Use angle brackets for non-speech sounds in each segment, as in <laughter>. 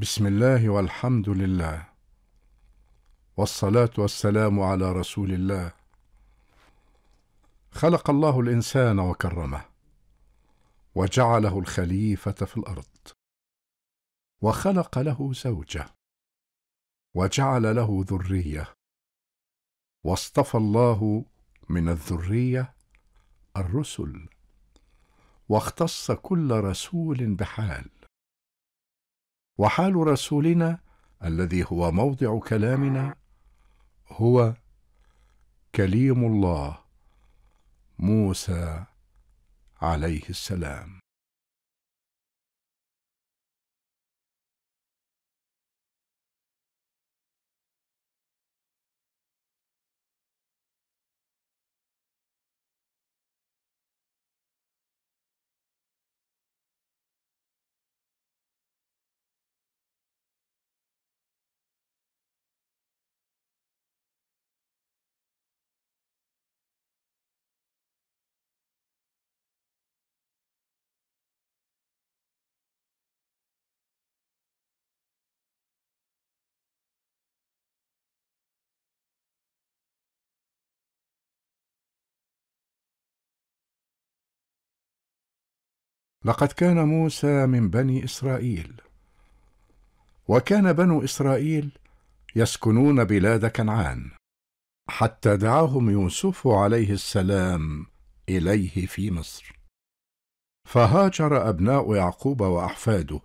بسم الله والحمد لله والصلاة والسلام على رسول الله خلق الله الإنسان وكرمه وجعله الخليفة في الأرض وخلق له زوجة وجعل له ذرية واصطفى الله من الذرية الرسل واختص كل رسول بحال وحال رسولنا الذي هو موضع كلامنا هو كليم الله موسى عليه السلام لقد كان موسى من بني اسرائيل وكان بنو اسرائيل يسكنون بلاد كنعان حتى دعاهم يوسف عليه السلام اليه في مصر فهاجر ابناء يعقوب واحفاده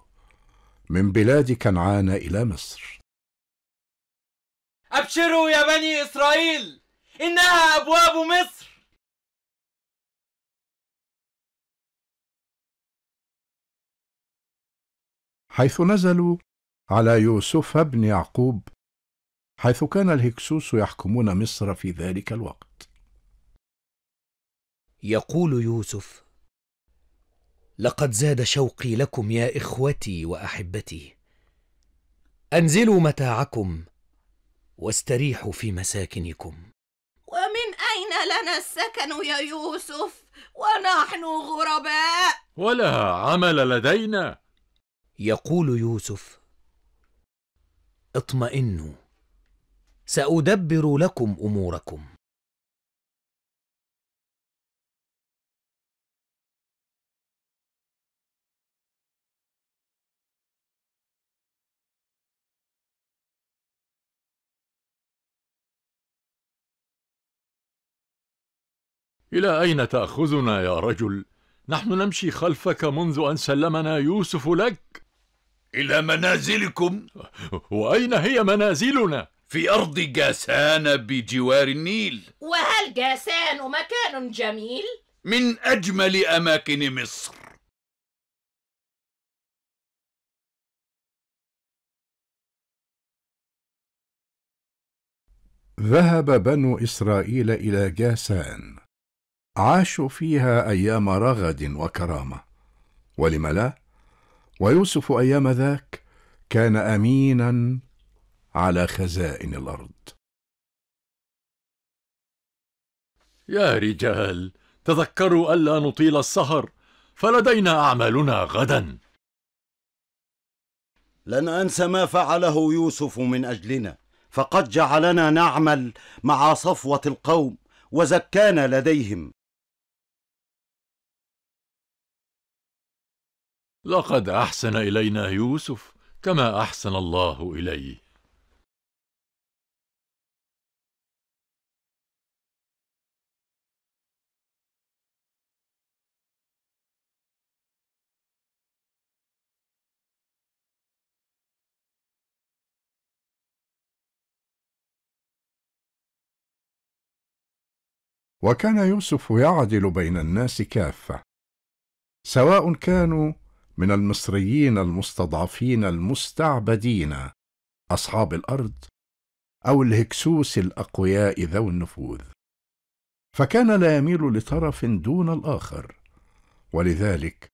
من بلاد كنعان الى مصر ابشروا يا بني اسرائيل انها ابواب مصر حيث نزلوا على يوسف بن يعقوب حيث كان الهكسوس يحكمون مصر في ذلك الوقت يقول يوسف لقد زاد شوقي لكم يا إخوتي وأحبتي أنزلوا متاعكم واستريحوا في مساكنكم ومن أين لنا السكن يا يوسف ونحن غرباء ولا عمل لدينا يقول يوسف اطمئنوا سأدبر لكم أموركم إلى أين تأخذنا يا رجل؟ نحن نمشي خلفك منذ أن سلمنا يوسف لك إلى منازلكم وأين هي منازلنا؟ في أرض جاسان بجوار النيل وهل جاسان مكان جميل؟ من أجمل أماكن مصر ذهب بنو إسرائيل إلى جاسان عاشوا فيها أيام رغد وكرامة ولم لا؟ ويوسف ايام ذاك كان امينا على خزائن الارض يا رجال تذكروا الا نطيل السهر فلدينا اعمالنا غدا لن انسى ما فعله يوسف من اجلنا فقد جعلنا نعمل مع صفوه القوم وزكانا لديهم لقد أحسن إلينا يوسف كما أحسن الله إليه وكان يوسف يعدل بين الناس كافه سواء كانوا من المصريين المستضعفين المستعبدين اصحاب الارض او الهكسوس الاقوياء ذو النفوذ فكان لا يميل لطرف دون الاخر ولذلك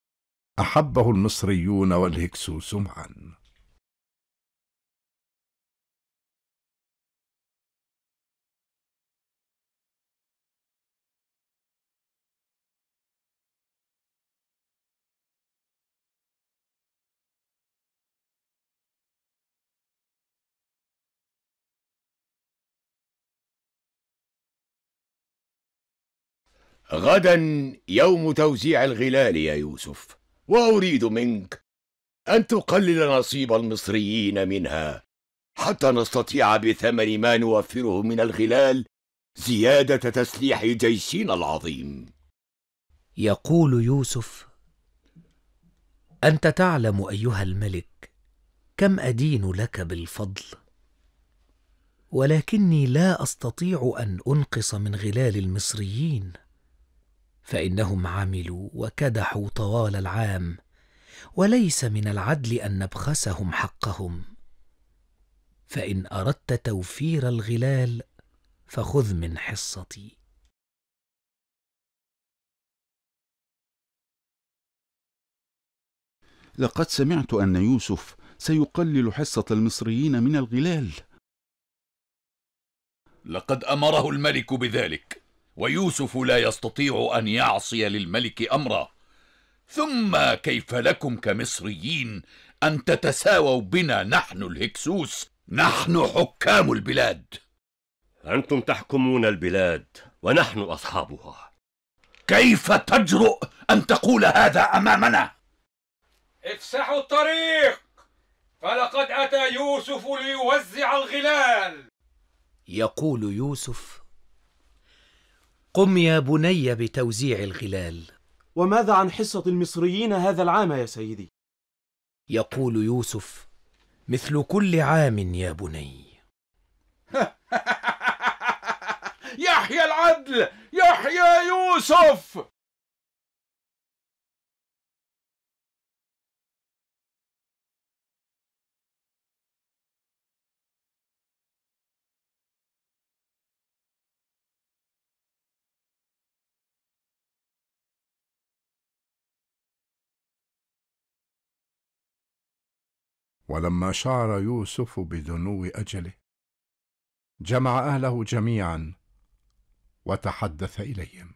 احبه المصريون والهكسوس معا غدا يوم توزيع الغلال يا يوسف وأريد منك أن تقلل نصيب المصريين منها حتى نستطيع بثمن ما نوفره من الغلال زيادة تسليح جيشنا العظيم يقول يوسف أنت تعلم أيها الملك كم أدين لك بالفضل ولكني لا أستطيع أن أنقص من غلال المصريين فانهم عملوا وكدحوا طوال العام وليس من العدل ان نبخسهم حقهم فان اردت توفير الغلال فخذ من حصتي لقد سمعت ان يوسف سيقلل حصه المصريين من الغلال لقد امره الملك بذلك ويوسف لا يستطيع ان يعصي للملك امره ثم كيف لكم كمصريين ان تتساووا بنا نحن الهكسوس نحن حكام البلاد انتم تحكمون البلاد ونحن اصحابها كيف تجرؤ ان تقول هذا امامنا افسحوا الطريق فلقد اتى يوسف ليوزع الغلال يقول يوسف قم يا بني بتوزيع الغلال وماذا عن حصة المصريين هذا العام يا سيدي؟ يقول يوسف مثل كل عام يا بني <laughs> يحيى العدل يحيى يوسف ولما شعر يوسف بدنو أجله جمع أهله جميعا وتحدث إليهم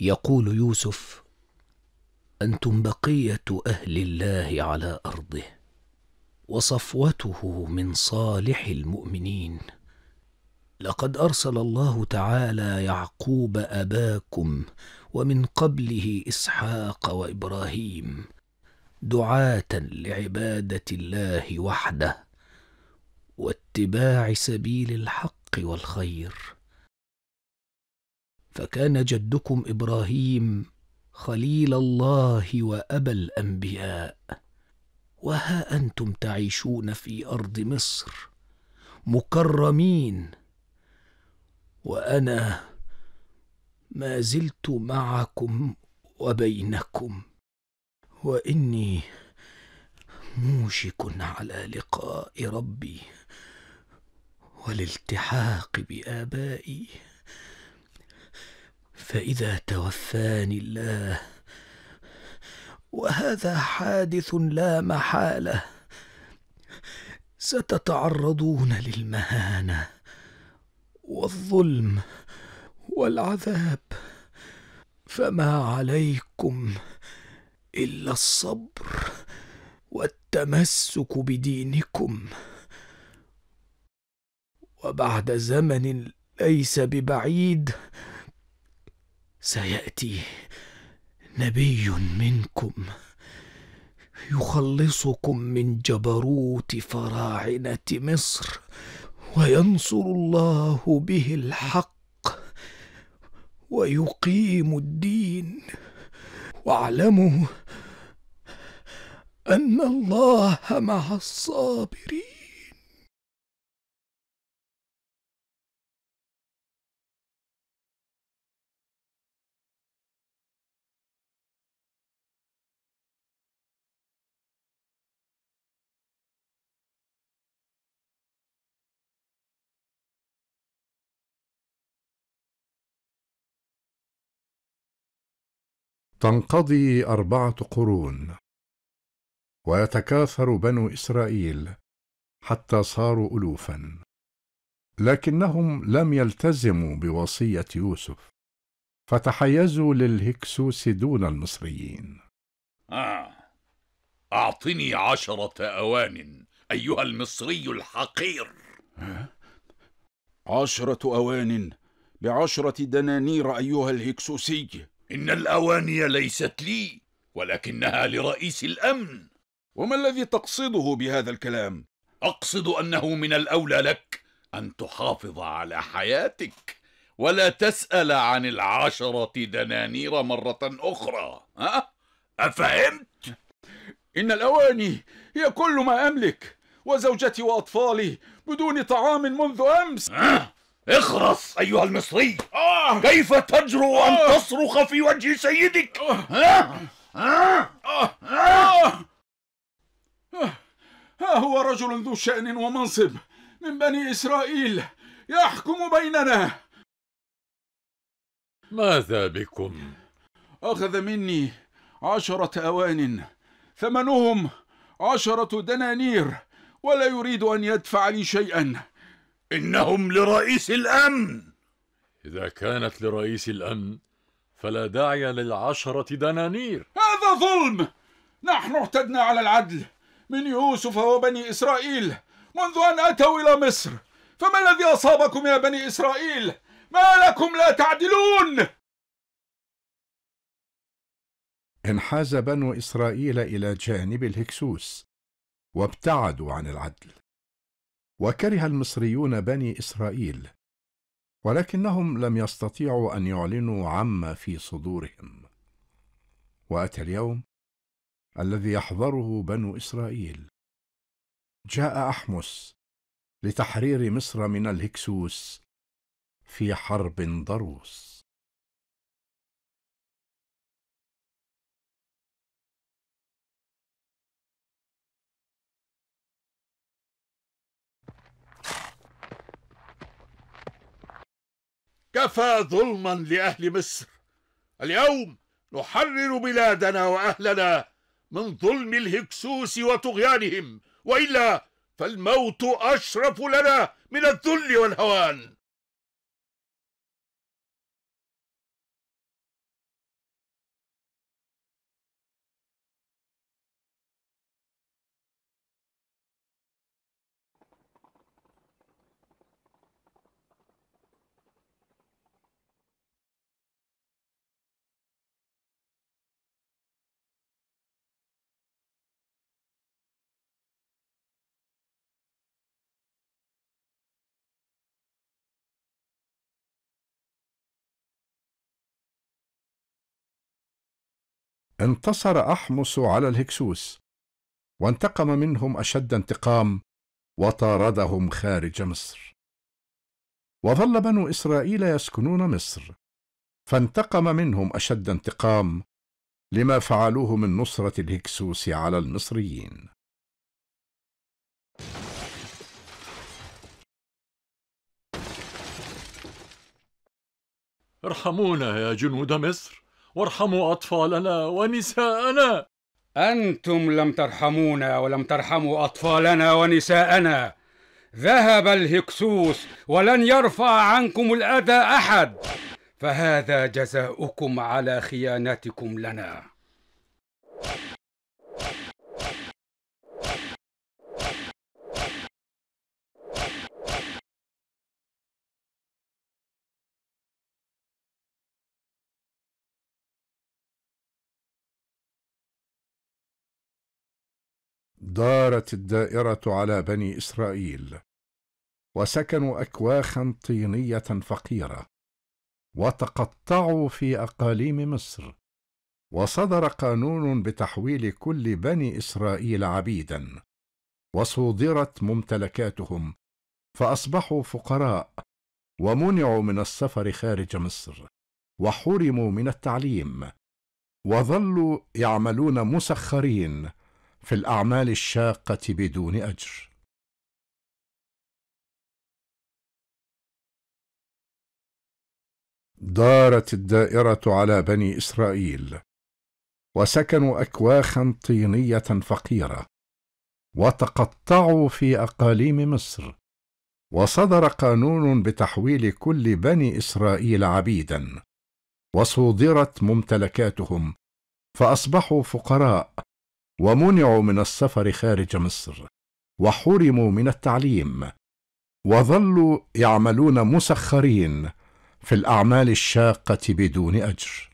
يقول يوسف انتم بقيه اهل الله على ارضه وصفوته من صالح المؤمنين لقد ارسل الله تعالى يعقوب اباكم ومن قبله اسحاق وابراهيم دعاه لعباده الله وحده واتباع سبيل الحق والخير فكان جدكم ابراهيم خليل الله وابا الانبياء وها انتم تعيشون في ارض مصر مكرمين وانا ما زلت معكم وبينكم واني موشك على لقاء ربي والالتحاق بابائي فاذا توفاني الله وهذا حادث لا محاله ستتعرضون للمهانه والظلم والعذاب فما عليكم الا الصبر والتمسك بدينكم وبعد زمن ليس ببعيد سياتي نبي منكم يخلصكم من جبروت فراعنه مصر وينصر الله به الحق ويقيم الدين واعلموا ان الله مع الصابرين تنقضي أربعة قرون ويتكاثر بنو إسرائيل حتى صاروا ألوفا لكنهم لم يلتزموا بوصية يوسف فتحيزوا للهكسوس دون المصريين آه أعطني عشرة أوان أيها المصري الحقير عشرة أوان بعشرة دنانير أيها الهكسوسي إن الأواني ليست لي ولكنها لرئيس الأمن وما الذي تقصده بهذا الكلام؟ أقصد أنه من الأولى لك أن تحافظ على حياتك ولا تسأل عن العشرة دنانير مرة أخرى ها؟ أفهمت؟ إن الأواني هي كل ما أملك وزوجتي وأطفالي بدون طعام منذ أمس أه؟ اخرس أيها المصري آه. كيف تجرؤ آه. أن تصرخ في وجه سيدك آه. ها؟ ها؟ آه. ها؟ آه. ها هو رجل ذو شأن ومنصب من بني إسرائيل يحكم بيننا ماذا بكم؟ أخذ مني عشرة أوان ثمنهم عشرة دنانير ولا يريد أن يدفع لي شيئا إنهم لرئيس الأمن إذا كانت لرئيس الأمن فلا داعي للعشرة دنانير هذا ظلم نحن اعتدنا على العدل من يوسف وبني إسرائيل منذ أن أتوا إلى مصر فما الذي أصابكم يا بني إسرائيل ما لكم لا تعدلون انحاز بنو إسرائيل إلى جانب الهكسوس وابتعدوا عن العدل وكره المصريون بني إسرائيل ولكنهم لم يستطيعوا أن يعلنوا عما في صدورهم وأتى اليوم الذي يحضره بنو إسرائيل جاء أحمس لتحرير مصر من الهكسوس في حرب ضروس كفى ظلما لاهل مصر اليوم نحرر بلادنا واهلنا من ظلم الهكسوس وطغيانهم والا فالموت اشرف لنا من الذل والهوان انتصر أحمس على الهكسوس وانتقم منهم أشد انتقام وطاردهم خارج مصر وظل بنو إسرائيل يسكنون مصر فانتقم منهم أشد انتقام لما فعلوه من نصرة الهكسوس على المصريين ارحمونا يا جنود مصر وارحموا أطفالنا ونساءنا أنتم لم ترحمونا ولم ترحموا أطفالنا ونساءنا ذهب الهكسوس ولن يرفع عنكم الأذى أحد فهذا جزاؤكم على خيانتكم لنا دارت الدائرة على بني إسرائيل وسكنوا أكواخا طينية فقيرة وتقطعوا في أقاليم مصر وصدر قانون بتحويل كل بني إسرائيل عبيدا وصودرت ممتلكاتهم فأصبحوا فقراء ومنعوا من السفر خارج مصر وحرموا من التعليم وظلوا يعملون مسخرين في الأعمال الشاقة بدون أجر دارت الدائرة على بني إسرائيل وسكنوا أكواخا طينية فقيرة وتقطعوا في أقاليم مصر وصدر قانون بتحويل كل بني إسرائيل عبيدا وصودرت ممتلكاتهم فأصبحوا فقراء ومنعوا من السفر خارج مصر وحرموا من التعليم وظلوا يعملون مسخرين في الاعمال الشاقه بدون اجر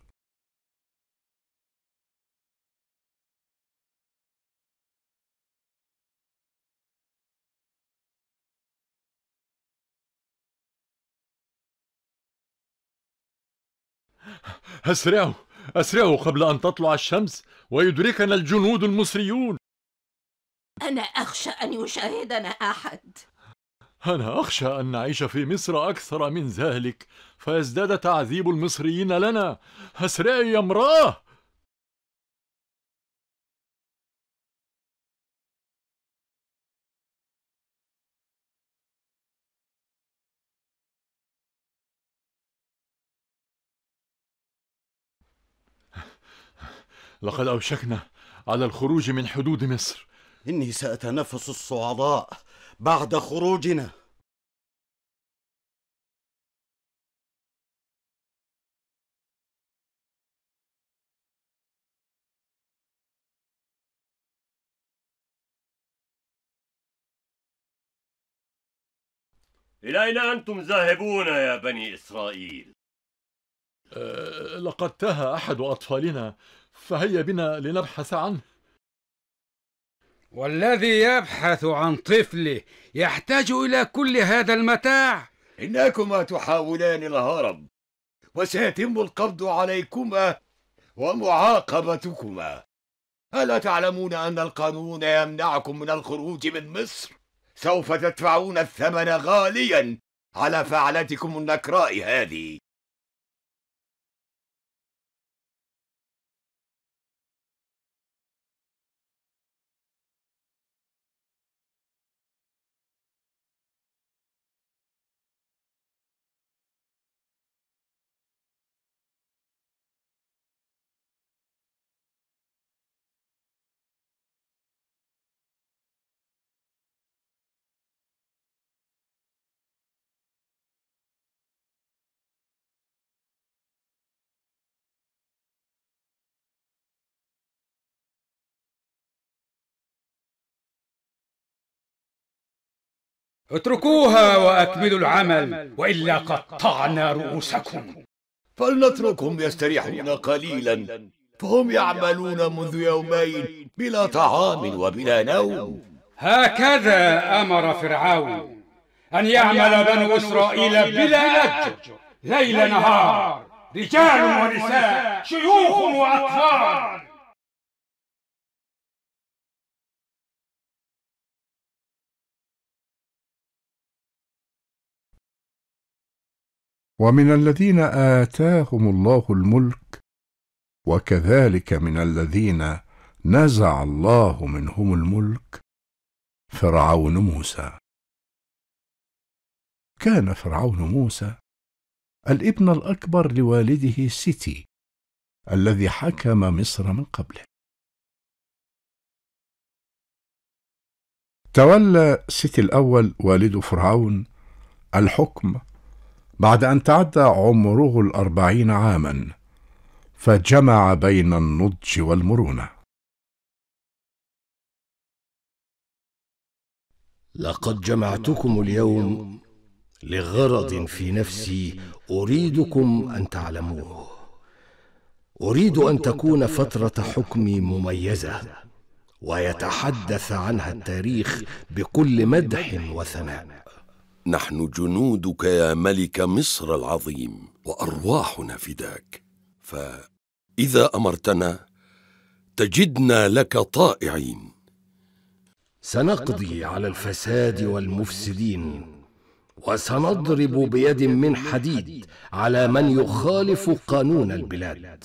اسرعوا أسرعوا قبل أن تطلع الشمس ويدركنا الجنود المصريون أنا أخشى أن يشاهدنا أحد أنا أخشى أن نعيش في مصر أكثر من ذلك فيزداد تعذيب المصريين لنا أسرعي يا امرأة لقد أوشكنا على الخروج من حدود مصر إني سأتنفس الصعداء بعد خروجنا إلى أين أنتم ذاهبون يا بني إسرائيل؟ أه لقد تاه أحد أطفالنا فهيا بنا لنبحث عنه والذي يبحث عن طفله يحتاج إلى كل هذا المتاع إنكما تحاولان الهرب وسيتم القبض عليكما ومعاقبتكما ألا تعلمون أن القانون يمنعكم من الخروج من مصر؟ سوف تدفعون الثمن غاليا على فعلتكم النكراء هذه اتركوها وأكملوا العمل وإلا قطعنا رؤوسكم فلنتركهم يستريحون قليلا فهم يعملون منذ يومين بلا طعام وبلا نوم هكذا أمر فرعون أن يعمل بنو إسرائيل بلا اجر ليل نهار رجال ونساء شيوخ وأطفال ومن الذين آتاهم الله الملك وكذلك من الذين نزع الله منهم الملك فرعون موسى كان فرعون موسى الابن الأكبر لوالده سيتي الذي حكم مصر من قبله تولى سيتي الأول والد فرعون الحكم بعد أن تعدى عمره الأربعين عاما فجمع بين النضج والمرونة لقد جمعتكم اليوم لغرض في نفسي أريدكم أن تعلموه أريد أن تكون فترة حكمي مميزة ويتحدث عنها التاريخ بكل مدح وثناء نحن جنودك يا ملك مصر العظيم وارواحنا فداك فاذا امرتنا تجدنا لك طائعين سنقضي على الفساد والمفسدين وسنضرب بيد من حديد على من يخالف قانون البلاد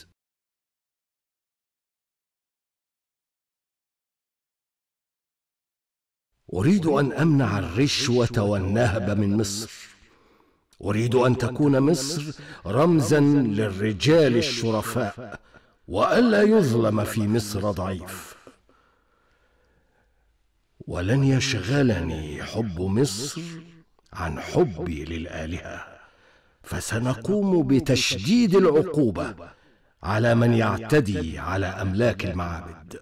اريد ان امنع الرشوه والنهب من مصر اريد ان تكون مصر رمزا للرجال الشرفاء والا يظلم في مصر ضعيف ولن يشغلني حب مصر عن حبي للالهه فسنقوم بتشديد العقوبه على من يعتدي على املاك المعابد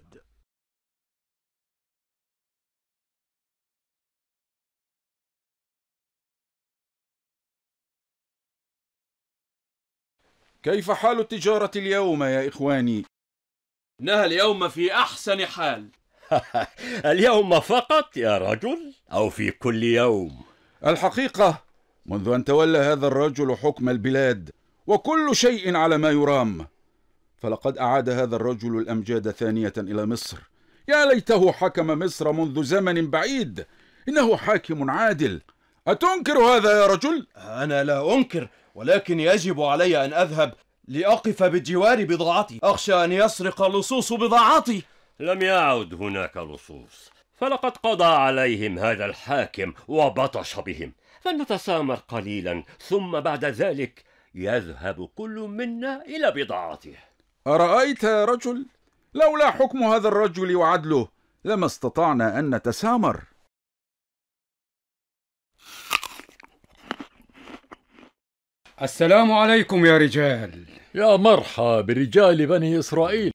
كيف حال التجارة اليوم يا إخواني؟ إنها اليوم في أحسن حال <laughs> اليوم فقط يا رجل أو في كل يوم؟ الحقيقة منذ أن تولى هذا الرجل حكم البلاد وكل شيء على ما يرام فلقد أعاد هذا الرجل الأمجاد ثانية إلى مصر يا ليته حكم مصر منذ زمن بعيد إنه حاكم عادل أتنكر هذا يا رجل؟ أنا لا أنكر ولكن يجب علي أن أذهب لأقف بجوار بضاعتي أخشى أن يسرق اللصوص بضاعتي لم يعد هناك لصوص فلقد قضى عليهم هذا الحاكم وبطش بهم فلنتسامر قليلا ثم بعد ذلك يذهب كل منا إلى بضاعته أرأيت يا رجل لولا حكم هذا الرجل وعدله لما استطعنا أن نتسامر السلام عليكم يا رجال يا مرحى برجال بني إسرائيل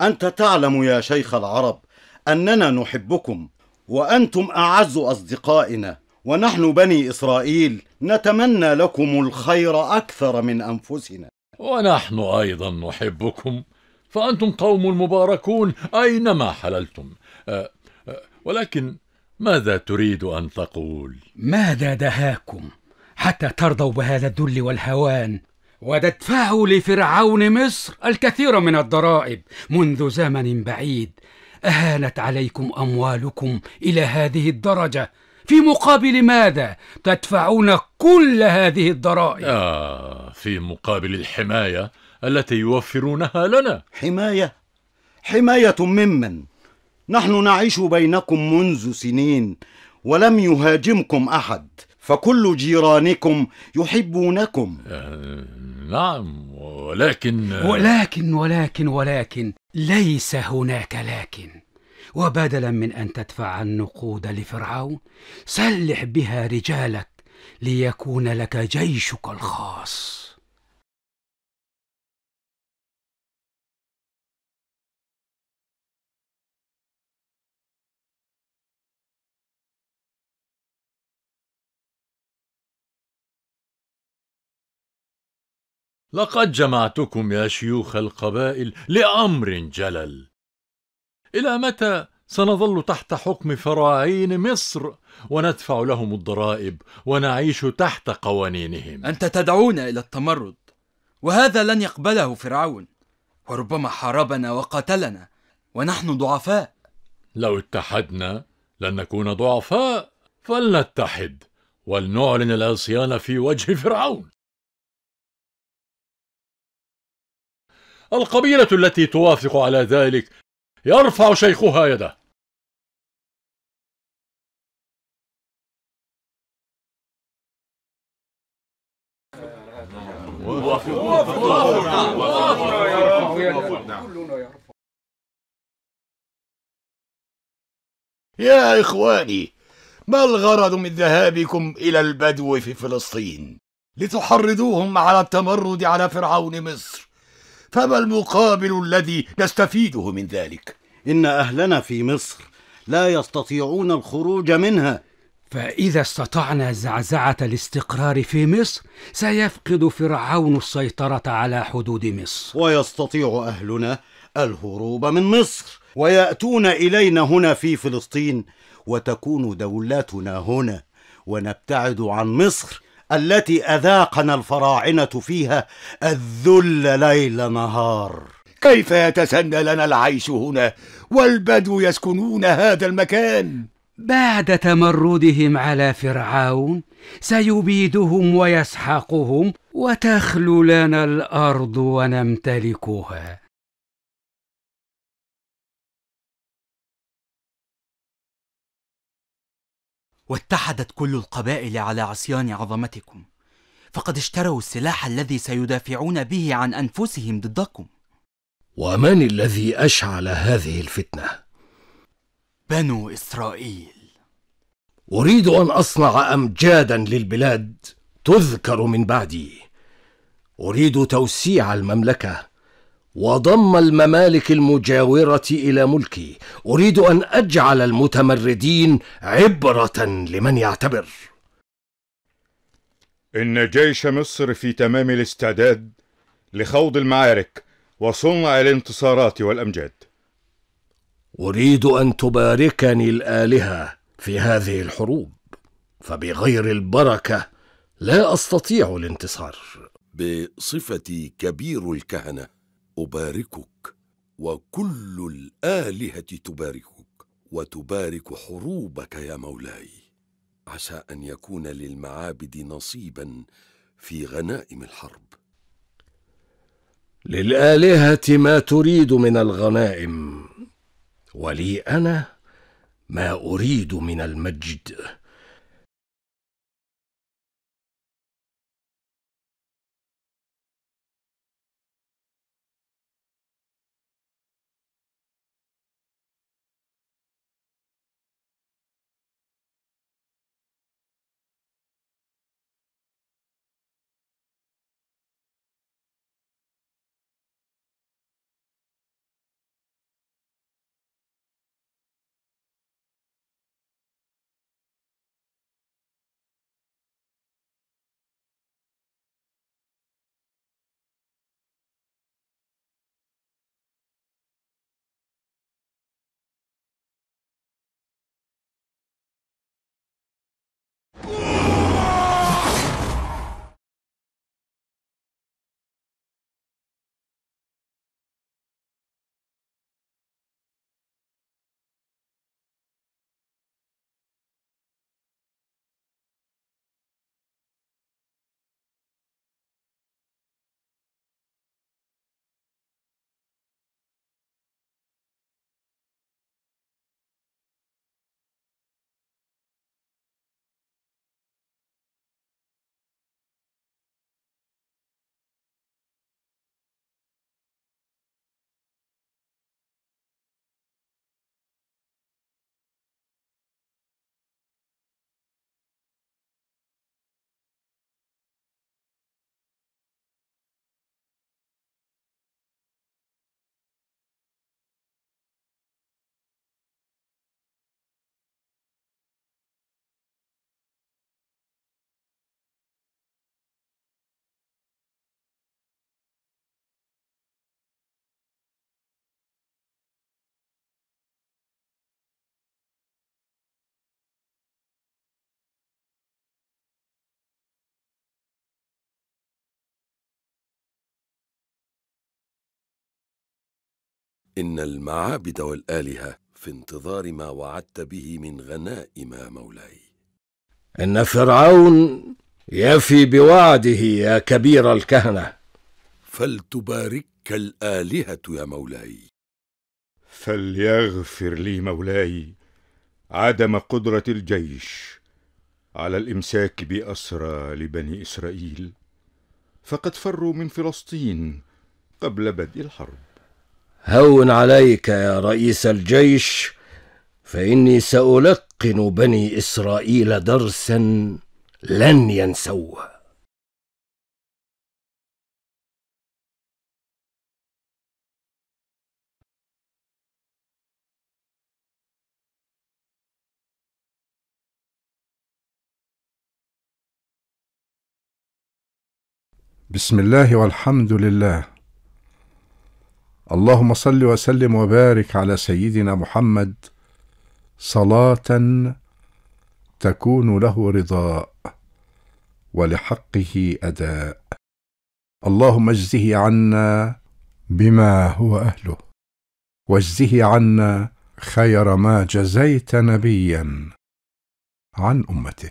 أنت تعلم يا شيخ العرب أننا نحبكم وأنتم أعز أصدقائنا ونحن بني إسرائيل نتمنى لكم الخير أكثر من أنفسنا ونحن أيضا نحبكم فأنتم قوم مباركون أينما حللتم أه أه ولكن ماذا تريد أن تقول؟ ماذا دهاكم؟ حتى ترضوا بهذا الذل والهوان وتدفعوا لفرعون مصر الكثير من الضرائب منذ زمن بعيد اهانت عليكم اموالكم الى هذه الدرجه في مقابل ماذا تدفعون كل هذه الضرائب آه في مقابل الحمايه التي يوفرونها لنا حمايه حمايه ممن نحن نعيش بينكم منذ سنين ولم يهاجمكم احد فكل جيرانكم يحبونكم آه، نعم ولكن آه، ولكن ولكن ولكن ليس هناك لكن وبدلا من ان تدفع النقود لفرعون سلح بها رجالك ليكون لك جيشك الخاص لقد جمعتكم يا شيوخ القبائل لأمر جلل إلى متى سنظل تحت حكم فراعين مصر وندفع لهم الضرائب ونعيش تحت قوانينهم أنت تدعونا إلى التمرد وهذا لن يقبله فرعون وربما حاربنا وقتلنا ونحن ضعفاء لو اتحدنا لن نكون ضعفاء فلنتحد ولنعلن العصيان في وجه فرعون القبيلة التي توافق على ذلك يرفع شيخها يده يا إخواني ما الغرض من ذهابكم إلى البدو في فلسطين لتحرضوهم على التمرد على فرعون مصر فما المقابل الذي نستفيده من ذلك ان اهلنا في مصر لا يستطيعون الخروج منها فاذا استطعنا زعزعه الاستقرار في مصر سيفقد فرعون السيطره على حدود مصر ويستطيع اهلنا الهروب من مصر وياتون الينا هنا في فلسطين وتكون دولتنا هنا ونبتعد عن مصر التي اذاقنا الفراعنه فيها الذل ليل نهار كيف يتسنى لنا العيش هنا والبدو يسكنون هذا المكان بعد تمردهم على فرعون سيبيدهم ويسحقهم وتخلو لنا الارض ونمتلكها واتحدت كل القبائل على عصيان عظمتكم فقد اشتروا السلاح الذي سيدافعون به عن انفسهم ضدكم ومن الذي اشعل هذه الفتنه بنو اسرائيل اريد ان اصنع امجادا للبلاد تذكر من بعدي اريد توسيع المملكه وضم الممالك المجاوره الى ملكي اريد ان اجعل المتمردين عبره لمن يعتبر ان جيش مصر في تمام الاستعداد لخوض المعارك وصنع الانتصارات والامجاد اريد ان تباركني الالهه في هذه الحروب فبغير البركه لا استطيع الانتصار بصفتي كبير الكهنه أباركك وكل الآلهة تباركك وتبارك حروبك يا مولاي عسى أن يكون للمعابد نصيبا في غنائم الحرب للآلهة ما تريد من الغنائم ولي أنا ما أريد من المجد إن المعابد والآلهة في انتظار ما وعدت به من غنائم مولاي إن فرعون يفي بوعده يا كبير الكهنة فلتباركك الآلهة يا مولاي فليغفر لي مولاي عدم قدرة الجيش على الإمساك بأسرى لبني إسرائيل فقد فروا من فلسطين قبل بدء الحرب هون عليك يا رئيس الجيش فاني سالقن بني اسرائيل درسا لن ينسوه بسم الله والحمد لله اللهم صل وسلم وبارك على سيدنا محمد صلاه تكون له رضاء ولحقه اداء اللهم اجزه عنا بما هو اهله واجزه عنا خير ما جزيت نبيا عن امته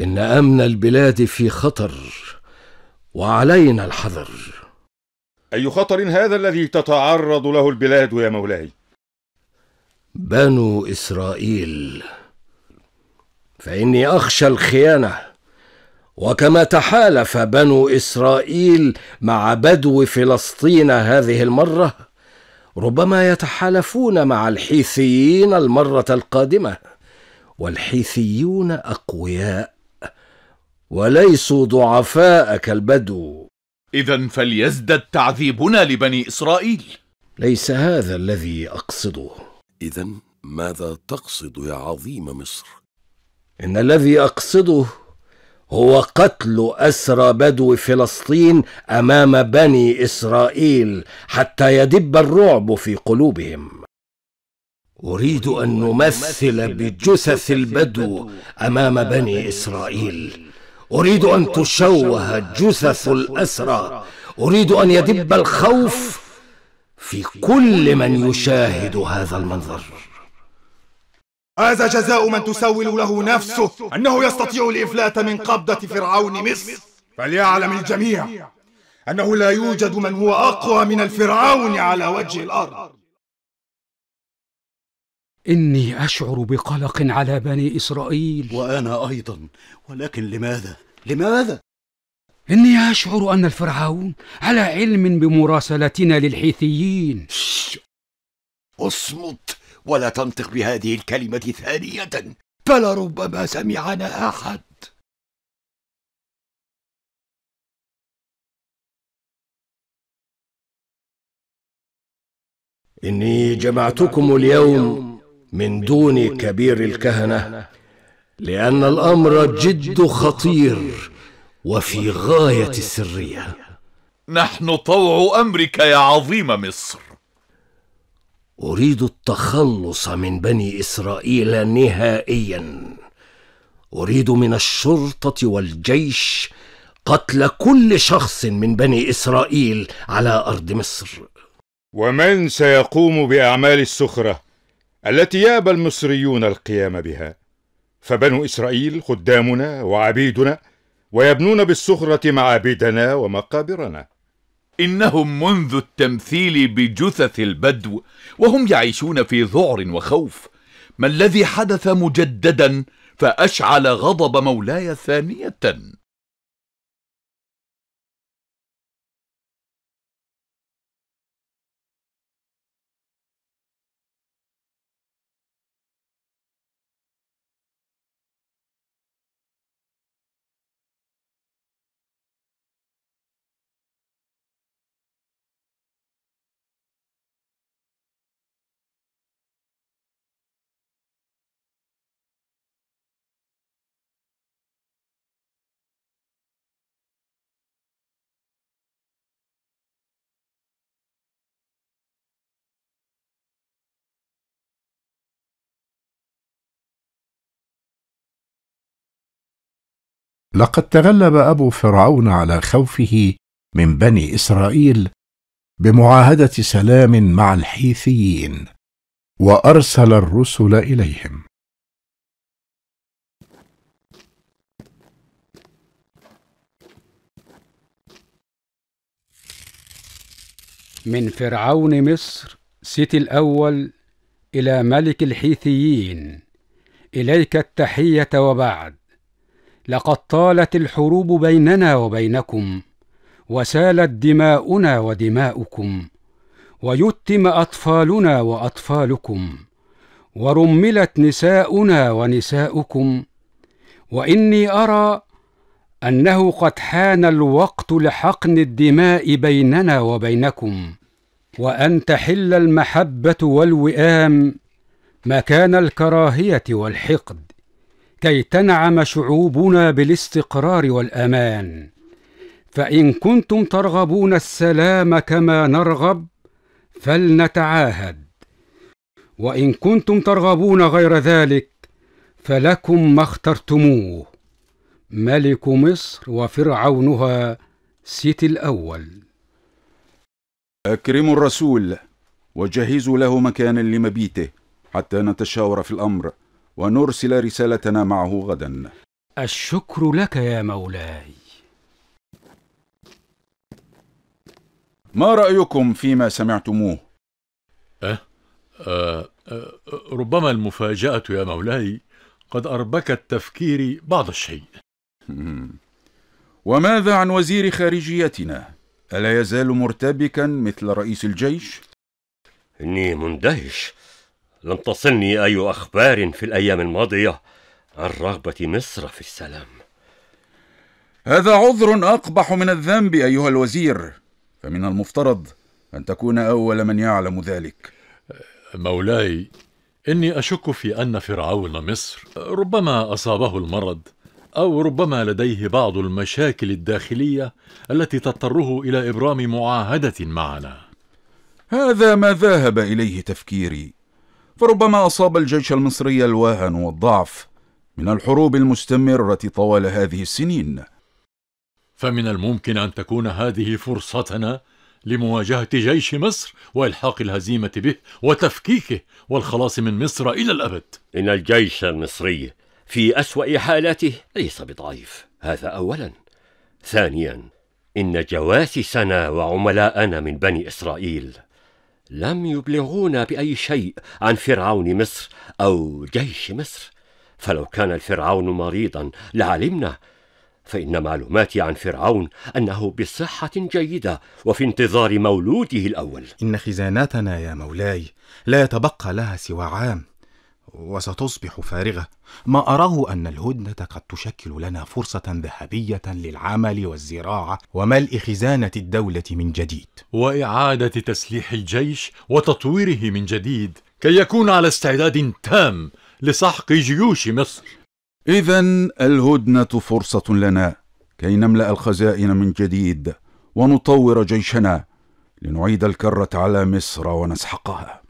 ان امن البلاد في خطر وعلينا الحذر اي خطر هذا الذي تتعرض له البلاد يا مولاي بنو اسرائيل فاني اخشى الخيانه وكما تحالف بنو اسرائيل مع بدو فلسطين هذه المره ربما يتحالفون مع الحيثيين المره القادمه والحيثيون اقوياء وليسوا ضعفاء كالبدو إذا فليزدد تعذيبنا لبني إسرائيل ليس هذا الذي أقصده إذا ماذا تقصد يا عظيم مصر؟ إن الذي أقصده هو قتل أسرى بدو فلسطين أمام بني إسرائيل حتى يدب الرعب في قلوبهم أريد أن نمثل بجثث البدو أمام بني إسرائيل أريد أن تشوه جثث الأسرى أريد أن يدب الخوف في كل من يشاهد هذا المنظر هذا جزاء من تسول له نفسه أنه يستطيع الإفلات من قبضة فرعون مصر فليعلم الجميع أنه لا يوجد من هو أقوى من الفرعون على وجه الأرض اني اشعر بقلق على بني اسرائيل وانا ايضا ولكن لماذا لماذا اني اشعر ان الفرعون على علم بمراسلتنا للحيثيين اصمت ولا تنطق بهذه الكلمه ثانيه فلربما سمعنا احد اني جمعتكم اليوم من دون كبير الكهنه لان الامر جد خطير وفي غايه السريه نحن طوع امرك يا عظيم مصر اريد التخلص من بني اسرائيل نهائيا اريد من الشرطه والجيش قتل كل شخص من بني اسرائيل على ارض مصر ومن سيقوم باعمال السخره التي يابى المصريون القيام بها فبنو اسرائيل خدامنا وعبيدنا ويبنون بالصخره معابدنا ومقابرنا انهم منذ التمثيل بجثث البدو وهم يعيشون في ذعر وخوف ما الذي حدث مجددا فاشعل غضب مولاي ثانيه لقد تغلب ابو فرعون على خوفه من بني اسرائيل بمعاهده سلام مع الحيثيين وارسل الرسل اليهم من فرعون مصر سيتي الأول إلى ملك الحيثيين إليك التحية وبعد لقد طالت الحروب بيننا وبينكم وسالت دماؤنا ودماؤكم ويتم اطفالنا واطفالكم ورملت نساؤنا ونساؤكم واني ارى انه قد حان الوقت لحقن الدماء بيننا وبينكم وان تحل المحبه والوئام مكان الكراهيه والحقد كي تنعم شعوبنا بالاستقرار والامان فان كنتم ترغبون السلام كما نرغب فلنتعاهد وان كنتم ترغبون غير ذلك فلكم ما اخترتموه ملك مصر وفرعونها سيتي الاول اكرموا الرسول وجهزوا له مكانا لمبيته حتى نتشاور في الامر ونرسل رسالتنا معه غدا الشكر لك يا مولاي ما رأيكم فيما سمعتموه؟ أه؟ أه, أه ربما المفاجأة يا مولاي قد أربكت تفكيري بعض الشيء وماذا عن وزير خارجيتنا؟ ألا يزال مرتبكا مثل رئيس الجيش؟ إني مندهش لم تصلني أي أخبار في الأيام الماضية عن رغبة مصر في السلام هذا عذر أقبح من الذنب أيها الوزير فمن المفترض أن تكون أول من يعلم ذلك مولاي إني أشك في أن فرعون مصر ربما أصابه المرض أو ربما لديه بعض المشاكل الداخلية التي تضطره إلى إبرام معاهدة معنا هذا ما ذهب إليه تفكيري فربما أصاب الجيش المصري الوهن والضعف من الحروب المستمرة طوال هذه السنين فمن الممكن أن تكون هذه فرصتنا لمواجهة جيش مصر وإلحاق الهزيمة به وتفكيكه والخلاص من مصر إلى الأبد إن الجيش المصري في أسوأ حالاته ليس بضعيف هذا أولا ثانيا إن جواسيسنا وعملاءنا من بني إسرائيل لم يبلغونا بأي شيء عن فرعون مصر أو جيش مصر فلو كان الفرعون مريضا لعلمنا فإن معلوماتي عن فرعون أنه بصحة جيدة وفي انتظار مولوده الأول إن خزانتنا يا مولاي لا يتبقى لها سوى عام وستصبح فارغة ما أراه أن الهدنة قد تشكل لنا فرصة ذهبية للعمل والزراعة وملء خزانة الدولة من جديد وإعادة تسليح الجيش وتطويره من جديد كي يكون على استعداد تام لسحق جيوش مصر إذا الهدنة فرصة لنا كي نملأ الخزائن من جديد ونطور جيشنا لنعيد الكرة على مصر ونسحقها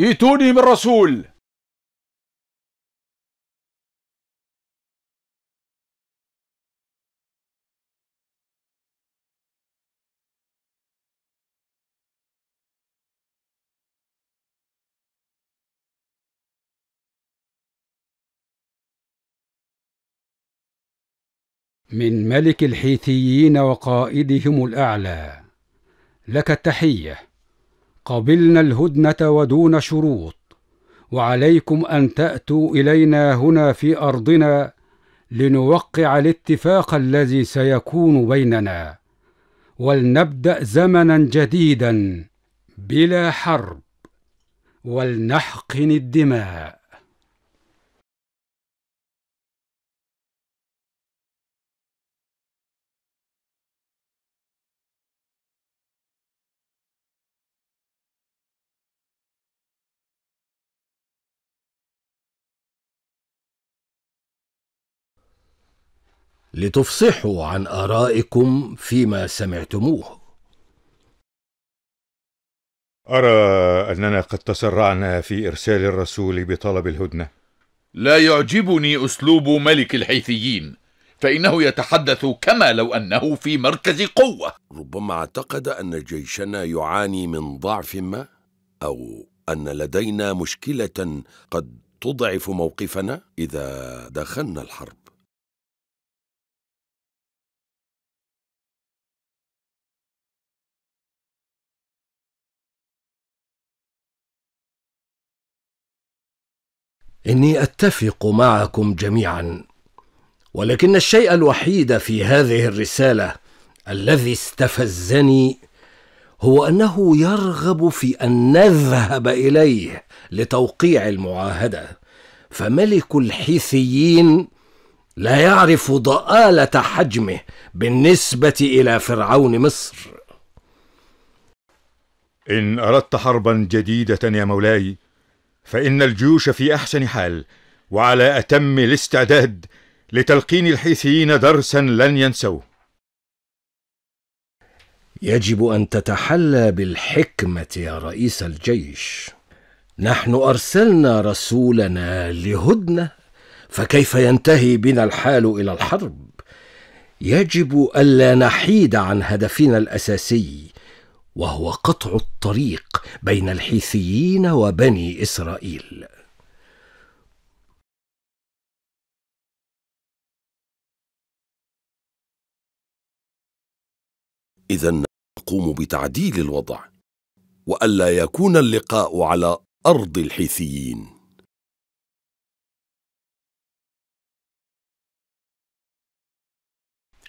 ائتوني من رسول من ملك الحيثيين وقائدهم الأعلى لك التحية قبلنا الهدنة ودون شروط وعليكم أن تأتوا إلينا هنا في أرضنا لنوقع الاتفاق الذي سيكون بيننا ولنبدأ زمنا جديدا بلا حرب ولنحقن الدماء لتفصحوا عن آرائكم فيما سمعتموه أرى أننا قد تسرعنا في إرسال الرسول بطلب الهدنة لا يعجبني أسلوب ملك الحيثيين فإنه يتحدث كما لو أنه في مركز قوة ربما اعتقد أن جيشنا يعاني من ضعف ما أو أن لدينا مشكلة قد تضعف موقفنا إذا دخلنا الحرب اني اتفق معكم جميعا ولكن الشيء الوحيد في هذه الرساله الذي استفزني هو انه يرغب في ان نذهب اليه لتوقيع المعاهده فملك الحيثيين لا يعرف ضاله حجمه بالنسبه الى فرعون مصر ان اردت حربا جديده يا مولاي فان الجيوش في احسن حال وعلى اتم الاستعداد لتلقين الحيثيين درسا لن ينسوه يجب ان تتحلى بالحكمه يا رئيس الجيش نحن ارسلنا رسولنا لهدنه فكيف ينتهي بنا الحال الى الحرب يجب الا نحيد عن هدفنا الاساسي وهو قطع الطريق بين الحيثيين وبني اسرائيل اذا نقوم بتعديل الوضع والا يكون اللقاء على ارض الحيثيين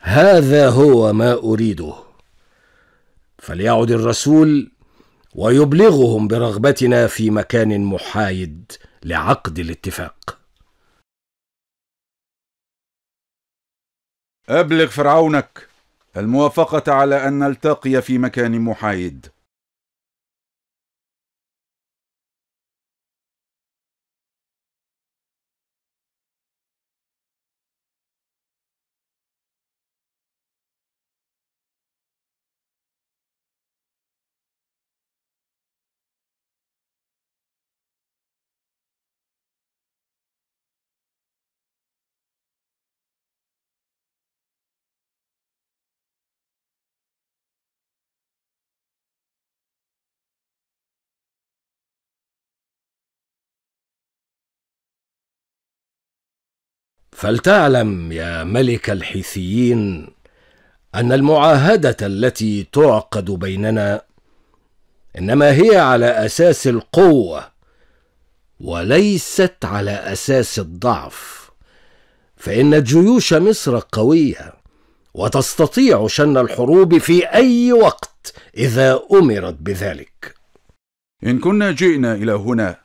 هذا هو ما اريده فليعد الرسول ويبلغهم برغبتنا في مكان محايد لعقد الاتفاق أبلغ فرعونك الموافقة على أن نلتقي في مكان محايد فلتعلم يا ملك الحيثيين ان المعاهده التي تعقد بيننا انما هي على اساس القوه وليست على اساس الضعف فان جيوش مصر قويه وتستطيع شن الحروب في اي وقت اذا امرت بذلك ان كنا جئنا الى هنا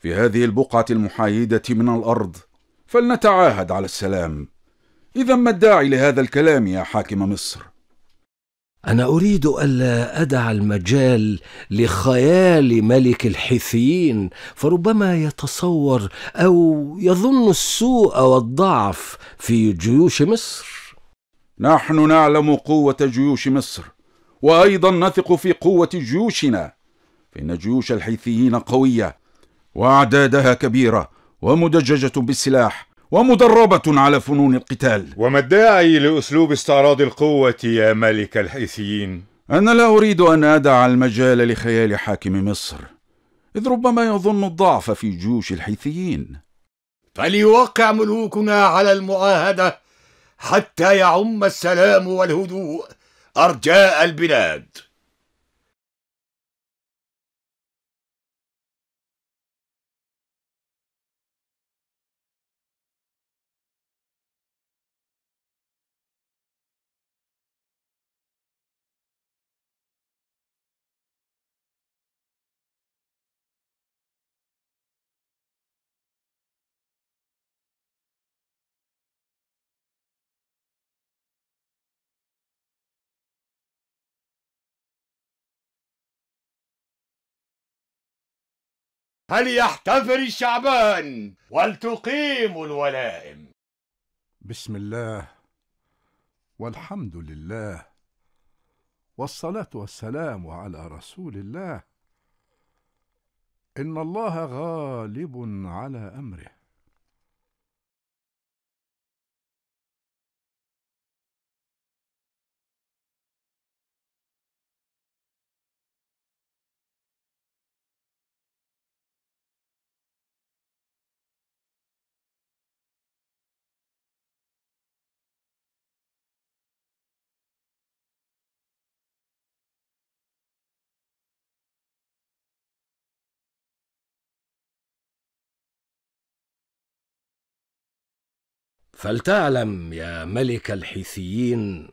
في هذه البقعه المحايده من الارض فلنتعاهد على السلام إذا ما الداعي لهذا الكلام يا حاكم مصر أنا أريد ألا أدع المجال لخيال ملك الحيثيين فربما يتصور أو يظن السوء والضعف في جيوش مصر نحن نعلم قوة جيوش مصر وأيضا نثق في قوة جيوشنا فإن جيوش الحيثيين قوية وأعدادها كبيرة ومدججة بالسلاح ومدربة على فنون القتال وما الداعي لأسلوب استعراض القوة يا ملك الحيثيين؟ أنا لا أريد أن أدع المجال لخيال حاكم مصر إذ ربما يظن الضعف في جيوش الحيثيين فليوقع ملوكنا على المعاهدة حتى يعم السلام والهدوء أرجاء البلاد فليحتفل الشعبان ولتقيم الولائم بسم الله والحمد لله والصلاة والسلام على رسول الله إن الله غالب على أمره فلتعلم يا ملك الحيثيين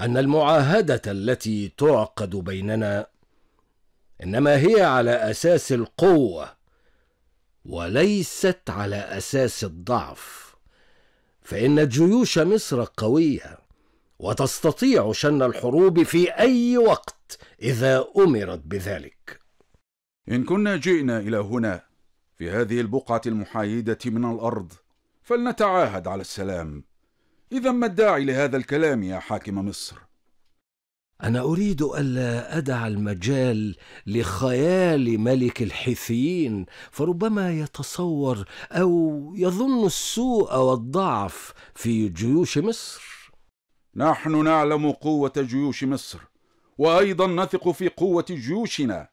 ان المعاهده التي تعقد بيننا انما هي على اساس القوه وليست على اساس الضعف فان جيوش مصر قويه وتستطيع شن الحروب في اي وقت اذا امرت بذلك ان كنا جئنا الى هنا في هذه البقعه المحايده من الارض فلنتعاهد على السلام إذا ما الداعي لهذا الكلام يا حاكم مصر أنا أريد ألا أدع المجال لخيال ملك الحيثيين فربما يتصور أو يظن السوء والضعف في جيوش مصر نحن نعلم قوة جيوش مصر وأيضا نثق في قوة جيوشنا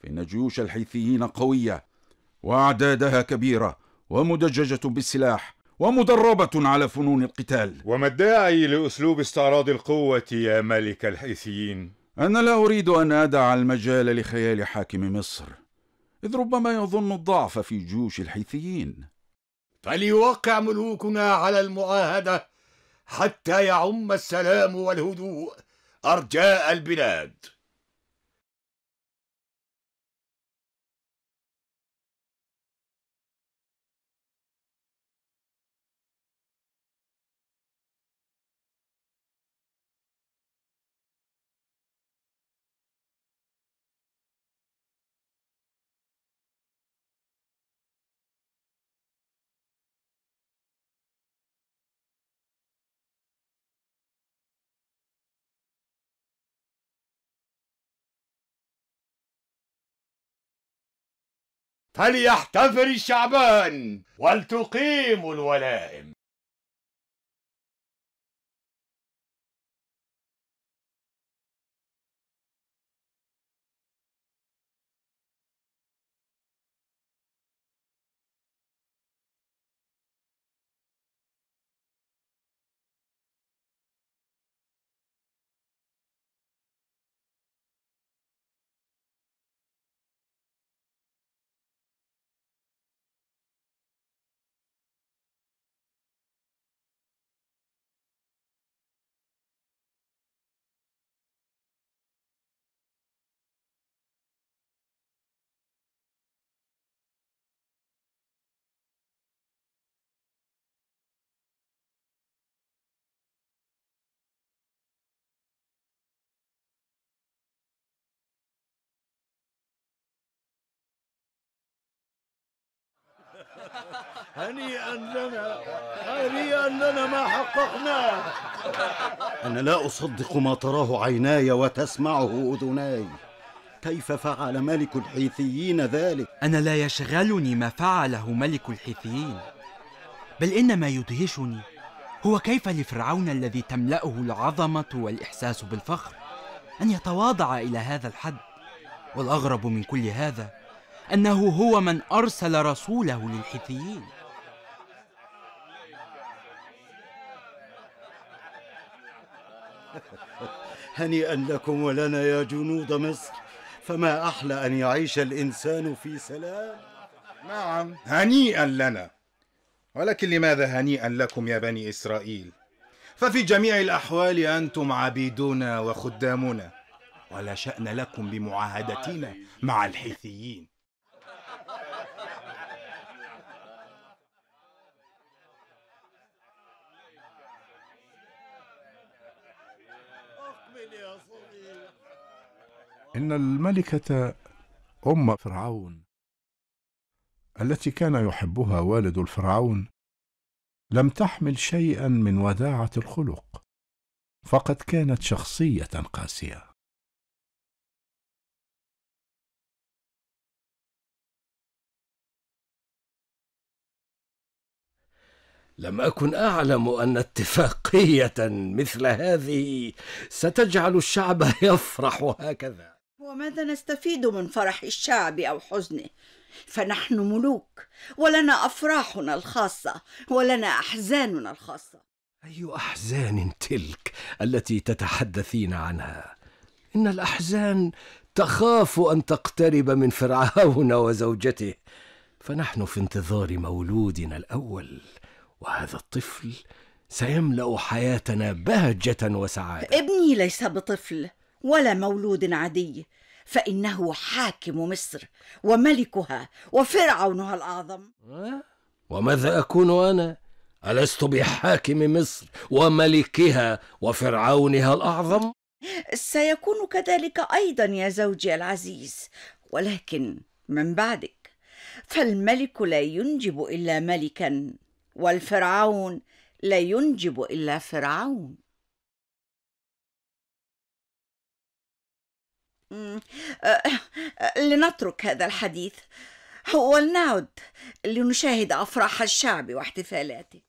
فإن جيوش الحيثيين قوية وأعدادها كبيرة ومدججة بالسلاح ومدربة على فنون القتال وما الداعي لأسلوب استعراض القوة يا ملك الحيثيين؟ أنا لا أريد أن أدع المجال لخيال حاكم مصر إذ ربما يظن الضعف في جيوش الحيثيين فليوقع ملوكنا على المعاهدة حتى يعم السلام والهدوء أرجاء البلاد فليحتفل الشعبان ولتقيم الولائم هنيئا لنا هنيئا لنا ما حققناه أنا لا أصدق ما تراه عيناي وتسمعه أذناي كيف فعل ملك الحيثيين ذلك أنا لا يشغلني ما فعله ملك الحيثيين بل إن ما يدهشني هو كيف لفرعون الذي تملأه العظمة والإحساس بالفخر أن يتواضع إلى هذا الحد والأغرب من كل هذا أنه هو من أرسل رسوله للحيثيين <laughs> هنيئا لكم ولنا يا جنود مصر فما أحلى أن يعيش الإنسان في سلام نعم هنيئا لنا ولكن لماذا هنيئا لكم يا بني إسرائيل ففي جميع الأحوال أنتم عبيدنا وخدامنا ولا شأن لكم بمعاهدتنا مع الحيثيين إن الملكة أم فرعون التي كان يحبها والد الفرعون لم تحمل شيئا من وداعة الخلق فقد كانت شخصية قاسية لم اكن اعلم ان اتفاقيه مثل هذه ستجعل الشعب <laughs> يفرح هكذا وماذا نستفيد من فرح الشعب او حزنه فنحن ملوك ولنا افراحنا الخاصه ولنا احزاننا الخاصه اي احزان تلك التي تتحدثين عنها ان الاحزان تخاف ان تقترب من فرعون وزوجته فنحن في انتظار مولودنا الاول وهذا الطفل سيملا حياتنا بهجه وسعاده ابني ليس بطفل ولا مولود عادي فإنه حاكم مصر وملكها وفرعونها الأعظم أه؟ وماذا أكون أنا؟ ألست بحاكم مصر وملكها وفرعونها الأعظم؟ سيكون كذلك أيضا يا زوجي العزيز ولكن من بعدك فالملك لا ينجب إلا ملكا والفرعون لا ينجب إلا فرعون أه، أه، أه، لنترك هذا الحديث ولنعد لنشاهد أفراح الشعب واحتفالاته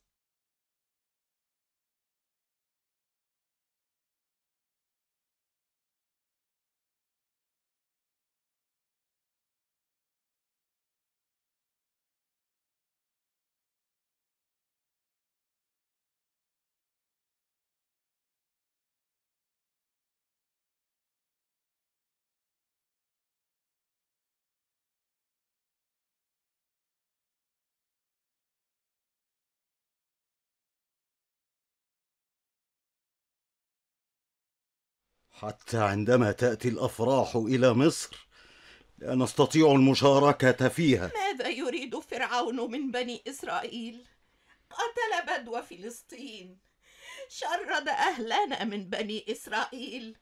حتى عندما تأتي الأفراح إلى مصر لا نستطيع المشاركة فيها ماذا يريد فرعون من بني إسرائيل؟ قتل بدو فلسطين شرد أهلنا من بني إسرائيل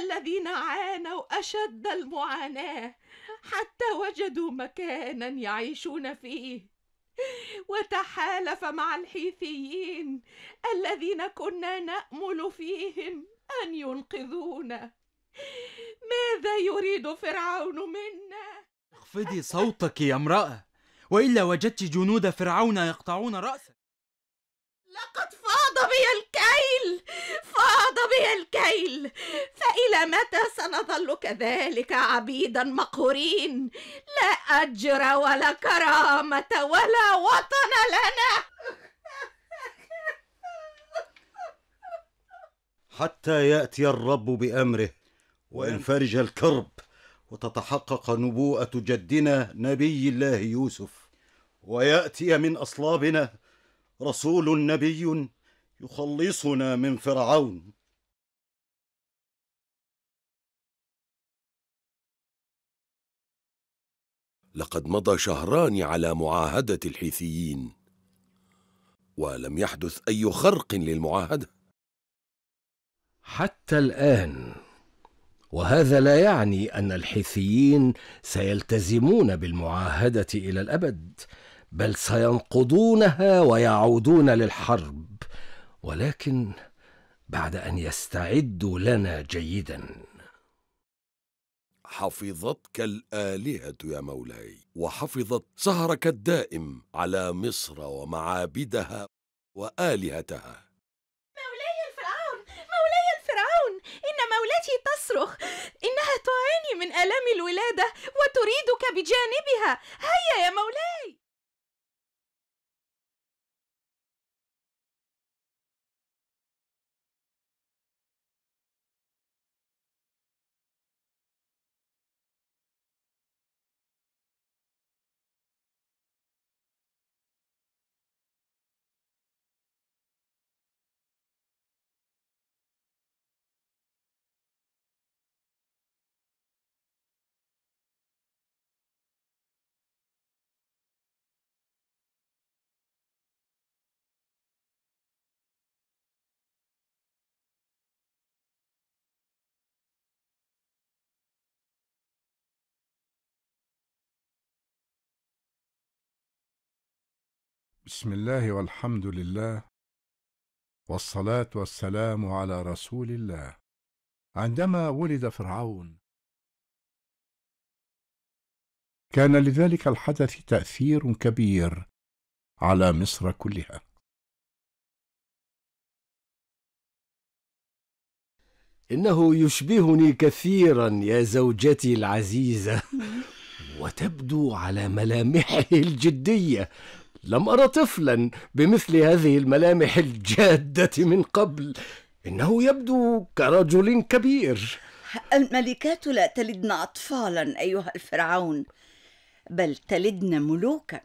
الذين عانوا أشد المعاناة حتى وجدوا مكانا يعيشون فيه وتحالف مع الحيثيين الذين كنا نأمل فيهم أن ينقذونا ماذا يريد فرعون منا؟ اخفضي صوتك يا امرأة وإلا وجدت جنود فرعون يقطعون رأسك لقد فاض بي الكيل فاض بي الكيل فإلى متى سنظل كذلك عبيدا مقهورين لا أجر ولا كرامة ولا وطن لنا حتى ياتي الرب بامره وينفرج الكرب وتتحقق نبوءه جدنا نبي الله يوسف وياتي من اصلابنا رسول نبي يخلصنا من فرعون لقد مضى شهران على معاهده الحيثيين ولم يحدث اي خرق للمعاهده حتى الآن وهذا لا يعني أن الحيثيين سيلتزمون بالمعاهدة إلى الأبد بل سينقضونها ويعودون للحرب ولكن بعد أن يستعدوا لنا جيدا حفظتك الآلهة يا مولاي وحفظت سهرك الدائم على مصر ومعابدها وآلهتها تصرخ إنها تعاني من آلام الولادة وتريدك بجانبها هيا يا مولاي بسم الله والحمد لله والصلاة والسلام على رسول الله عندما ولد فرعون كان لذلك الحدث تأثير كبير على مصر كلها إنه يشبهني كثيرا يا زوجتي العزيزة وتبدو على ملامحه الجدية لم أرى طفلا بمثل هذه الملامح الجادة من قبل إنه يبدو كرجل كبير الملكات لا تلدن أطفالا أيها الفرعون بل تلدن ملوكا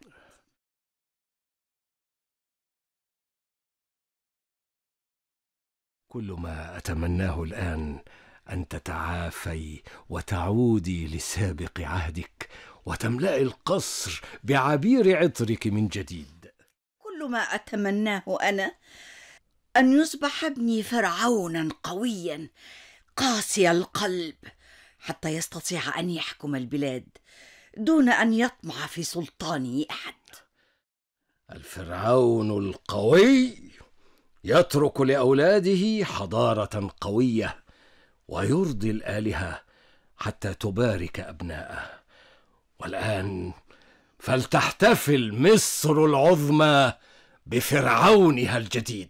كل ما أتمناه الآن أن تتعافي وتعودي لسابق عهدك وتملأ القصر بعبير عطرك من جديد كل ما أتمناه أنا أن يصبح ابني فرعونا قويا قاسي القلب حتى يستطيع أن يحكم البلاد دون أن يطمع في سلطانه أحد الفرعون القوي يترك لأولاده حضارة قوية ويرضي الآلهة حتى تبارك أبناءه والآن فلتحتفل مصر العظمى بفرعونها الجديد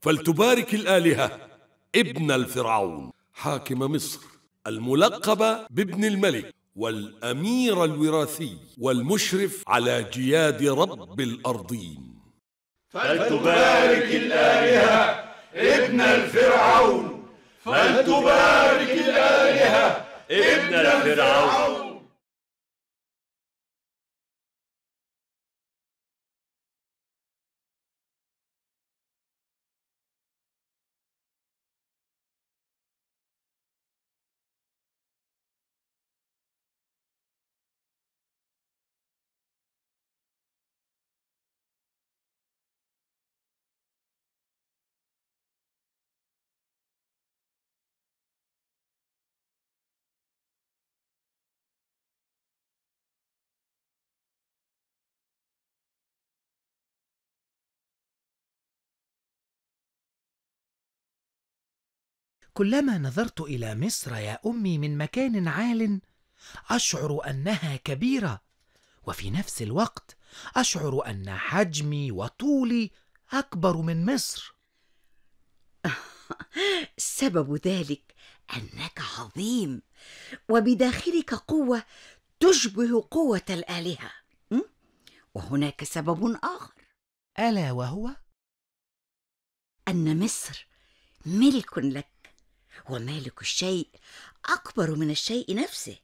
فلتبارك الآلهة ابن الفرعون حاكم مصر الملقب بابن الملك والأمير الوراثي والمشرف على جياد رب الأرضين فلتبارك الآلهة ابن الفرعون فلتبارك الآلهة ابن الفرعون كلما نظرت الى مصر يا امي من مكان عال اشعر انها كبيره وفي نفس الوقت اشعر ان حجمي وطولي اكبر من مصر <laughs> سبب ذلك انك عظيم وبداخلك قوه تشبه قوه الالهه وهناك سبب اخر الا وهو ان مصر ملك لك ومالك الشيء اكبر من الشيء نفسه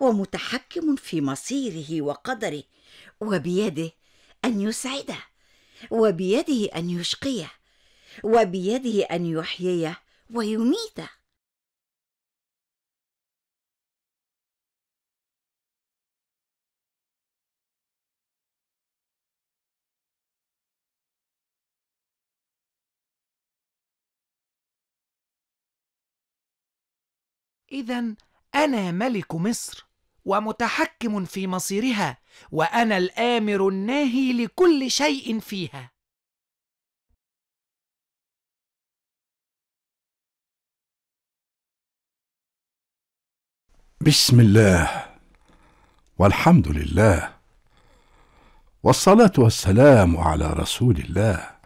ومتحكم في مصيره وقدره وبيده ان يسعده وبيده ان يشقيه وبيده ان يحييه ويميته اذا انا ملك مصر ومتحكم في مصيرها وانا الامر الناهي لكل شيء فيها بسم الله والحمد لله والصلاه والسلام على رسول الله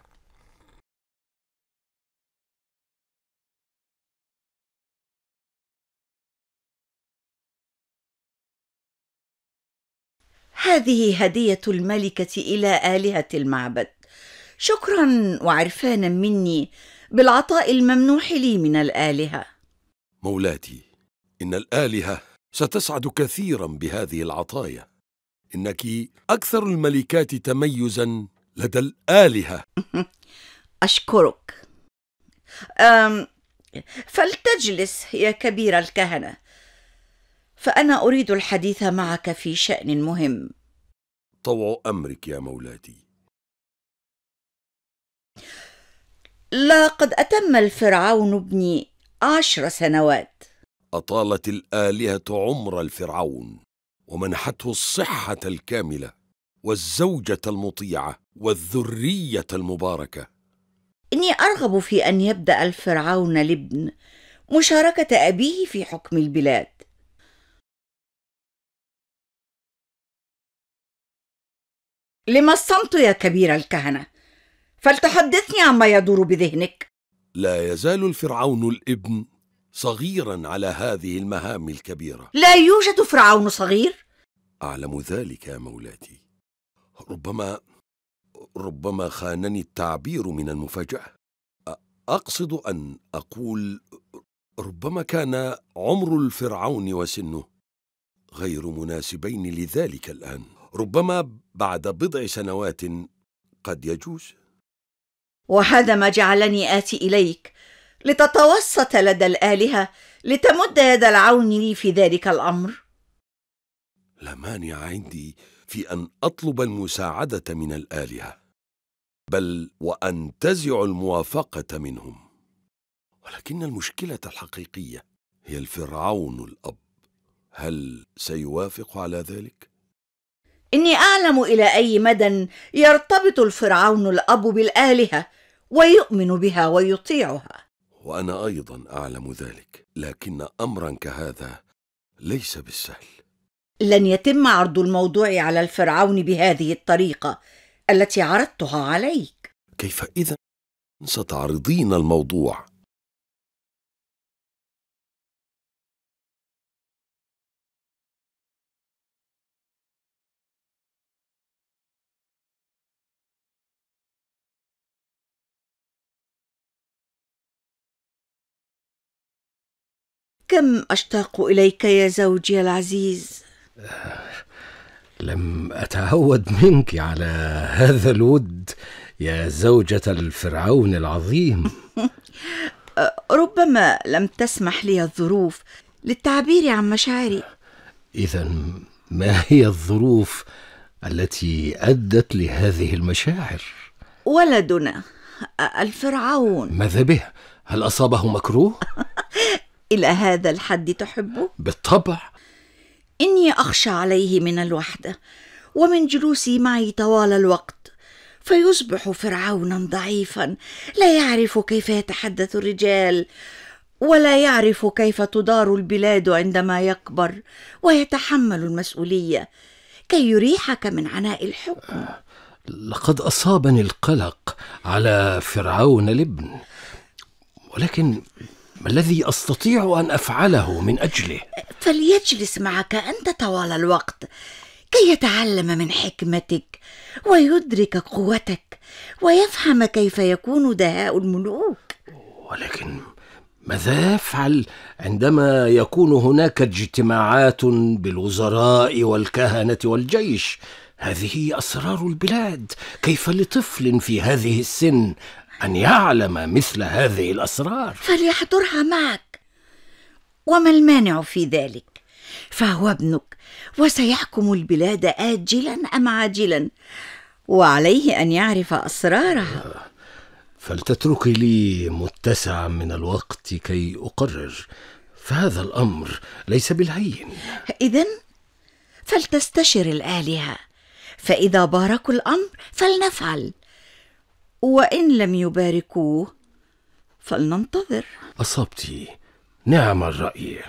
هذه هدية الملكة إلى آلهة المعبد شكرا وعرفانا مني بالعطاء الممنوح لي من الآلهة مولاتي إن الآلهة ستسعد كثيرا بهذه العطايا إنك أكثر الملكات تميزا لدى الآلهة <laughs> أشكرك أم فلتجلس يا كبير الكهنة فأنا أريد الحديث معك في شأن مهم طوع أمرك يا مولاتي لقد أتم الفرعون ابني عشر سنوات أطالت الآلهة عمر الفرعون ومنحته الصحة الكاملة والزوجة المطيعة والذرية المباركة إني أرغب في أن يبدأ الفرعون الابن مشاركة أبيه في حكم البلاد لما الصمت يا كبير الكهنة فلتحدثني عما يدور بذهنك لا يزال الفرعون الابن صغيرا على هذه المهام الكبيرة لا يوجد فرعون صغير أعلم ذلك يا مولاتي ربما ربما خانني التعبير من المفاجأة أقصد أن أقول ربما كان عمر الفرعون وسنه غير مناسبين لذلك الآن ربما بعد بضع سنوات قد يجوز وهذا ما جعلني آتي إليك لتتوسط لدى الآلهة لتمد يد العون لي في ذلك الأمر لا مانع عندي في أن أطلب المساعدة من الآلهة بل وأنتزع الموافقة منهم ولكن المشكلة الحقيقية هي الفرعون الأب هل سيوافق على ذلك؟ إني أعلم إلى أي مدى يرتبط الفرعون الأب بالآلهة ويؤمن بها ويطيعها وأنا أيضا أعلم ذلك لكن أمرا كهذا ليس بالسهل لن يتم عرض الموضوع على الفرعون بهذه الطريقة التي عرضتها عليك كيف إذا ستعرضين الموضوع كم أشتاق إليك يا زوجي العزيز لم أتعود منك على هذا الود يا زوجة الفرعون العظيم <laughs> ربما لم تسمح لي الظروف للتعبير عن مشاعري إذا ما هي الظروف التي أدت لهذه المشاعر؟ ولدنا الفرعون ماذا به؟ هل أصابه مكروه؟ <laughs> إلى هذا الحد تحبه؟ بالطبع إني أخشى عليه من الوحدة ومن جلوسي معي طوال الوقت فيصبح فرعونا ضعيفا لا يعرف كيف يتحدث الرجال ولا يعرف كيف تدار البلاد عندما يكبر ويتحمل المسؤوليه كي يريحك من عناء الحكم لقد اصابني القلق على فرعون الابن ولكن ما الذي أستطيع أن أفعله من أجله؟ فليجلس معك أنت طوال الوقت كي يتعلم من حكمتك ويدرك قوتك ويفهم كيف يكون دهاء الملوك ولكن ماذا يفعل عندما يكون هناك اجتماعات بالوزراء والكهنة والجيش؟ هذه أسرار البلاد كيف لطفل في هذه السن أن يعلم مثل هذه الأسرار فليحضرها معك وما المانع في ذلك فهو ابنك وسيحكم البلاد آجلا أم عاجلا وعليه أن يعرف أسرارها فلتتركي لي متسعا من الوقت كي أقرر فهذا الأمر ليس بالهين إذا فلتستشر الآلهة فإذا باركوا الأمر فلنفعل وإن لم يباركوه فلننتظر أصبتي نعم الرأي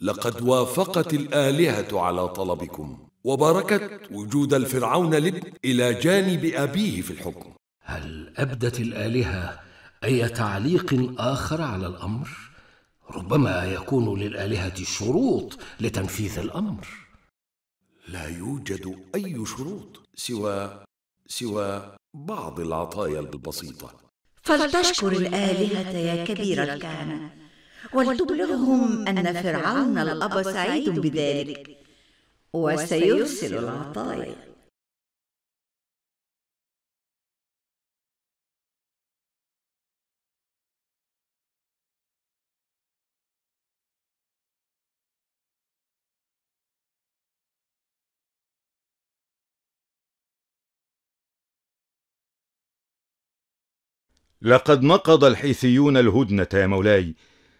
لقد وافقت الآلهة على طلبكم وباركت وجود الفرعون لب إلى جانب أبيه في الحكم هل أبدت الآلهة أي تعليق آخر على الأمر؟ ربما يكون للآلهة شروط لتنفيذ الأمر لا يوجد أي شروط سوى سوى بعض العطايا البسيطة فلتشكر الآلهة يا كبير الكهنة ولتبلغهم أن فرعون الأب سعيد بذلك وسيرسل العطايا لقد نقض الحيثيون الهدنة يا مولاي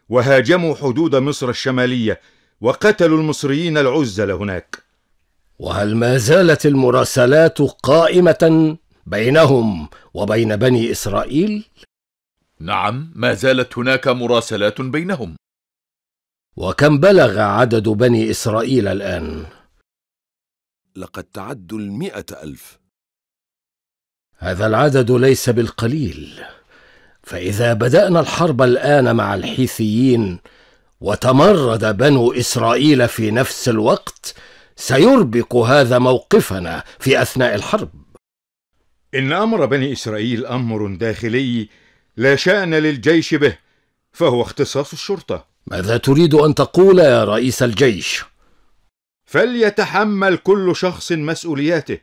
وهاجموا حدود مصر الشمالية وقتلوا المصريين العزل هناك وهل ما زالت المراسلات قائمة بينهم وبين بني إسرائيل؟ نعم ما زالت هناك مراسلات بينهم وكم بلغ عدد بني إسرائيل الآن؟ لقد تعدوا المئة ألف هذا العدد ليس بالقليل فإذا بدأنا الحرب الآن مع الحيثيين وتمرد بنو إسرائيل في نفس الوقت سيربك هذا موقفنا في أثناء الحرب إن أمر بني إسرائيل أمر داخلي لا شأن للجيش به فهو اختصاص الشرطة ماذا تريد أن تقول يا رئيس الجيش؟ فليتحمل كل شخص مسؤولياته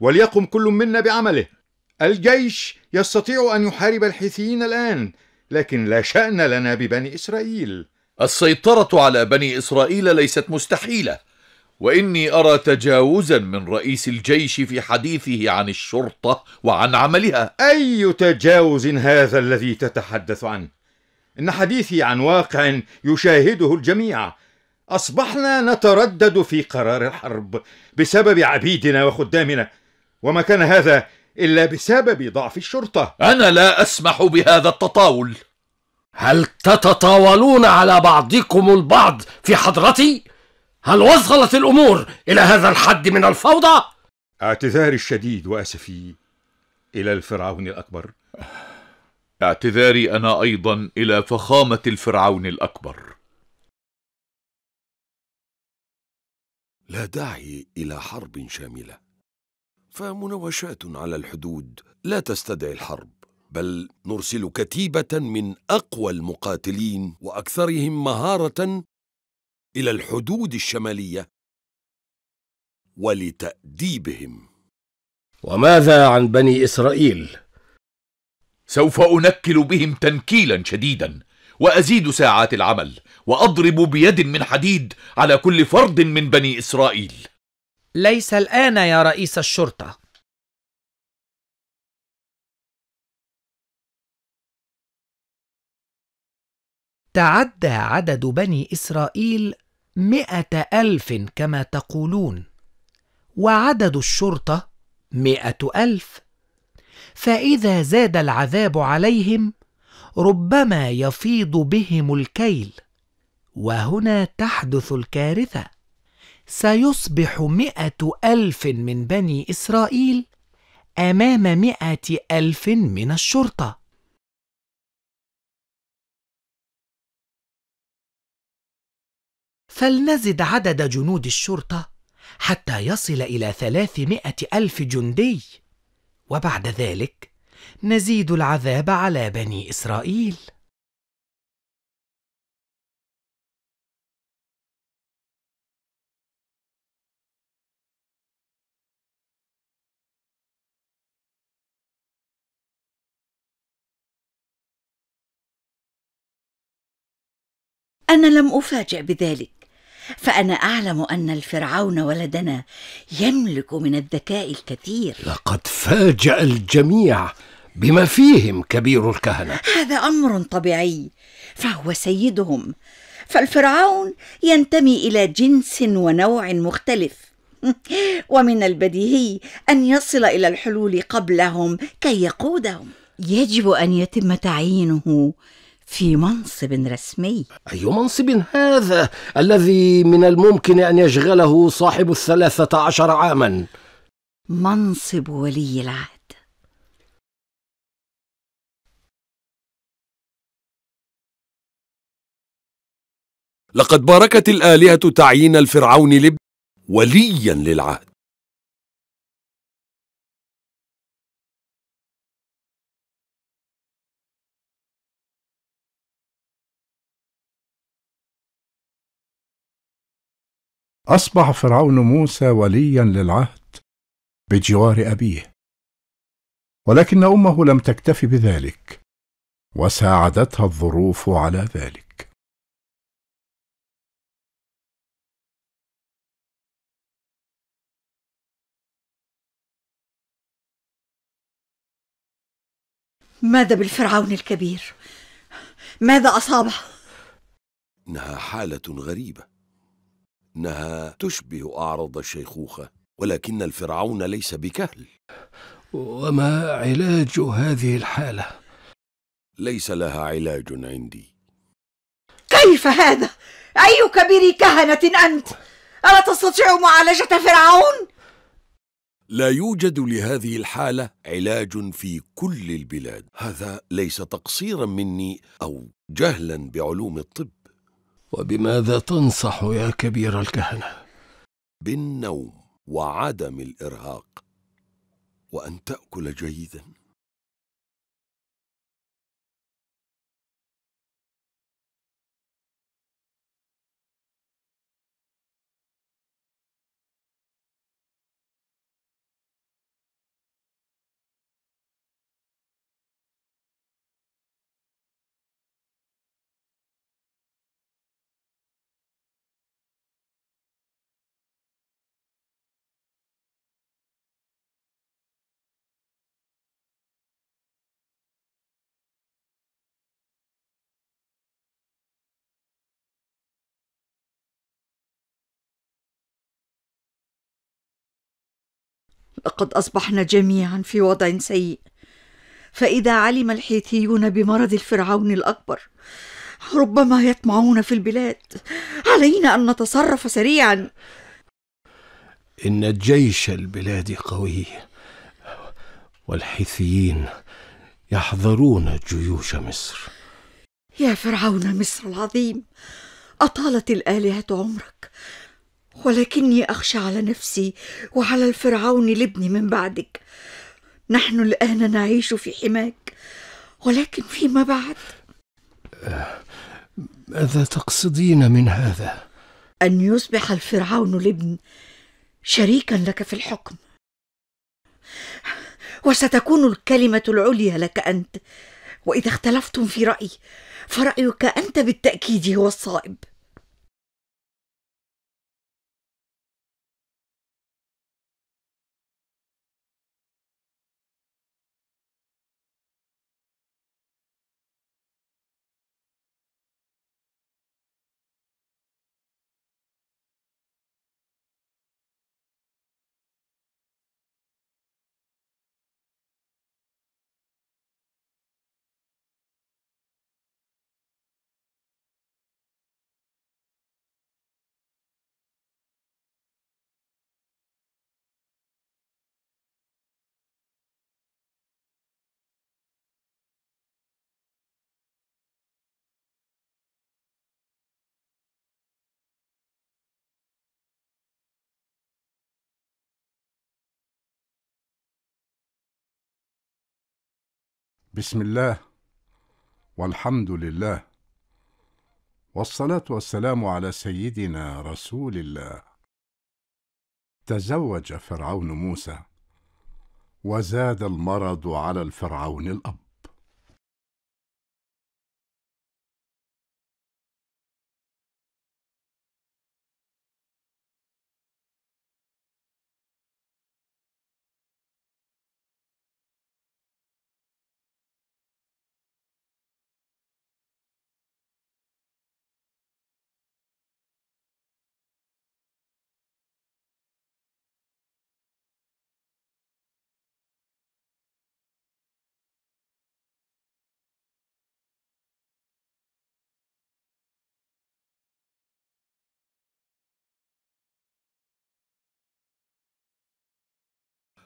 وليقم كل منا بعمله الجيش يستطيع أن يحارب الحيثيين الآن لكن لا شأن لنا ببني إسرائيل السيطرة على بني إسرائيل ليست مستحيلة وإني أرى تجاوزا من رئيس الجيش في حديثه عن الشرطة وعن عملها أي تجاوز هذا الذي تتحدث عنه؟ إن حديثي عن واقع يشاهده الجميع أصبحنا نتردد في قرار الحرب بسبب عبيدنا وخدامنا وما كان هذا إلا بسبب ضعف الشرطة أنا لا أسمح بهذا التطاول هل تتطاولون على بعضكم البعض في حضرتي؟ هل وصلت الأمور إلى هذا الحد من الفوضى؟ اعتذاري الشديد وأسفي إلى الفرعون الأكبر اعتذاري أنا أيضا إلى فخامة الفرعون الأكبر لا داعي إلى حرب شاملة فمناوشات على الحدود لا تستدعي الحرب بل نرسل كتيبه من اقوى المقاتلين واكثرهم مهاره الى الحدود الشماليه ولتاديبهم وماذا عن بني اسرائيل سوف انكل بهم تنكيلا شديدا وازيد ساعات العمل واضرب بيد من حديد على كل فرد من بني اسرائيل ليس الآن يا رئيس الشرطة تعدى عدد بني إسرائيل مئة ألف كما تقولون وعدد الشرطة مئة ألف فإذا زاد العذاب عليهم ربما يفيض بهم الكيل وهنا تحدث الكارثه سيصبح مئة ألف من بني إسرائيل أمام مئة ألف من الشرطة فلنزد عدد جنود الشرطة حتى يصل إلى ثلاثمائة ألف جندي وبعد ذلك نزيد العذاب على بني إسرائيل أنا لم أفاجأ بذلك فأنا أعلم أن الفرعون ولدنا يملك من الذكاء الكثير لقد فاجأ الجميع بما فيهم كبير الكهنة هذا أمر طبيعي فهو سيدهم فالفرعون ينتمي إلى جنس ونوع مختلف <laughs> ومن البديهي أن يصل إلى الحلول قبلهم كي يقودهم يجب أن يتم تعيينه في منصب رسمي أي منصب هذا الذي من الممكن أن يشغله صاحب الثلاثة عشر عاما منصب ولي العهد لقد باركت الآلهة تعيين الفرعون لابن وليا للعهد أصبح فرعون موسى وليا للعهد بجوار أبيه ولكن أمه لم تكتف بذلك وساعدتها الظروف على ذلك ماذا بالفرعون الكبير ماذا اصابه انها حاله غريبه أنها تشبه أعرض الشيخوخة ولكن الفرعون ليس بكهل وما علاج هذه الحالة؟ ليس لها علاج عندي كيف هذا؟ أي كبير كهنة أنت؟ ألا تستطيع معالجة فرعون؟ لا يوجد لهذه الحالة علاج في كل البلاد هذا ليس تقصيرا مني أو جهلا بعلوم الطب وبماذا تنصح يا كبير الكهنه بالنوم وعدم الارهاق وان تاكل جيدا لقد اصبحنا جميعا في وضع سيء فاذا علم الحيثيون بمرض الفرعون الاكبر ربما يطمعون في البلاد علينا ان نتصرف سريعا ان جيش البلاد قوي والحيثيين يحضرون جيوش مصر يا فرعون مصر العظيم اطالت الالهه عمرك ولكني أخشى على نفسي وعلى الفرعون لابني من بعدك نحن الآن نعيش في حماك ولكن فيما بعد ماذا تقصدين من هذا أن يصبح الفرعون لابن شريكا لك في الحكم وستكون الكلمة العليا لك أنت وإذا اختلفتم في رأي فرأيك أنت بالتأكيد هو الصائب بسم الله والحمد لله والصلاة والسلام على سيدنا رسول الله تزوج فرعون موسى وزاد المرض على الفرعون الأب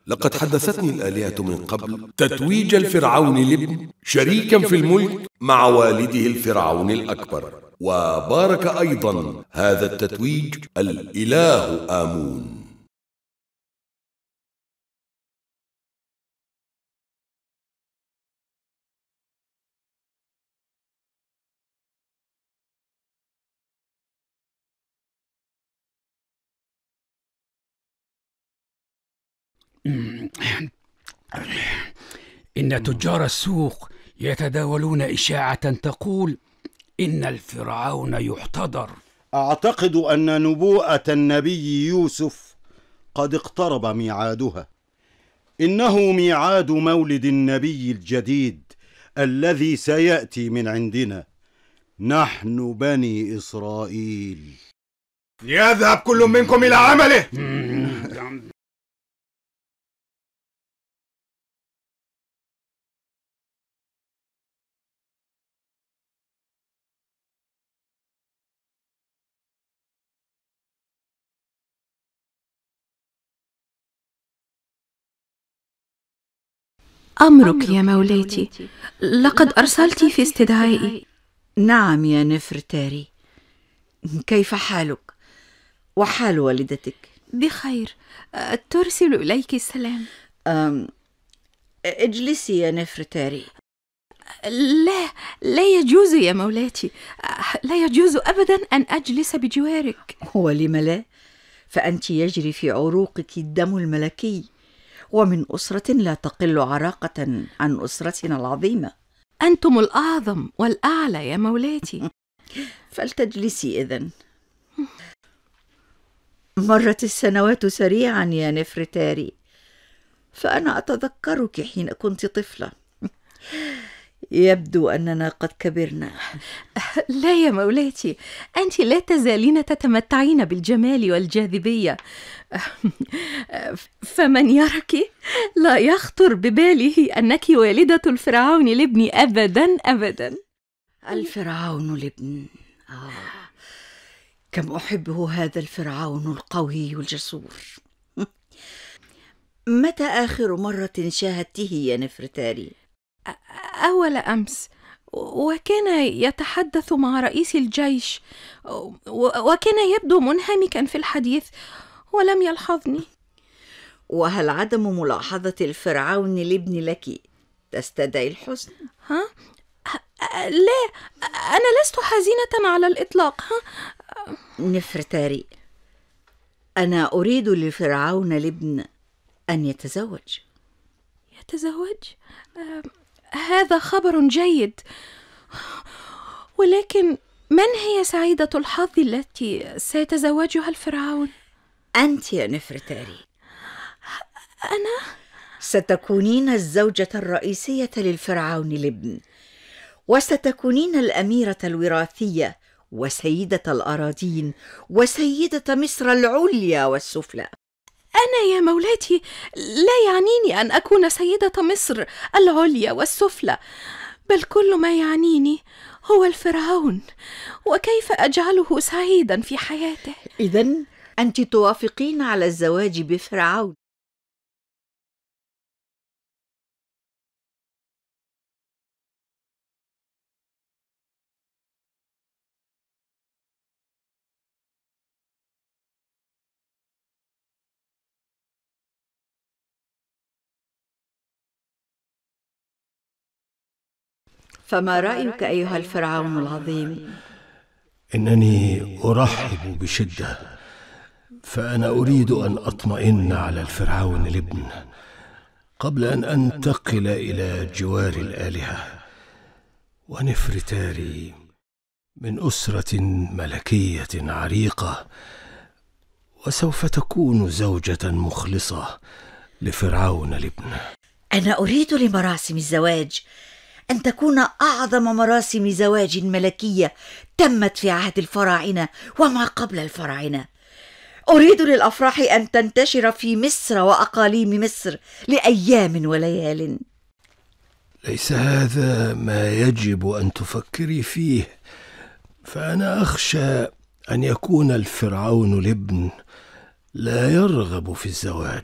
لقد حدثتني الآلهة من قبل تتويج الفرعون لابن شريكا في الملك مع والده الفرعون الأكبر وبارك أيضا هذا التتويج الإله آمون <clears throat> إن تجار السوق يتداولون إشاعة تقول إن الفرعون يحتضر أعتقد أن نبوءة النبي يوسف قد اقترب ميعادها إنه ميعاد مولد النبي الجديد الذي سيأتي من عندنا نحن بني إسرائيل ليذهب كل منكم إلى عمله <clears throat> نعم. أمرك يا مولاتي لقد أرسلت في استدعائي نعم يا نفرتاري كيف حالك وحال والدتك بخير ترسل إليك السلام اجلسي يا نفرتاري لا لا يجوز يا مولاتي لا يجوز أبدا أن أجلس بجوارك ولم لا فأنت يجري في عروقك الدم الملكي ومن أسرة لا تقل عراقة عن أسرتنا العظيمة أنتم الأعظم والأعلى يا مولاتي <laughs> فلتجلسي إذن مرت السنوات سريعا يا نفرتاري فأنا أتذكرك حين كنت طفلة يبدو أننا قد كبرنا <laughs> لا يا مولاتي أنت لا تزالين تتمتعين بالجمال والجاذبية <laughs> فمن يرك لا يخطر بباله أنك والدة الفرعون لابني أبدا أبدا الفرعون لابن آه. كم أحبه هذا الفرعون القوي الجسور <laughs> متى آخر مرة شاهدته يا نفرتاري؟ أول أمس وكان يتحدث مع رئيس الجيش وكان يبدو منهمكا في الحديث ولم يلحظني وهل عدم ملاحظة الفرعون لابن لك تستدعي الحزن؟ ها؟ لا أنا لست حزينة على الإطلاق ها؟ نفرتاري أنا أريد لفرعون لابن أن يتزوج يتزوج؟ أه هذا خبر جيد ولكن من هي سعيدة الحظ التي سيتزوجها الفرعون؟ أنت يا نفرتاري أنا؟ ستكونين الزوجة الرئيسية للفرعون الابن وستكونين الأميرة الوراثية وسيدة الأراضين وسيدة مصر العليا والسفلى أنا يا مولاتي لا يعنيني أن أكون سيدة مصر العليا والسفلى بل كل ما يعنيني هو الفرعون وكيف أجعله سعيدا في حياته إذا أنت توافقين على الزواج بفرعون فما رايك ايها الفرعون العظيم انني ارحب بشده فانا اريد ان اطمئن على الفرعون الابن قبل ان انتقل الى جوار الالهه ونفرتاري من اسره ملكيه عريقه وسوف تكون زوجه مخلصه لفرعون الابن انا اريد لمراسم الزواج ان تكون اعظم مراسم زواج ملكيه تمت في عهد الفراعنه وما قبل الفراعنه أريد للأفراح أن تنتشر في مصر وأقاليم مصر لأيام وليال ليس هذا ما يجب أن تفكري فيه فأنا أخشى أن يكون الفرعون الابن لا يرغب في الزواج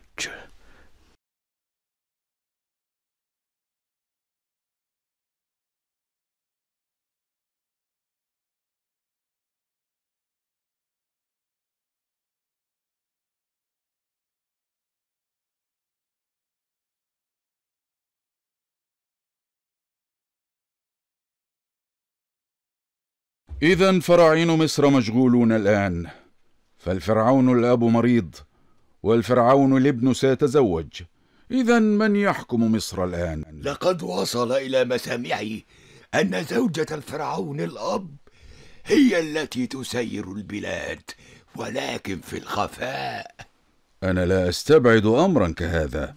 إذا فراعين مصر مشغولون الآن فالفرعون الأب مريض والفرعون الابن سيتزوج إذا من يحكم مصر الآن؟ لقد وصل إلى مسامعي أن زوجة الفرعون الأب هي التي تسير البلاد ولكن في الخفاء أنا لا أستبعد أمرا كهذا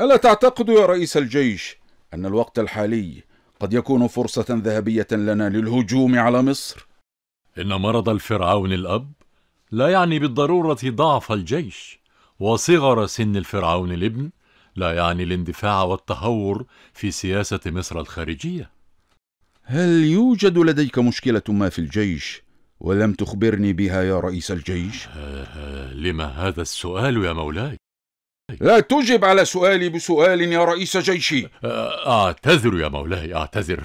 ألا تعتقد يا رئيس الجيش أن الوقت الحالي قد يكون فرصة ذهبية لنا للهجوم على مصر إن مرض الفرعون الأب لا يعني بالضرورة ضعف الجيش وصغر سن الفرعون الابن لا يعني الاندفاع والتهور في سياسة مصر الخارجية هل يوجد لديك مشكلة ما في الجيش ولم تخبرني بها يا رئيس الجيش؟ آه، آه، لما هذا السؤال يا مولاي؟ طيب. لا تجب على سؤالي بسؤال يا رئيس جيشي آه، أعتذر يا مولاي أعتذر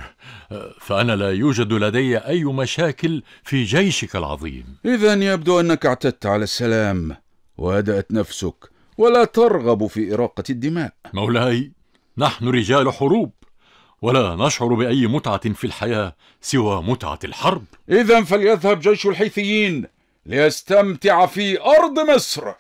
آه، فأنا لا يوجد لدي أي مشاكل في جيشك العظيم إذا يبدو أنك اعتدت على السلام وهدأت نفسك ولا ترغب في إراقة الدماء مولاي نحن رجال حروب ولا نشعر بأي متعة في الحياة سوى متعة الحرب إذا فليذهب جيش الحيثيين ليستمتع في أرض مصر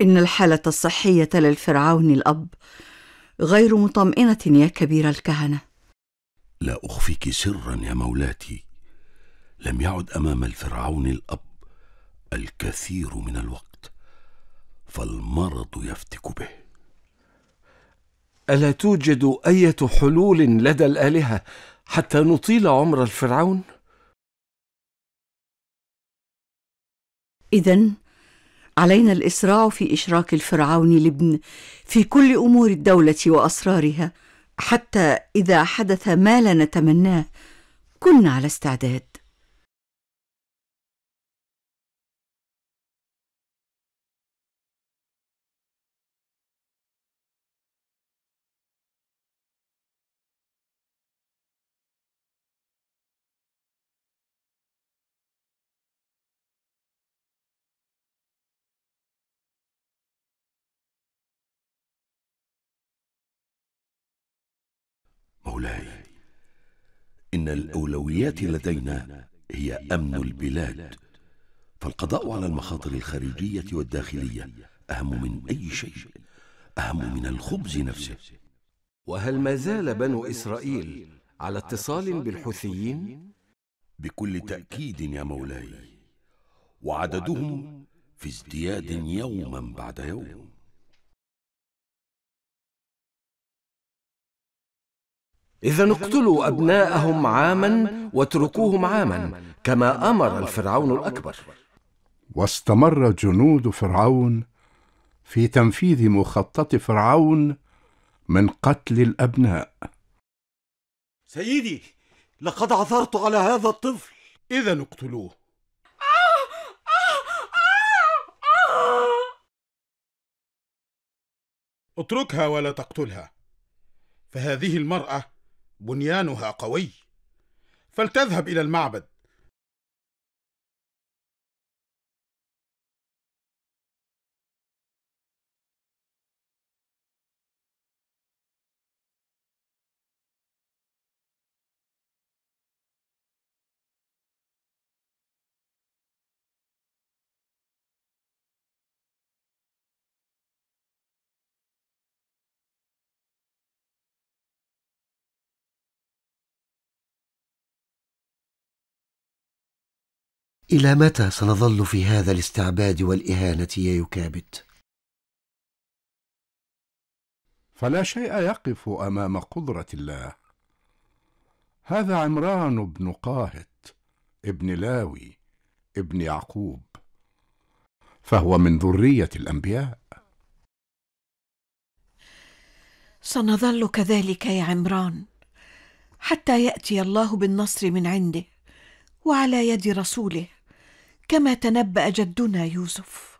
إن الحالة الصحية للفرعون الأب غير مطمئنة يا كبير الكهنة لا أخفيك سرا يا مولاتي لم يعد أمام الفرعون الأب الكثير من الوقت فالمرض يفتك به ألا توجد أية حلول لدى الآلهة حتى نطيل عمر الفرعون؟ إذا علينا الإسراع في إشراك الفرعون لابن في كل أمور الدولة وأسرارها حتى إذا حدث ما لا نتمناه كنا على استعداد مولاي إن الأولويات لدينا هي أمن البلاد فالقضاء على المخاطر الخارجية والداخلية أهم من أي شيء أهم من الخبز نفسه وهل ما زال بنو إسرائيل على اتصال بالحوثيين؟ بكل تأكيد يا مولاي وعددهم في ازدياد يوما بعد يوم إذا اقتلوا أبناءهم عاما واتركوهم عاما كما أمر الفرعون الأكبر واستمر جنود فرعون في تنفيذ مخطط فرعون من قتل الأبناء سيدي لقد عثرت على هذا الطفل إذا اقتلوه اتركها ولا تقتلها فهذه المرأة بنيانها قوي فلتذهب إلى المعبد الى متى سنظل في هذا الاستعباد والاهانه يا يكابت فلا شيء يقف امام قدره الله هذا عمران بن قاهت ابن لاوي ابن يعقوب فهو من ذريه الانبياء سنظل كذلك يا عمران حتى ياتي الله بالنصر من عنده وعلى يد رسوله كما تنبأ جدنا يوسف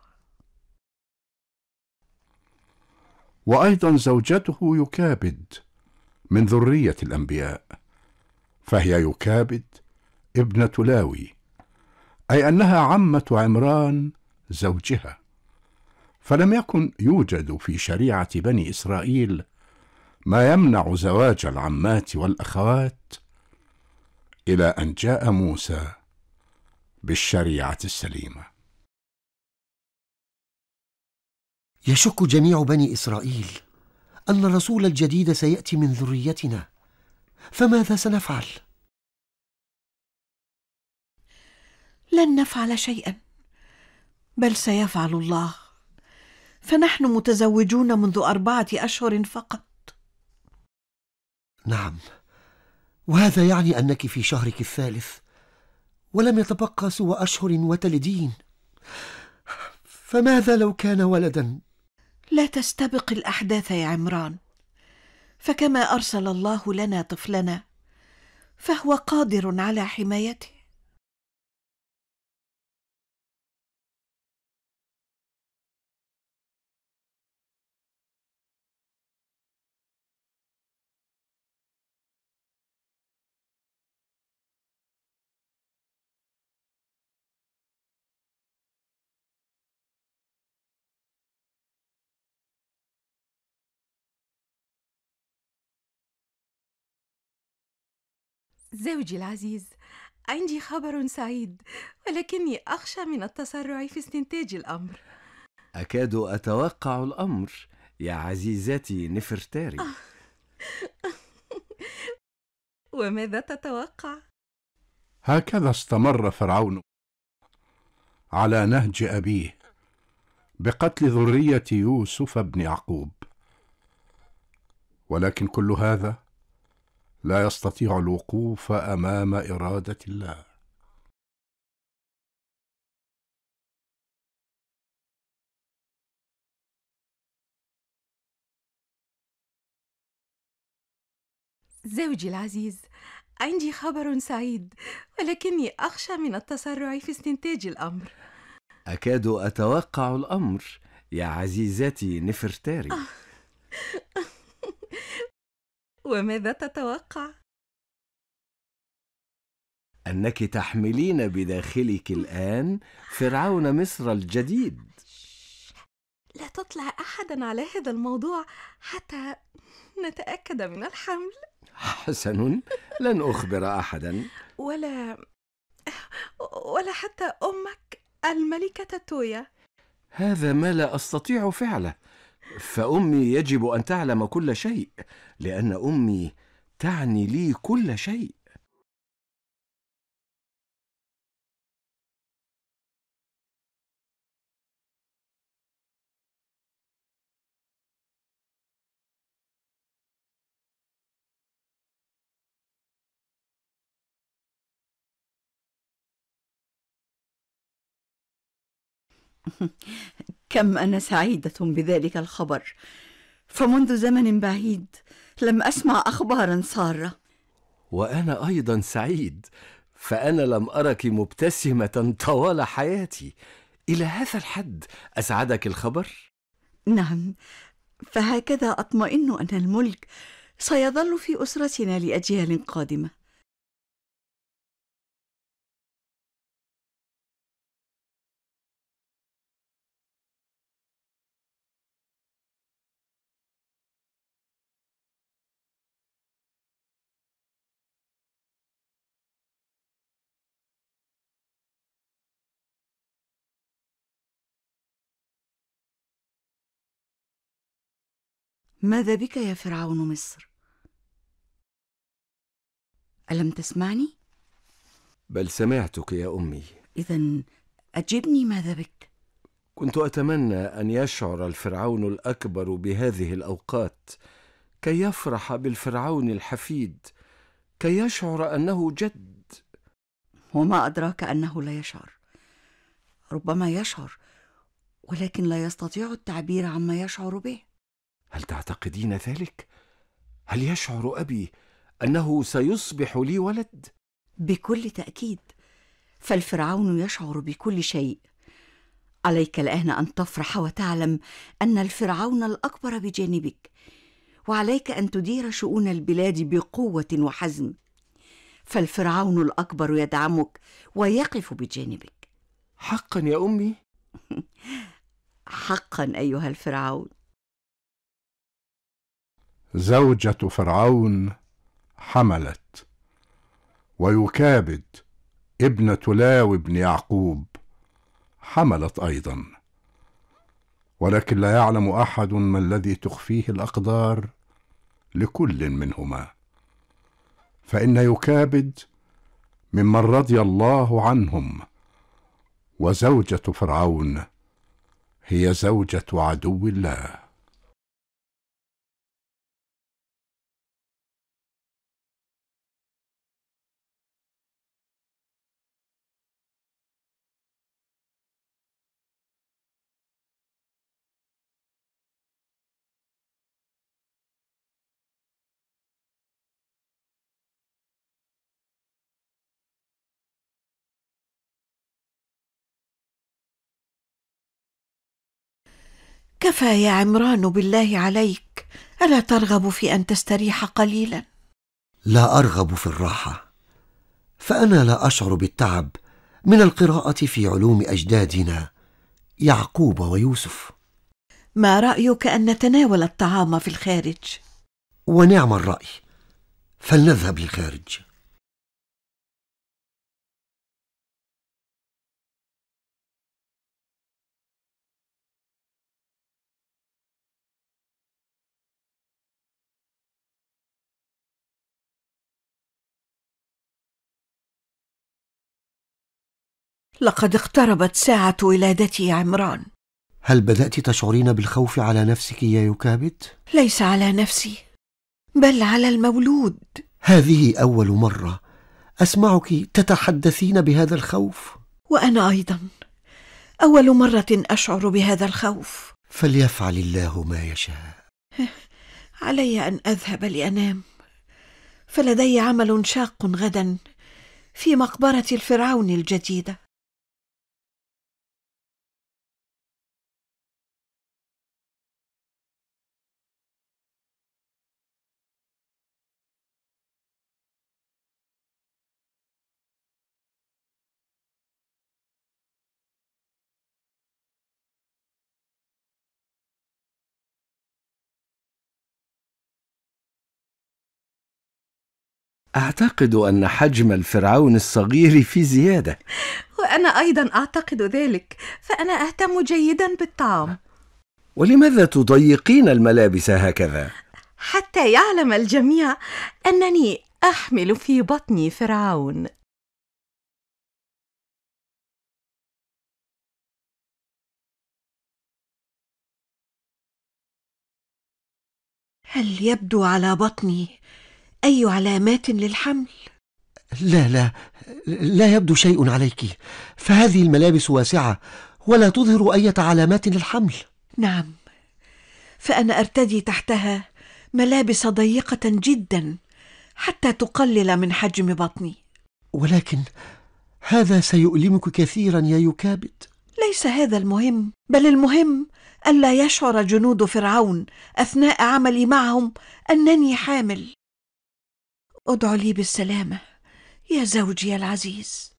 وأيضا زوجته يكابد من ذرية الأنبياء فهي يكابد ابنة لاوي أي أنها عمة عمران زوجها فلم يكن يوجد في شريعة بني إسرائيل ما يمنع زواج العمات والأخوات إلى أن جاء موسى بالشريعة السليمة يشك جميع بني إسرائيل أن الرسول الجديد سيأتي من ذريتنا فماذا سنفعل؟ لن نفعل شيئا بل سيفعل الله فنحن متزوجون منذ أربعة أشهر فقط نعم وهذا يعني أنك في شهرك الثالث ولم يتبقى سوى أشهر وتلدين فماذا لو كان ولدا لا تستبق الأحداث يا عمران فكما أرسل الله لنا طفلنا فهو قادر على حمايته زوجي العزيز عندي خبر سعيد ولكني اخشى من التسرع في استنتاج الامر اكاد اتوقع الامر يا عزيزتي نفرتاري <laughs> وماذا تتوقع هكذا استمر فرعون على نهج ابيه بقتل ذريه يوسف بن يعقوب ولكن كل هذا لا يستطيع الوقوف امام اراده الله زوجي العزيز عندي خبر سعيد ولكني اخشى من التسرع في استنتاج الامر اكاد اتوقع الامر يا عزيزتي نفرتاري <laughs> وماذا تتوقع؟ أنك تحملين بداخلك الآن فرعون مصر الجديد لا تطلع أحدا على هذا الموضوع حتى نتأكد من الحمل حسن لن أخبر أحدا ولا ولا حتى أمك الملكة تويا هذا ما لا أستطيع فعله فأمي يجب أن تعلم كل شيء لأن أمي تعني لي كل شيء <laughs> كم أنا سعيدة بذلك الخبر فمنذ زمن بعيد لم أسمع أخبارا سارة وأنا أيضا سعيد فأنا لم أرك مبتسمة طوال حياتي إلى هذا الحد أسعدك الخبر؟ نعم فهكذا أطمئن أن الملك سيظل في أسرتنا لأجيال قادمة ماذا بك يا فرعون مصر الم تسمعني بل سمعتك يا امي اذا اجبني ماذا بك كنت اتمنى ان يشعر الفرعون الاكبر بهذه الاوقات كي يفرح بالفرعون الحفيد كي يشعر انه جد وما ادراك انه لا يشعر ربما يشعر ولكن لا يستطيع التعبير عما يشعر به هل تعتقدين ذلك هل يشعر ابي انه سيصبح لي ولد بكل تاكيد فالفرعون يشعر بكل شيء عليك الان ان تفرح وتعلم ان الفرعون الاكبر بجانبك وعليك ان تدير شؤون البلاد بقوه وحزم فالفرعون الاكبر يدعمك ويقف بجانبك حقا يا امي <laughs> حقا ايها الفرعون زوجة فرعون حملت ويكابد ابنة لاو بن يعقوب حملت أيضا ولكن لا يعلم أحد ما الذي تخفيه الأقدار لكل منهما فإن يكابد ممن رضي الله عنهم وزوجة فرعون هي زوجة عدو الله كفى يا عمران بالله عليك الا ترغب في ان تستريح قليلا لا ارغب في الراحه فانا لا اشعر بالتعب من القراءه في علوم اجدادنا يعقوب ويوسف ما رايك ان نتناول الطعام في الخارج ونعم الراي فلنذهب للخارج لقد اقتربت ساعة ولادتي يا عمران هل بدأت تشعرين بالخوف على نفسك يا يكابت؟ ليس على نفسي بل على المولود هذه أول مرة أسمعك تتحدثين بهذا الخوف وأنا أيضا أول مرة أشعر بهذا الخوف فليفعل الله ما يشاء <laughs> علي أن أذهب لأنام فلدي عمل شاق غدا في مقبرة الفرعون الجديدة أعتقد أن حجم الفرعون الصغير في زيادة وأنا أيضا أعتقد ذلك فأنا أهتم جيدا بالطعام ولماذا تضيقين الملابس هكذا؟ حتى يعلم الجميع أنني أحمل في بطني فرعون هل يبدو على بطني أي علامات للحمل؟ لا لا لا يبدو شيء عليك فهذه الملابس واسعة ولا تظهر أي علامات للحمل نعم فأنا أرتدي تحتها ملابس ضيقة جدا حتى تقلل من حجم بطني ولكن هذا سيؤلمك كثيرا يا يكابد ليس هذا المهم بل المهم ألا يشعر جنود فرعون أثناء عملي معهم أنني حامل ادع لي بالسلامة يا زوجي العزيز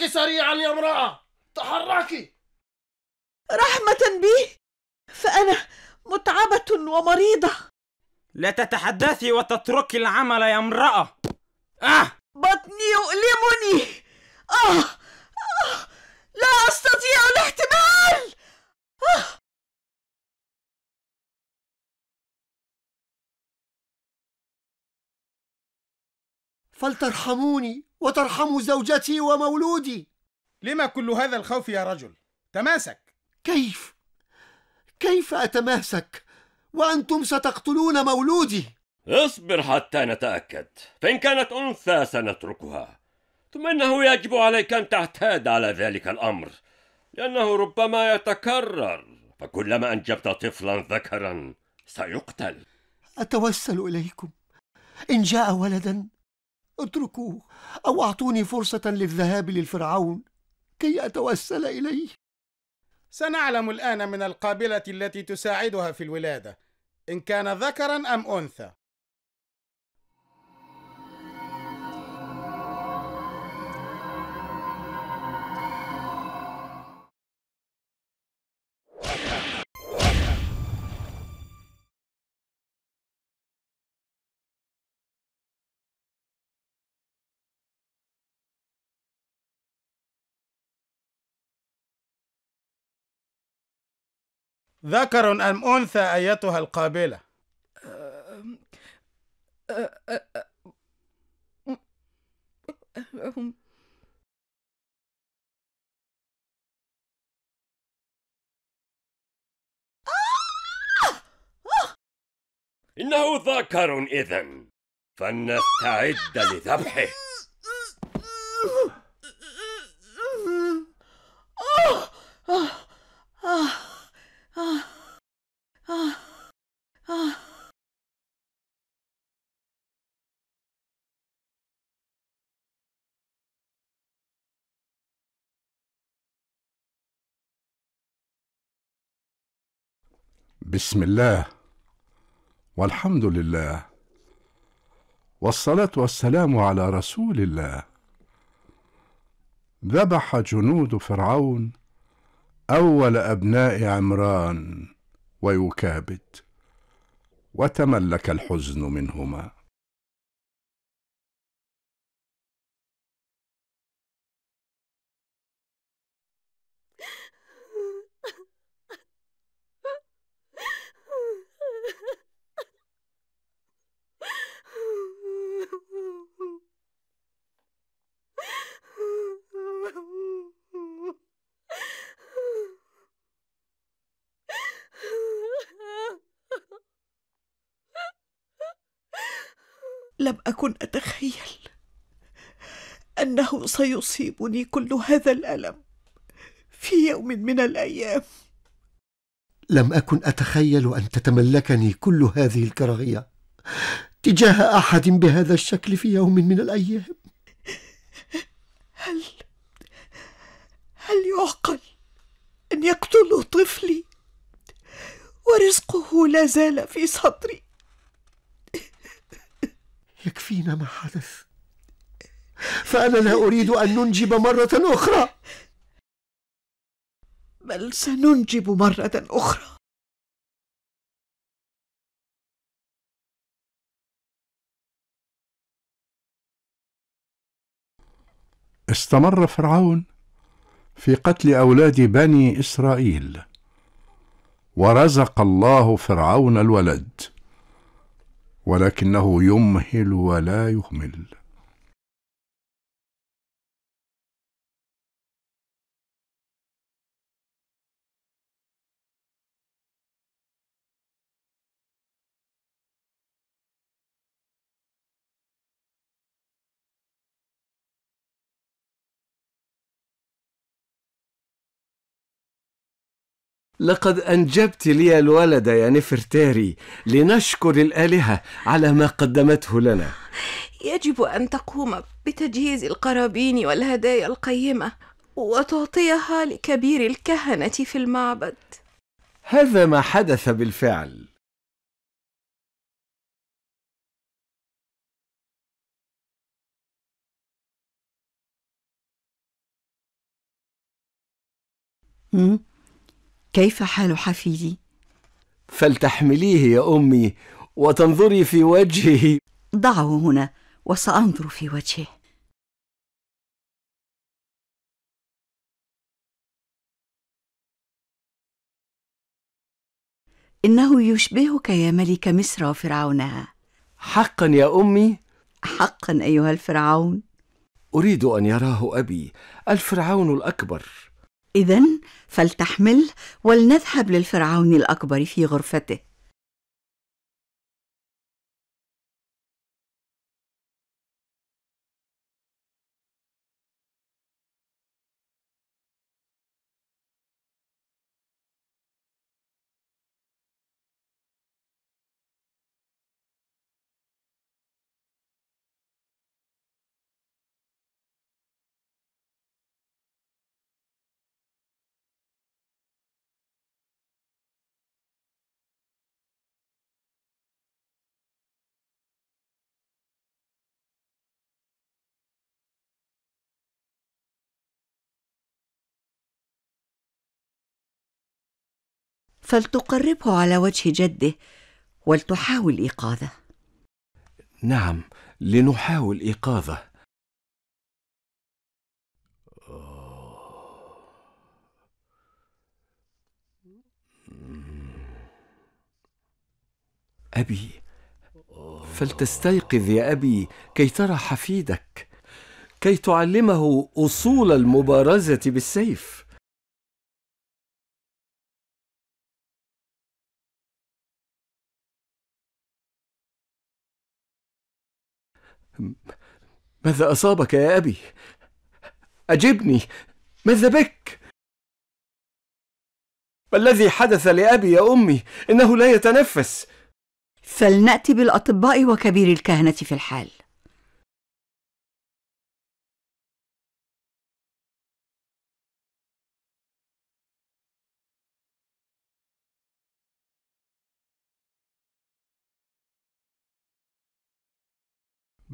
تحركي سريعا يا امرأة تحركي رحمة بي فأنا متعبة ومريضة لا تتحدثي وتتركي العمل يا امرأة آه بطني يؤلمني آه, آه. لا أستطيع الاحتمال آه. فلترحموني وترحموا زوجتي ومولودي لما كل هذا الخوف يا رجل تماسك كيف كيف اتماسك وانتم ستقتلون مولودي اصبر حتى نتاكد فان كانت انثى سنتركها ثم انه يجب عليك ان تعتاد على ذلك الامر لانه ربما يتكرر فكلما انجبت طفلا ذكرا سيقتل اتوسل اليكم ان جاء ولدا اتركوه أو أعطوني فرصة للذهاب للفرعون كي أتوسل إليه سنعلم الآن من القابلة التي تساعدها في الولادة إن كان ذكرا أم أنثى ذكر أم أنثى أيتها القابلة إنه ذكر إذن فلنستعد لذبحه بسم الله والحمد لله والصلاه والسلام على رسول الله ذبح جنود فرعون اول ابناء عمران ويكابد وتملك الحزن منهما لم أكن أتخيل أنه سيصيبني كل هذا الألم في يوم من الأيام لم أكن أتخيل أن تتملكني كل هذه الكراهية تجاه أحد بهذا الشكل في يوم من الأيام هل هل يعقل أن يقتلوا طفلي ورزقه لا زال في صدري يكفينا ما حدث فأنا لا أريد أن ننجب مرة أخرى بل سننجب مرة أخرى استمر فرعون في قتل أولاد بني إسرائيل ورزق الله فرعون الولد ولكنه يمهل ولا يهمل لقد أنجبت لي الولد يا نفرتاري لنشكر الآلهة على ما قدمته لنا يجب أن تقوم بتجهيز القرابين والهدايا القيمة وتعطيها لكبير الكهنة في المعبد هذا ما حدث بالفعل Mm-hmm. كيف حال حفيدي فلتحمليه يا امي وتنظري في وجهه ضعه هنا وسانظر في وجهه انه يشبهك يا ملك مصر وفرعونها حقا يا امي حقا ايها الفرعون اريد ان يراه ابي الفرعون الاكبر إذا فلتحمل ولنذهب للفرعون الأكبر في غرفته فلتقربه على وجه جده ولتحاول ايقاظه نعم لنحاول ايقاظه ابي فلتستيقظ يا ابي كي ترى حفيدك كي تعلمه اصول المبارزه بالسيف ماذا أصابك يا أبي؟ أجبني ماذا بك؟ ما الذي حدث لأبي يا أمي؟ إنه لا يتنفس فلنأتي بالأطباء وكبير الكهنة في الحال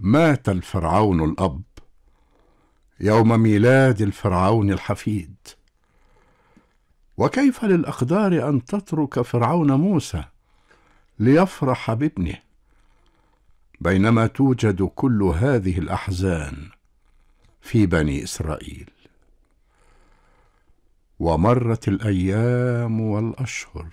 مات الفرعون الاب يوم ميلاد الفرعون الحفيد وكيف للاقدار ان تترك فرعون موسى ليفرح بابنه بينما توجد كل هذه الاحزان في بني اسرائيل ومرت الايام والاشهر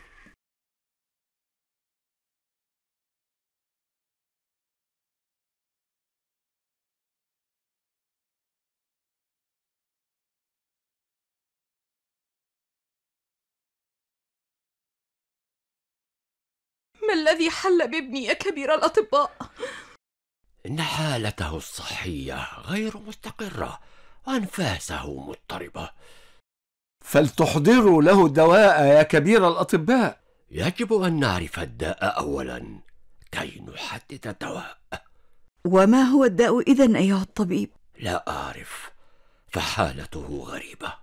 الذي حل بابني يا كبير الأطباء؟ إن حالته الصحية غير مستقرة وأنفاسه مضطربة فلتحضروا له الدواء يا كبير الأطباء يجب أن نعرف الداء أولا كي نحدد الدواء وما هو الداء إذا أيها الطبيب؟ لا أعرف فحالته غريبة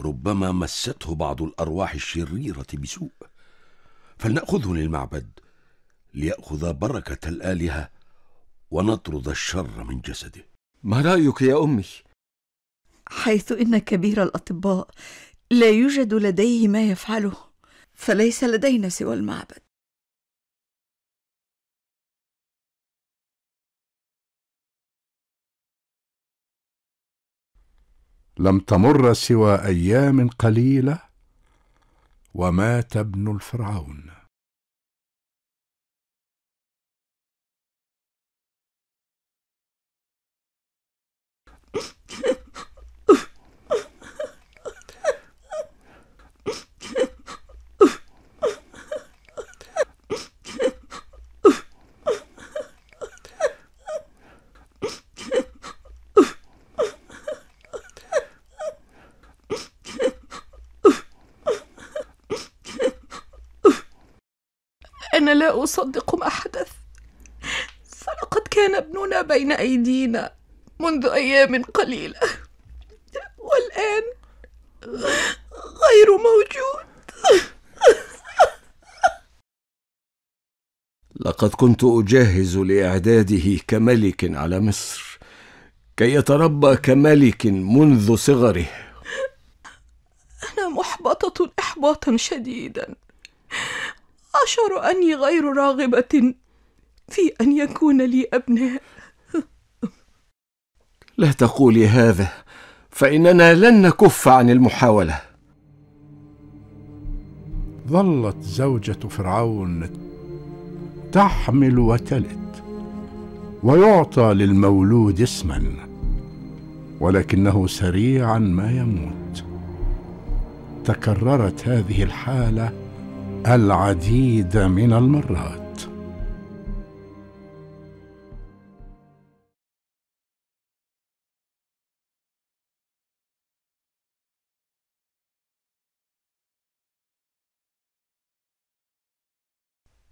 ربما مسته بعض الأرواح الشريرة بسوء فلنأخذه للمعبد ليأخذ بركة الآلهة ونطرد الشر من جسده ما رأيك يا أمي؟ حيث إن كبير الأطباء لا يوجد لديه ما يفعله فليس لدينا سوى المعبد لم تمر سوى ايام قليله ومات ابن الفرعون <laughs> أنا لا أصدق ما حدث فلقد كان ابننا بين أيدينا منذ أيام قليلة والآن غير موجود لقد كنت أجهز لإعداده كملك على مصر كي يتربى كملك منذ صغره أنا محبطة إحباطا شديدا أشعر أني غير راغبة في أن يكون لي أبناء لا تقولي هذا فإننا لن نكف عن المحاولة ظلت زوجة فرعون تحمل وتلد ويعطى للمولود اسما ولكنه سريعا ما يموت تكررت هذه الحاله العديد من المرات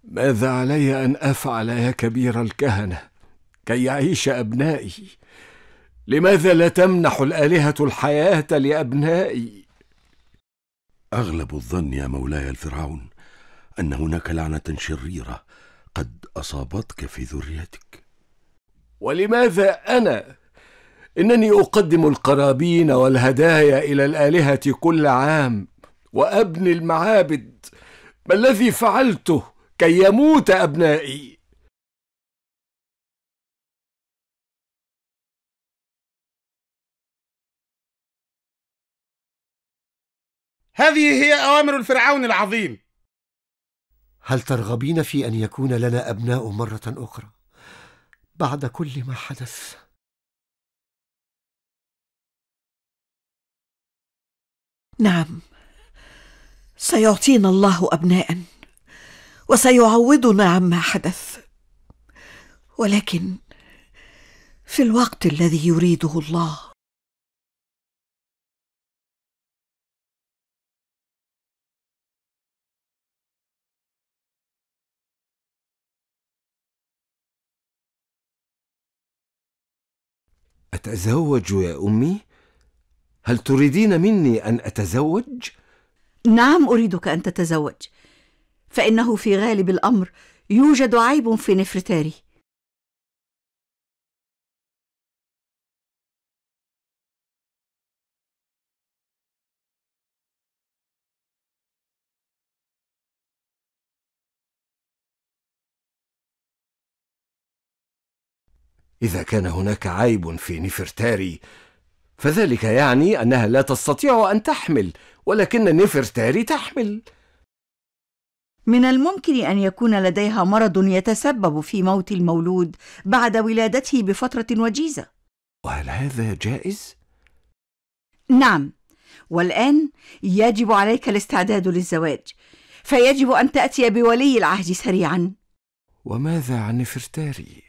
ماذا علي ان افعل يا كبير الكهنه كي يعيش ابنائي لماذا لا تمنح الالهه الحياه لابنائي اغلب الظن يا مولاي الفرعون ان هناك لعنه شريره قد اصابتك في ذريتك ولماذا انا انني اقدم القرابين والهدايا الى الالهه كل عام وابني المعابد ما الذي فعلته كي يموت ابنائي هذه هي اوامر الفرعون العظيم هل ترغبين في ان يكون لنا ابناء مره اخرى بعد كل ما حدث نعم سيعطينا الله ابناء وسيعوضنا عما حدث ولكن في الوقت الذي يريده الله أتزوج يا أمي؟ هل تريدين مني أن أتزوج؟ نعم أريدك أن تتزوج فإنه في غالب الأمر يوجد عيب في نفرتاري إذا كان هناك عيب في نفرتاري فذلك يعني أنها لا تستطيع أن تحمل ولكن نفرتاري تحمل من الممكن أن يكون لديها مرض يتسبب في موت المولود بعد ولادته بفترة وجيزة وهل هذا جائز؟ نعم والآن يجب عليك الاستعداد للزواج فيجب أن تأتي بولي العهد سريعا وماذا عن نفرتاري؟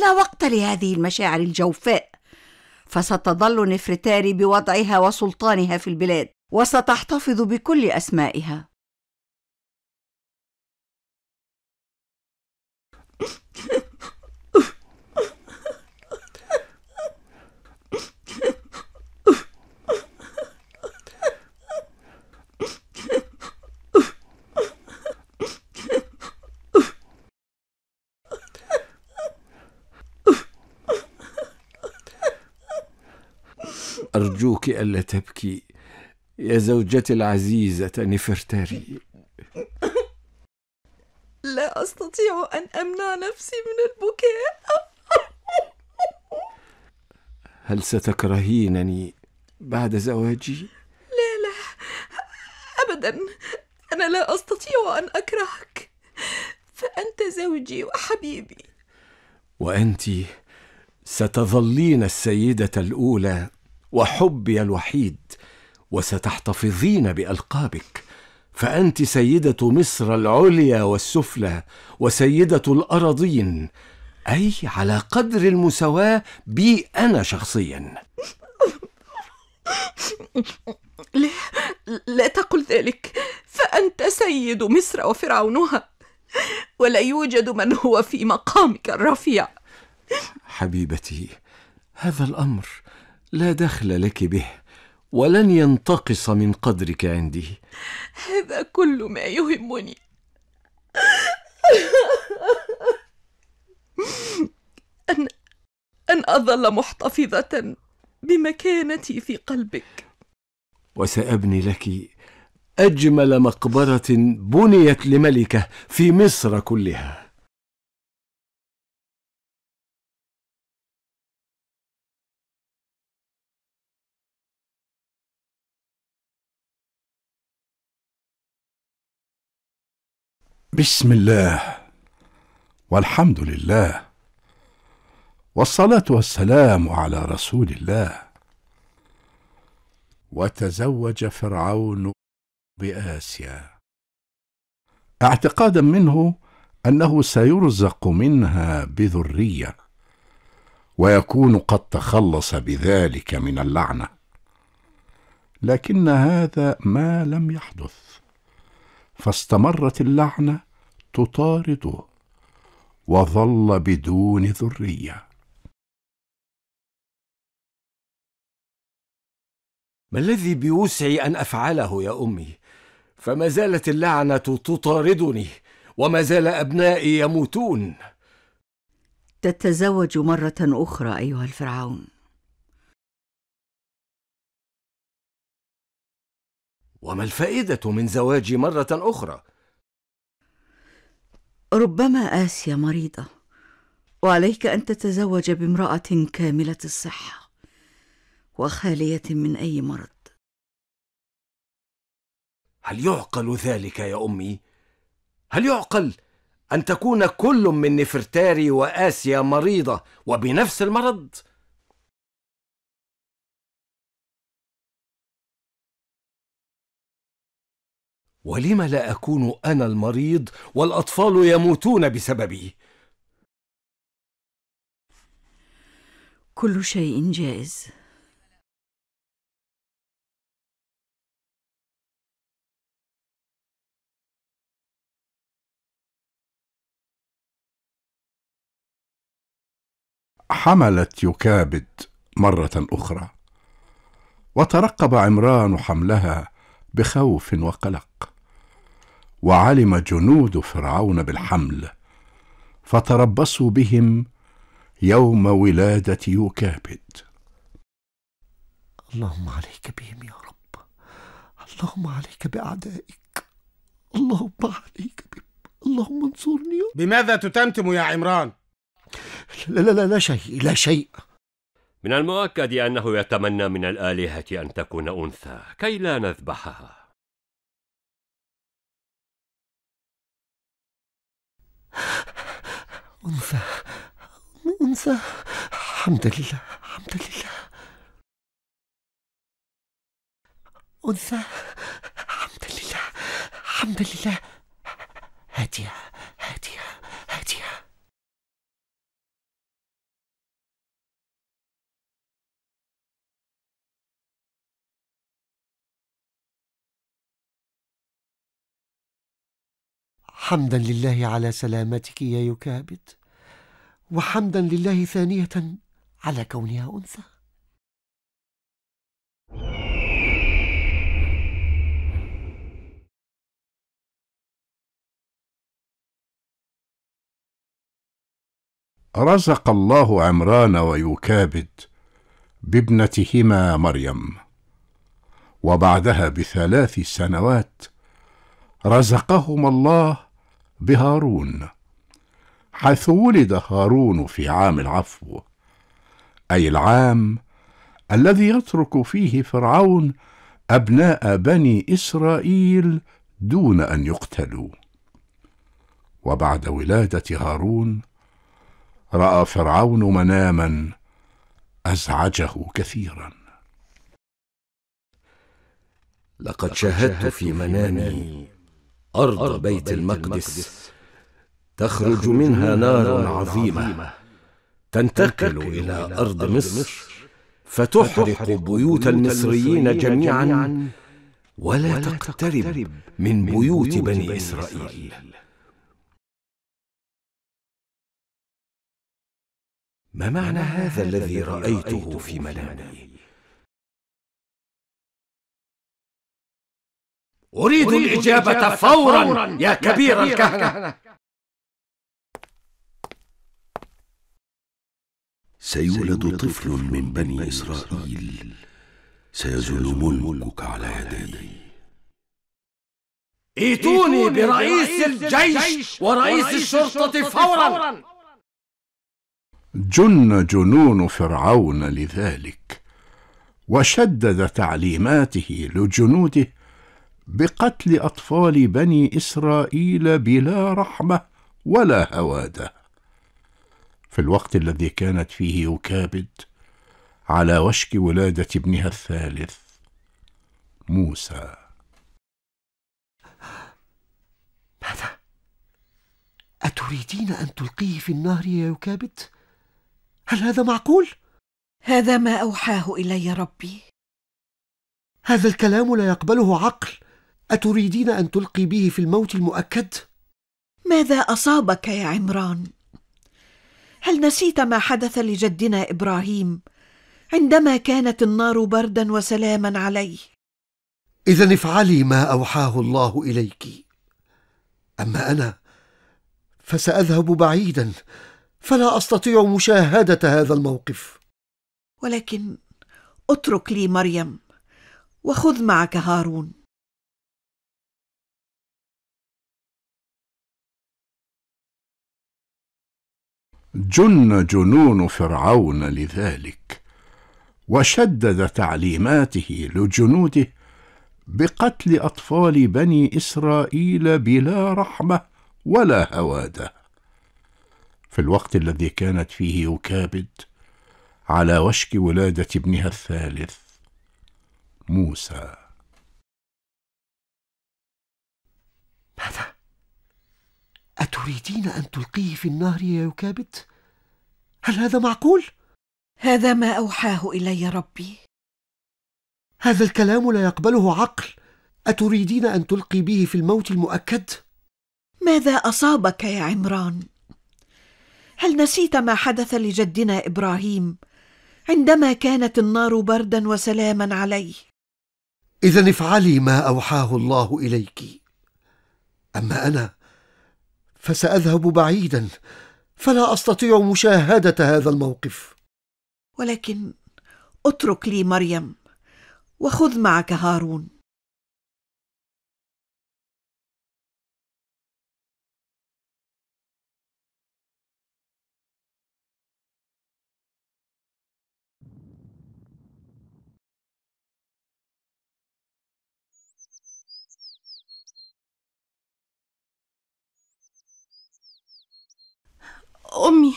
لا وقت لهذه المشاعر الجوفاء فستظل نفرتاري بوضعها وسلطانها في البلاد وستحتفظ بكل اسمائها أرجوك ألا تبكي يا زوجتي العزيزة نفرتاري لا أستطيع أن أمنع نفسي من البكاء هل ستكرهينني بعد زواجي؟ لا لا أبدا أنا لا أستطيع أن أكرهك فأنت زوجي وحبيبي وأنتِ ستظلين السيدة الأولى وحبي الوحيد وستحتفظين بألقابك فأنت سيدة مصر العليا والسفلى وسيدة الأراضين أي على قدر المساواة بي أنا شخصيا لا لا تقل ذلك فأنت سيد مصر وفرعونها ولا يوجد من هو في مقامك الرفيع حبيبتي هذا الأمر لا دخل لك به ولن ينتقص من قدرك عندي هذا كل ما يهمني أن أن أظل محتفظة بمكانتي في قلبك وسأبني لك أجمل مقبرة بنيت لملكة في مصر كلها بسم الله والحمد لله والصلاه والسلام على رسول الله وتزوج فرعون باسيا اعتقادا منه انه سيرزق منها بذريه ويكون قد تخلص بذلك من اللعنه لكن هذا ما لم يحدث فاستمرت اللعنه تطارده وظل بدون ذريه ما الذي بوسعي ان افعله يا امي فما زالت اللعنه تطاردني وما زال ابنائي يموتون تتزوج مره اخرى ايها الفرعون وما الفائده من زواجي مره اخرى ربما آسيا مريضة وعليك أن تتزوج بامرأة كاملة الصحة وخالية من أي مرض هل يعقل ذلك يا أمي؟ هل يعقل أن تكون كل من نفرتاري وآسيا مريضة وبنفس المرض؟ ولم لا اكون انا المريض والاطفال يموتون بسببي كل شيء جائز حملت يكابد مرة أخرى، وترقب عمران حملها بخوف وقلق، وعلم جنود فرعون بالحمل فتربصوا بهم يوم ولادة يوكابد اللهم عليك بهم يا رب اللهم عليك بأعدائك اللهم عليك بهم اللهم انصرني بماذا تتمتم يا عمران؟ لا لا لا لا شيء لا شيء من المؤكد أنه يتمنى من الآلهة أن تكون أنثى كي لا نذبحها أنثى أنثى حمد لله حمد لله أنثى حمد لله حمد لله هادية هادية هادية حمدا لله على سلامتك يا يكابد وحمدا لله ثانيه على كونها انثى رزق الله عمران ويكابد بابنتهما مريم وبعدها بثلاث سنوات رزقهما الله بهارون حيث ولد هارون في عام العفو أي العام الذي يترك فيه فرعون أبناء بني إسرائيل دون أن يقتلوا وبعد ولادة هارون رأى فرعون مناما أزعجه كثيرا لقد شاهدت في منامي أرض, أرض بيت, بيت المقدس تخرج منها نار عظيمة تنتقل إلى أرض مصر فتحرق بيوت المصريين جميعا ولا تقترب من بيوت بني إسرائيل ما معنى هذا الذي رأيته في منامي؟ أريد, الإجابة, فوراً, يا كبير, الكهنة. سيولد طفل من بني إسرائيل سيزول ملكك على يديه ايتوني برئيس الجيش ورئيس الشرطة فورا جن جنون فرعون لذلك وشدد تعليماته لجنوده بقتل اطفال بني اسرائيل بلا رحمه ولا هواده في الوقت الذي كانت فيه يكابد على وشك ولاده ابنها الثالث موسى ماذا اتريدين ان تلقيه في النهر يا يكابد هل هذا معقول هذا ما اوحاه الي ربي هذا الكلام لا يقبله عقل أتريدين أن تلقي به في الموت المؤكد؟ ماذا أصابك يا عمران؟ هل نسيت ما حدث لجدنا إبراهيم عندما كانت النار بردا وسلاما عليه؟ إذا افعلي ما أوحاه الله إليك أما أنا فسأذهب بعيدا فلا أستطيع مشاهدة هذا الموقف ولكن اترك لي مريم وخذ معك هارون جن جنون فرعون لذلك وشدد تعليماته لجنوده بقتل اطفال بني اسرائيل بلا رحمه ولا هواده في الوقت الذي كانت فيه يكابد على وشك ولاده ابنها الثالث موسى ماذا أتريدين أن تلقيه في النهر يا يكابد؟ هل هذا معقول؟ هذا ما أوحاه إلي ربي هذا الكلام لا يقبله عقل أتريدين أن تلقي به في الموت المؤكد؟ ماذا أصابك يا عمران؟ هل نسيت ما حدث لجدنا إبراهيم عندما كانت النار بردا وسلاما عليه؟ إذا افعلي ما أوحاه الله إليك أما أنا فساذهب بعيدا فلا استطيع مشاهده هذا الموقف ولكن اترك لي مريم وخذ معك هارون أمي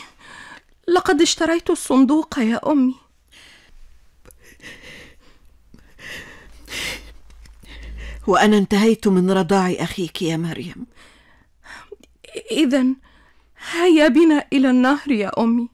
لقد اشتريت الصندوق يا أمي وأنا انتهيت من رضاع أخيك يا مريم إذا هيا بنا إلى النهر يا أمي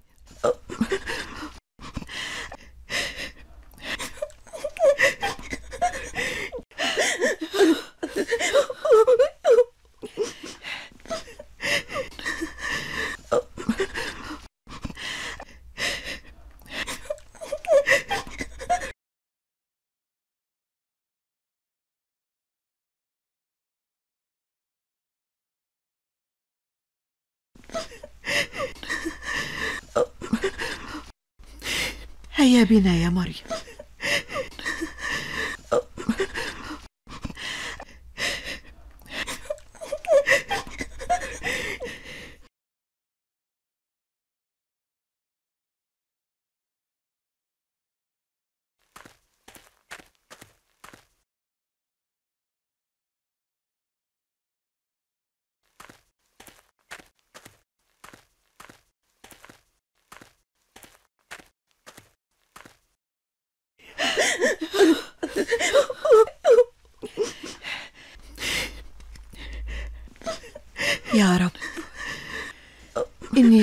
بنا يا مريم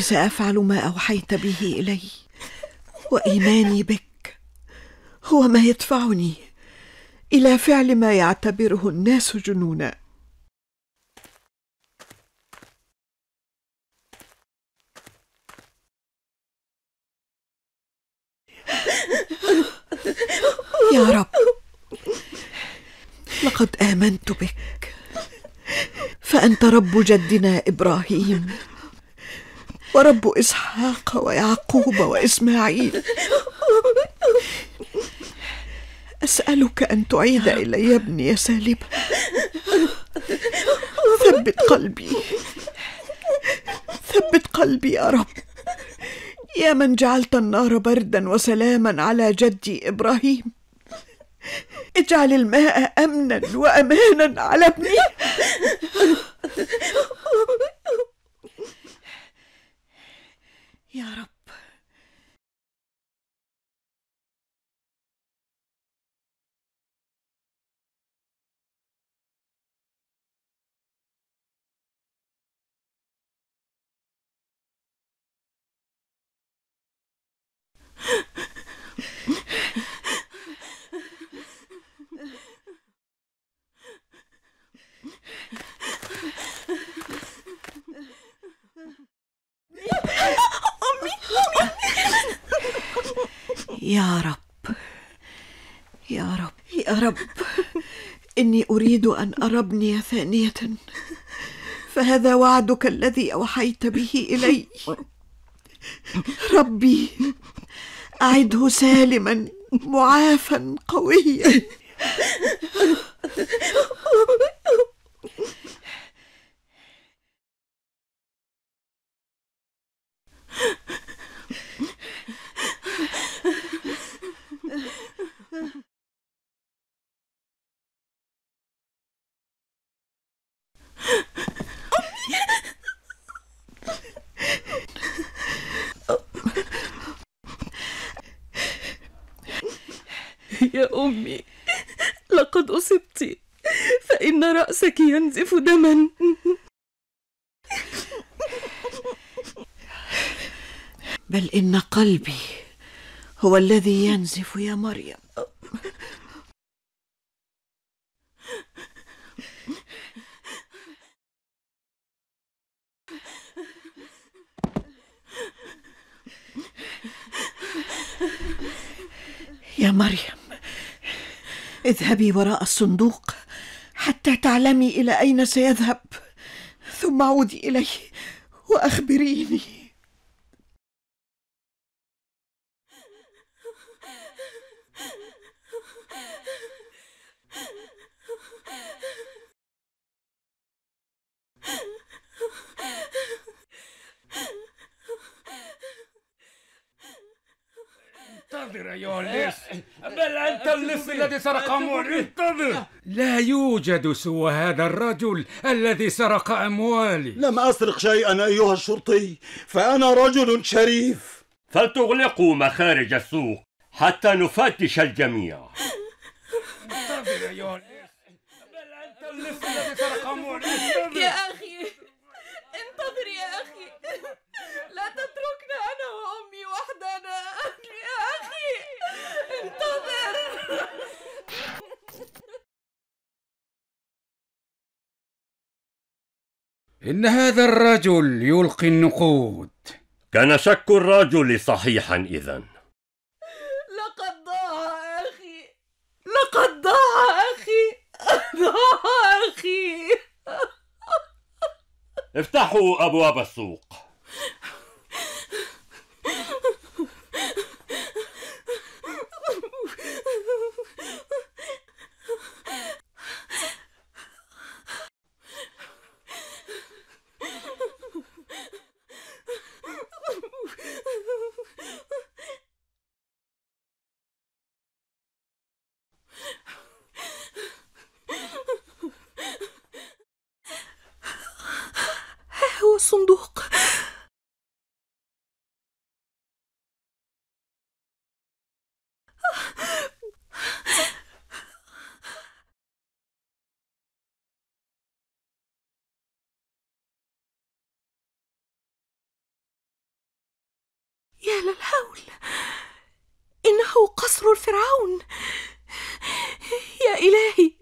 سافعل ما اوحيت به الي وايماني بك هو ما يدفعني الى فعل ما يعتبره الناس جنونا يا رب لقد امنت بك فانت رب جدنا ابراهيم ورب إسحاق ويعقوب وإسماعيل أسألك أن تعيد إلي ابني سالما ثبت قلبي ثبت قلبي يا رب يا من جعلت النار بردا وسلاما على جدي إبراهيم اجعل الماء أمنا وأمانا على ابني يا رب يا رب يا رب يا رب إني أريد أن أرى ابني ثانية فهذا وعدك الذي أوحيت به إلي ربي أعده سالما معافا قويا <laughs> يا أمي لقد أصبت فإن رأسك ينزف دما بل إن قلبي هو الذي ينزف يا مريم يا مريم اذهبي وراء الصندوق حتى تعلمي الى اين سيذهب ثم عودي اليه واخبريني انتظر أيها اللص بل أنت اللص إيه؟ الذي سرق أموالي إيه؟ انتظر لا يوجد سوى هذا الرجل الذي سرق أموالي لم أسرق شيئا أيها الشرطي فأنا رجل شريف فلتغلقوا مخارج السوق حتى نفتش الجميع انتظر أيها اللص بل أنت اللص الذي سرق أموالي يا <laughs> إن هذا الرجل يلقي النقود كان شك الرجل صحيحا إذا لقد ضاع أخي لقد ضاع أخي <laughs> ضاع أخي افتحوا أبواب السوق الحول انه قصر الفرعون يا الهي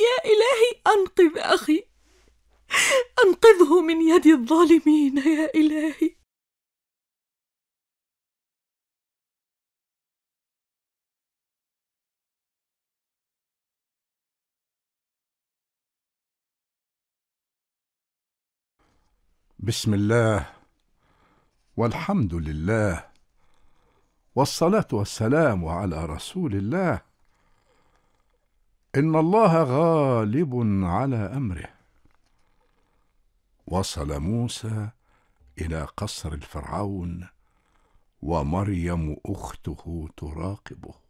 يا الهي انقذ اخي انقذه من يد الظالمين يا الهي بسم الله والحمد لله والصلاة والسلام على رسول الله إن الله غالب على أمره وصل موسى إلى قصر الفرعون ومريم أخته تراقبه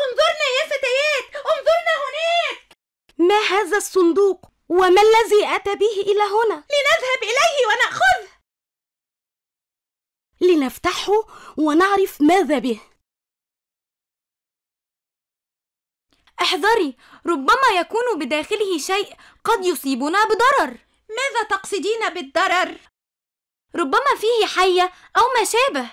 انظرنا يا فتيات انظرنا هناك ما هذا الصندوق وما الذي أتى به إلى هنا؟ لنذهب إليه ونأخذه لنفتحه ونعرف ماذا به احذري ربما يكون بداخله شيء قد يصيبنا بضرر ماذا تقصدين بالضرر؟ ربما فيه حية أو ما شابه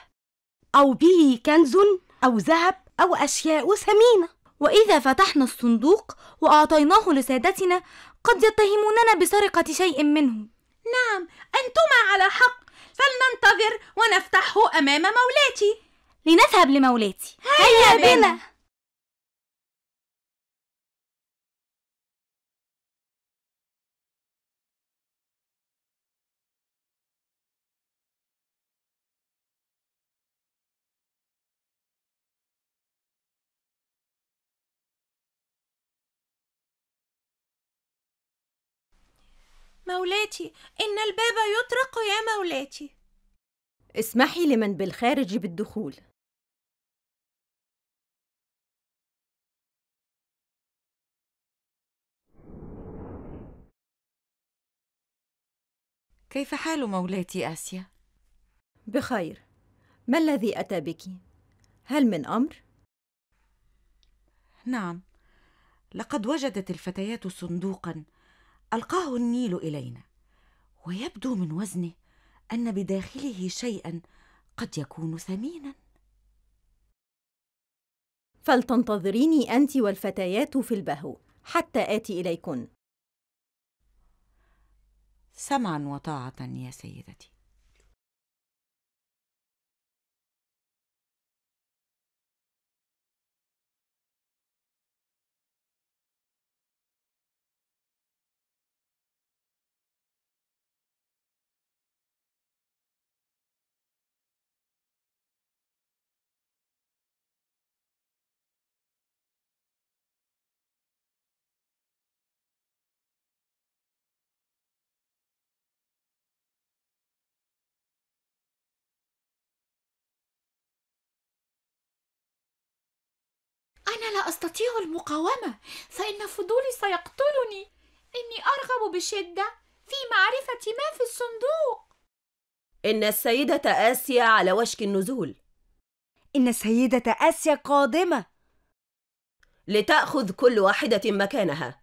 أو به كنز أو ذهب أو أشياء ثمينة وإذا فتحنا الصندوق وأعطيناه لسادتنا قد يتهموننا بسرقة شيء منه نعم أنتما على حق فلننتظر ونفتحه أمام مولاتي لنذهب لمولاتي هيا, هيا بنا, بنا. مولاتي إن الباب يطرق يا مولاتي اسمحي لمن بالخارج بالدخول كيف حال مولاتي آسيا؟ بخير ما الذي أتى بك؟ هل من أمر؟ نعم لقد وجدت الفتيات صندوقا القاه النيل الينا ويبدو من وزنه ان بداخله شيئا قد يكون ثمينا فلتنتظريني انت والفتيات في البهو حتى اتي اليكن سمعا وطاعه يا سيدتي أنا لا أستطيع المقاومة فإن فضولي سيقتلني إني أرغب بشدة في معرفة ما في الصندوق إن السيدة آسيا على وشك النزول إن السيدة آسيا قادمة لتأخذ كل واحدة مكانها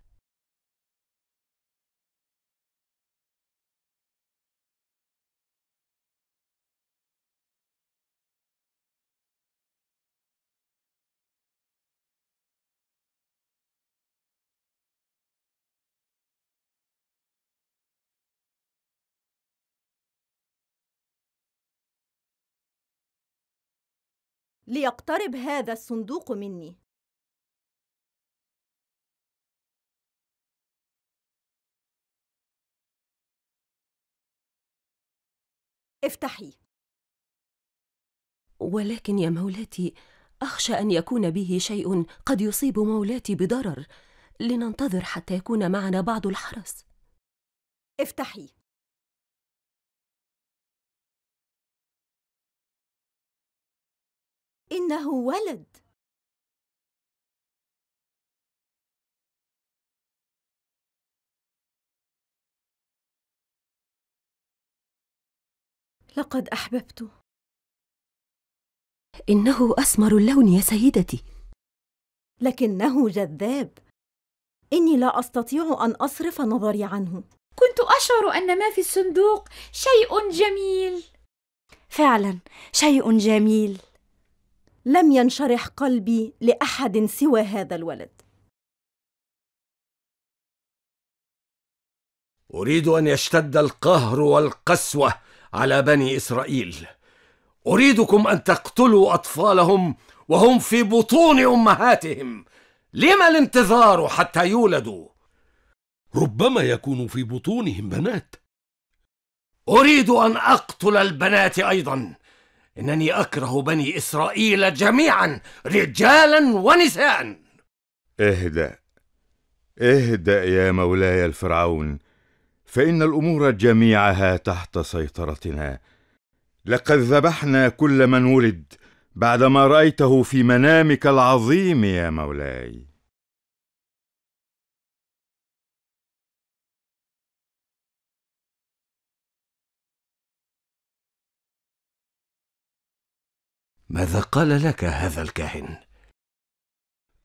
ليقترب هذا الصندوق مني افتحي ولكن يا مولاتي اخشى ان يكون به شيء قد يصيب مولاتي بضرر لننتظر حتى يكون معنا بعض الحرس افتحي إنه ولد لقد أحببته إنه أسمر اللون يا سيدتي لكنه جذاب إني لا أستطيع أن أصرف نظري عنه كنت أشعر أن ما في الصندوق شيء جميل فعلا شيء جميل لم ينشرح قلبي لاحد سوى هذا الولد اريد ان يشتد القهر والقسوه على بني اسرائيل اريدكم ان تقتلوا اطفالهم وهم في بطون امهاتهم لم الانتظار حتى يولدوا ربما يكون في بطونهم بنات اريد ان اقتل البنات ايضا انني اكره بني اسرائيل جميعا رجالا ونساء اهدا اهدا يا مولاي الفرعون فان الامور جميعها تحت سيطرتنا لقد ذبحنا كل من ولد بعدما رايته في منامك العظيم يا مولاي ماذا قال لك هذا الكاهن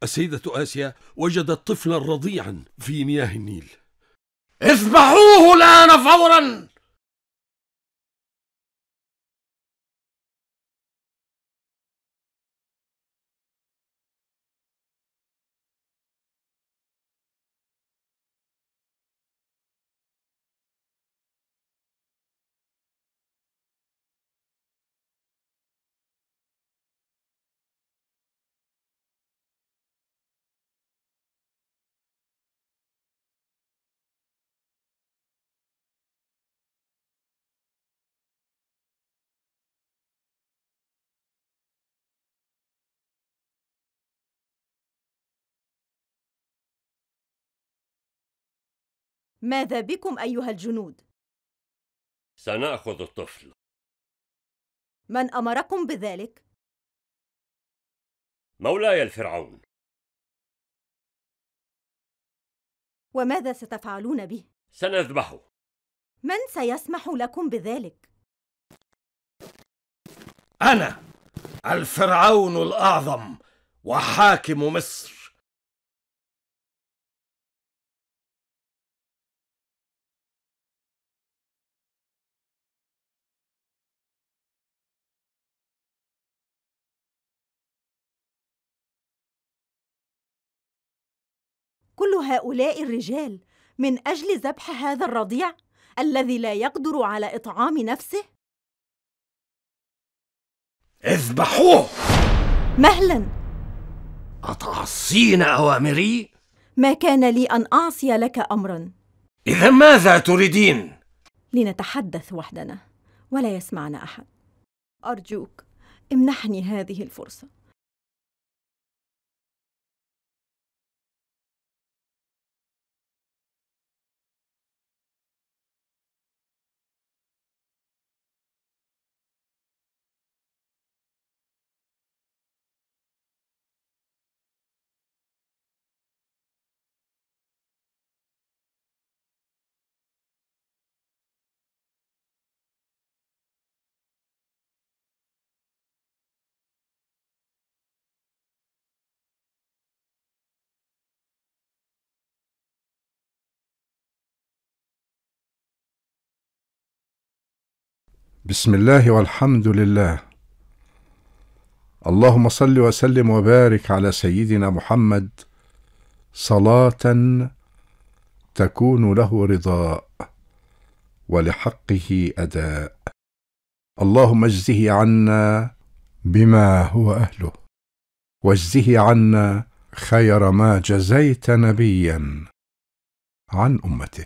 السيده اسيا وجدت طفلا رضيعا في مياه النيل اذبحوه الان فورا ماذا بكم أيها الجنود؟ سنأخذ الطفل من أمركم بذلك؟ مولاي الفرعون وماذا ستفعلون به؟ سنذبحه من سيسمح لكم بذلك؟ أنا الفرعون الأعظم وحاكم مصر هؤلاء الرجال من اجل ذبح هذا الرضيع الذي لا يقدر على اطعام نفسه اذبحوه مهلا اتعصين اوامري ما كان لي ان اعصي لك امرا اذا ماذا تريدين لنتحدث وحدنا ولا يسمعنا احد ارجوك امنحني هذه الفرصه بسم الله والحمد لله اللهم صل وسلم وبارك على سيدنا محمد صلاه تكون له رضاء ولحقه اداء اللهم اجزه عنا بما هو اهله واجزه عنا خير ما جزيت نبيا عن امته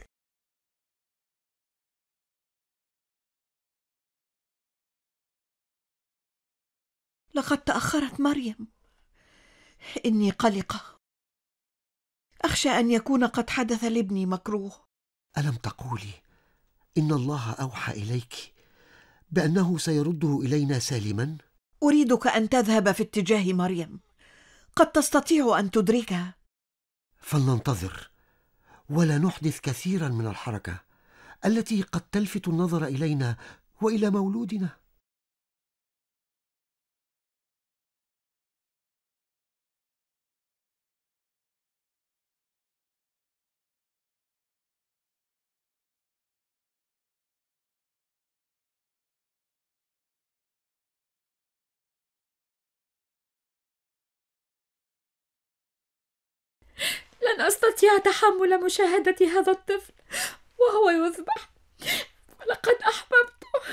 لقد تأخرت مريم إني قلقة أخشى أن يكون قد حدث لابني مكروه ألم تقولي إن الله أوحى إليك بأنه سيرده إلينا سالما؟ أريدك أن تذهب في اتجاه مريم قد تستطيع أن تدركها فلننتظر ولا نحدث كثيرا من الحركة التي قد تلفت النظر إلينا وإلى مولودنا أستطيع تحمل مشاهدة هذا الطفل وهو يذبح ولقد أحببته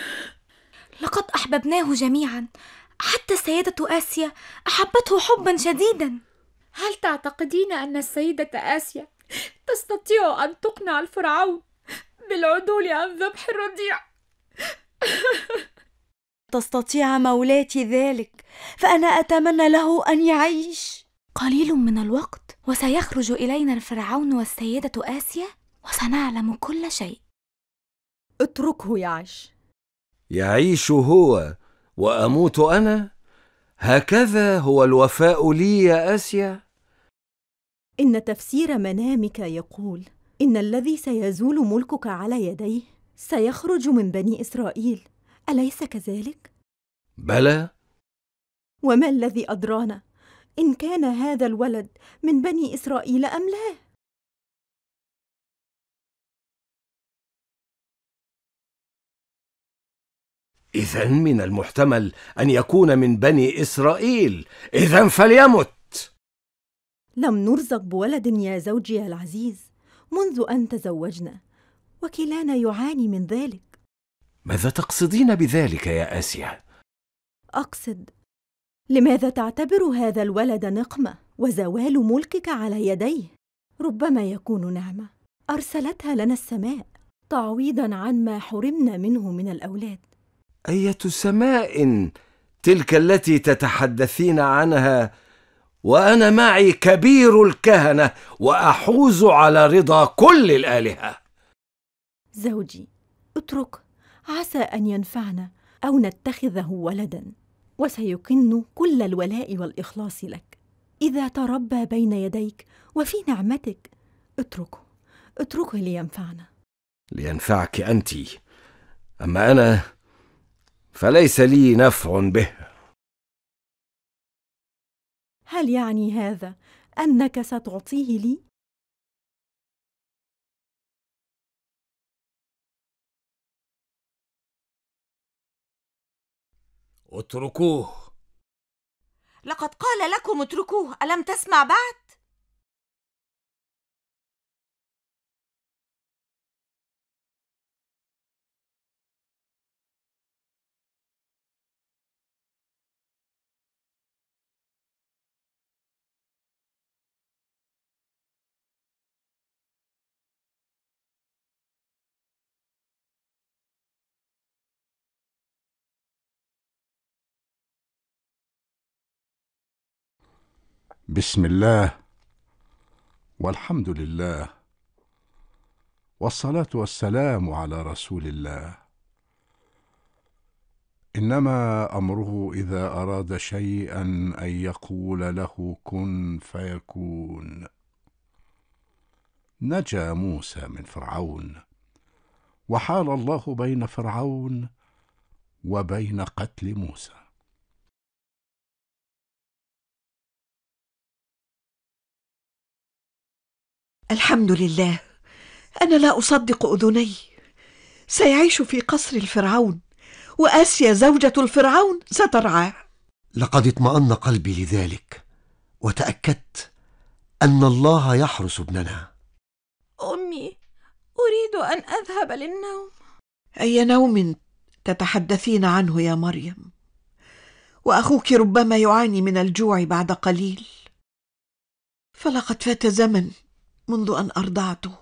لقد أحببناه جميعا حتى السيدة آسيا أحبته حبا شديدا هل تعتقدين أن السيدة آسيا تستطيع أن تقنع الفرعون بالعدول عن ذبح الرضيع تستطيع مولاتي ذلك فأنا أتمنى له أن يعيش قليل من الوقت وسيخرج إلينا الفرعون والسيدة آسيا وسنعلم كل شيء اتركه يعش يعيش هو وأموت أنا هكذا هو الوفاء لي يا آسيا إن تفسير منامك يقول إن الذي سيزول ملكك على يديه سيخرج من بني إسرائيل أليس كذلك؟ بلى وما الذي أدرانا ان كان هذا الولد من بني اسرائيل ام لا اذا من المحتمل ان يكون من بني اسرائيل اذا فليمت لم نرزق بولد يا زوجي العزيز منذ ان تزوجنا وكلانا يعاني من ذلك ماذا تقصدين بذلك يا اسيا اقصد لماذا تعتبر هذا الولد نقمه وزوال ملكك على يديه ربما يكون نعمه ارسلتها لنا السماء تعويضا عن ما حرمنا منه من الاولاد ايه سماء تلك التي تتحدثين عنها وانا معي كبير الكهنه واحوز على رضا كل الالهه زوجي اترك عسى ان ينفعنا او نتخذه ولدا وسيكن كل الولاء والإخلاص لك إذا تربى بين يديك وفي نعمتك اتركه اتركه لينفعنا لينفعك أنت أما أنا فليس لي نفع به هل يعني هذا أنك ستعطيه لي؟ اتركوه لقد قال لكم اتركوه ألم تسمع بعد؟ بسم الله والحمد لله والصلاه والسلام على رسول الله انما امره اذا اراد شيئا ان يقول له كن فيكون نجا موسى من فرعون وحال الله بين فرعون وبين قتل موسى الحمد لله انا لا اصدق اذني سيعيش في قصر الفرعون واسيا زوجه الفرعون سترعاه لقد اطمان قلبي لذلك وتاكدت ان الله يحرس ابننا امي اريد ان اذهب للنوم اي نوم تتحدثين عنه يا مريم واخوك ربما يعاني من الجوع بعد قليل فلقد فات زمن منذ ان ارضعته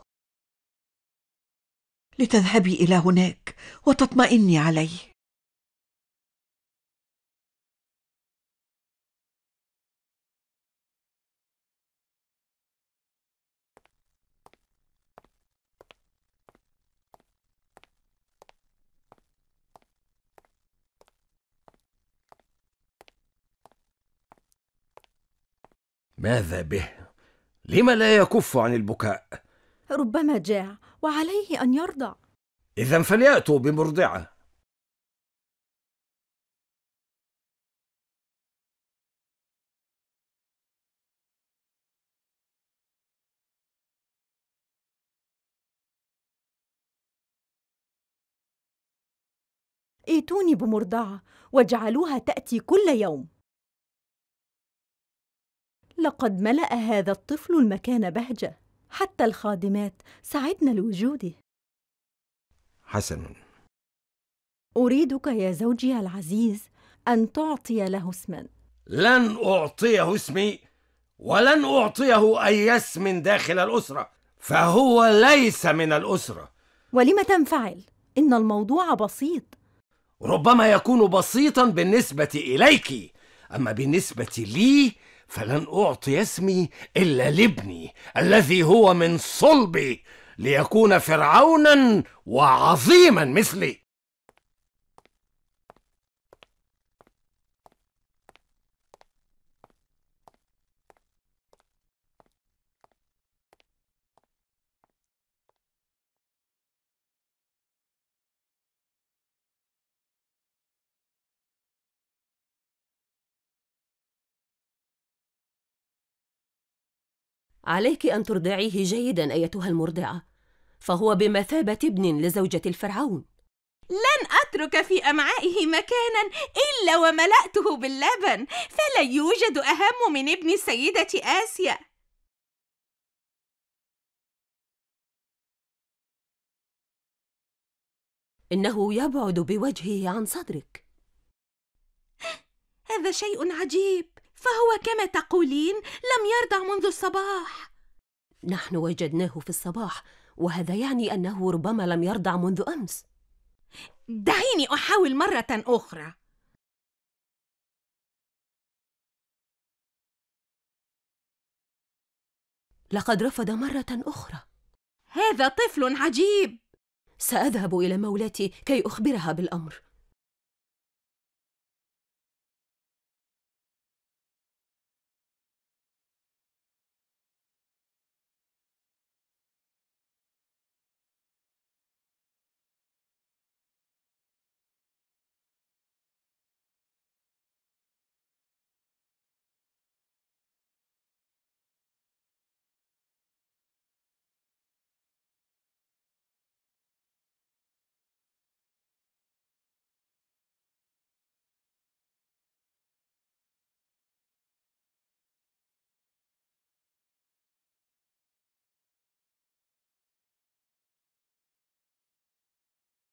لتذهبي الى هناك وتطمئني عليه ماذا به لم لا يكف عن البكاء ربما جاع وعليه ان يرضع اذا فلياتوا بمرضعه ائتوني بمرضعه واجعلوها تاتي كل يوم لقد ملأ هذا الطفل المكان بهجة حتى الخادمات سعدن لوجوده حسن أريدك يا زوجي العزيز أن تعطي له اسما لن أعطيه اسمي ولن أعطيه أي اسم داخل الأسرة فهو ليس من الأسرة ولم تنفعل؟ إن الموضوع بسيط ربما يكون بسيطا بالنسبة إليك أما بالنسبة لي فلن اعطي اسمي الا لابني الذي هو من صلبي ليكون فرعونا وعظيما مثلي عليك أن ترضعيه جيدا أيتها المرضعة فهو بمثابة ابن لزوجة الفرعون لن أترك في أمعائه مكانا إلا وملأته باللبن فلا يوجد أهم من ابن السيدة آسيا إنه يبعد بوجهه عن صدرك هذا شيء عجيب فهو كما تقولين لم يرضع منذ الصباح نحن وجدناه في الصباح وهذا يعني انه ربما لم يرضع منذ امس دعيني احاول مره اخرى لقد رفض مره اخرى هذا طفل عجيب ساذهب الى مولاتي كي اخبرها بالامر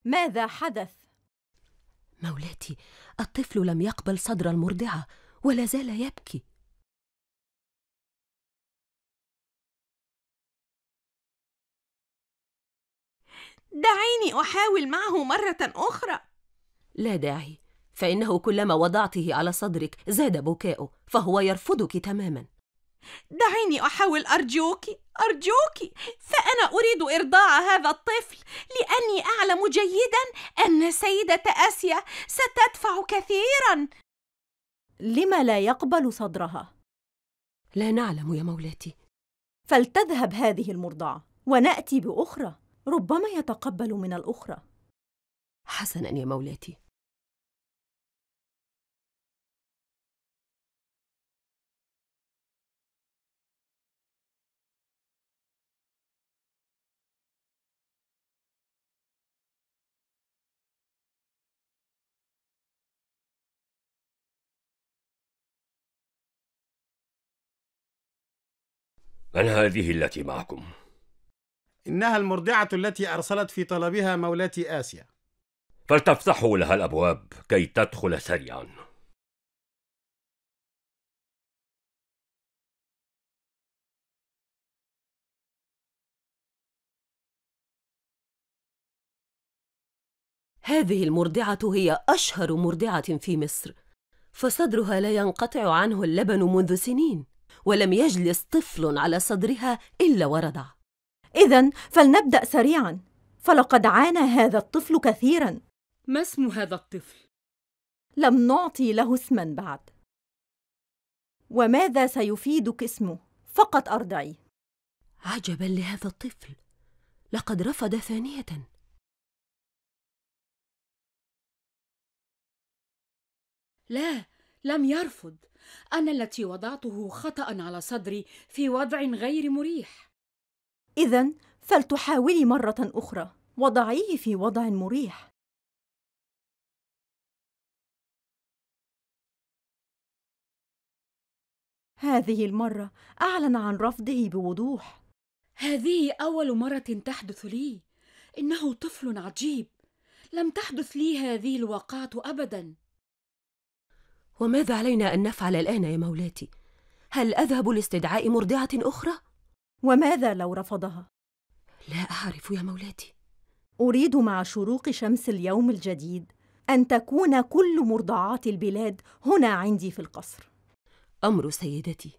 ماذا حدث مولاتي الطفل لم يقبل صدر المرضعه ولا زال يبكي دعيني احاول معه مره اخرى لا داعي فانه كلما وضعته على صدرك زاد بكاؤه فهو يرفضك تماما دعيني أحاول أرجوك أرجوك فأنا أريد إرضاع هذا الطفل لأني أعلم جيدا أن سيدة آسيا ستدفع كثيرا لما لا يقبل صدرها؟ لا نعلم يا مولاتي فلتذهب هذه المرضعة ونأتي بأخرى ربما يتقبل من الأخرى حسنا يا مولاتي من هذه التي معكم؟ إنها المرضعة التي أرسلت في طلبها مولاتي آسيا فلتفتحوا لها الأبواب كي تدخل سريعا هذه المرضعة هي أشهر مرضعة في مصر فصدرها لا ينقطع عنه اللبن منذ سنين ولم يجلس طفل على صدرها إلا ورضع إذا فلنبدأ سريعا فلقد عانى هذا الطفل كثيرا ما اسم هذا الطفل؟ لم نعطي له اسما بعد وماذا سيفيدك اسمه؟ فقط أرضعي عجبا لهذا الطفل لقد رفض ثانية لا لم يرفض أنا التي وضعته خطأ على صدري في وضع غير مريح إذا فلتحاولي مرة أخرى وضعيه في وضع مريح هذه المرة أعلن عن رفضه بوضوح هذه أول مرة تحدث لي إنه طفل عجيب لم تحدث لي هذه الواقعة أبداً وماذا علينا أن نفعل الآن يا مولاتي؟ هل أذهب لاستدعاء مرضعة أخرى؟ وماذا لو رفضها؟ لا أعرف يا مولاتي أريد مع شروق شمس اليوم الجديد أن تكون كل مرضعات البلاد هنا عندي في القصر أمر سيدتي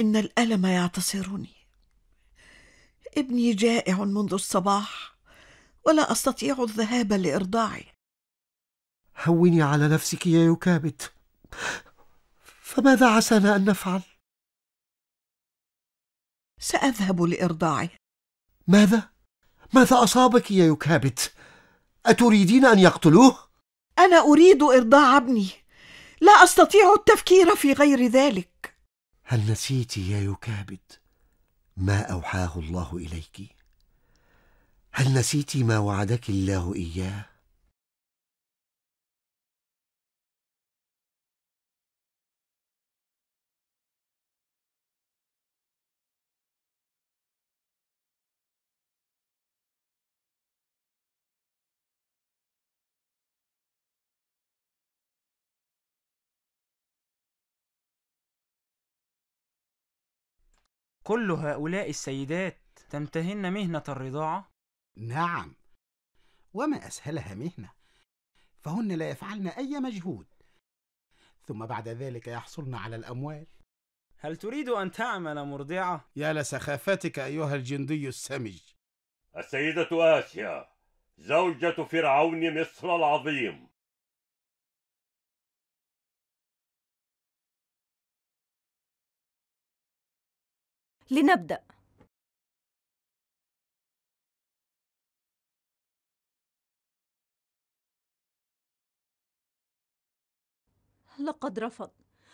إن الألم يعتصرني ابني جائع منذ الصباح ولا أستطيع الذهاب لإرضاعه هوني على نفسك يا يكابت فماذا عسانا أن نفعل؟ سأذهب لإرضاعه ماذا؟ ماذا أصابك يا يكابت؟ أتريدين أن يقتلوه؟ أنا أريد إرضاع ابني لا أستطيع التفكير في غير ذلك هل نسيت يا يكابد ما أوحاه الله إليكِ؟ هل نسيت ما وعدك الله إياه؟ كل هؤلاء السيدات تمتهن مهنة الرضاعة نعم وما أسهلها مهنة فهن لا يفعلن أي مجهود ثم بعد ذلك يحصلن على الأموال هل تريد أن تعمل مرضعة؟ يا لسخافتك أيها الجندي السمج السيدة آسيا زوجة فرعون مصر العظيم لنبدأ لقد رفض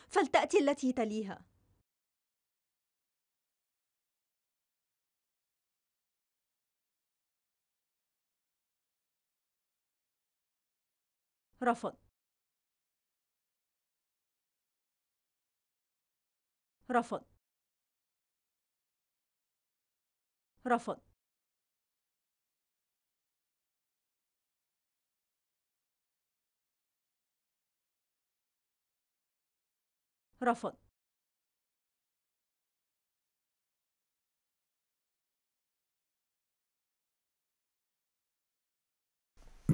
فلتأتي التي تليها رفض رفض رفض رفض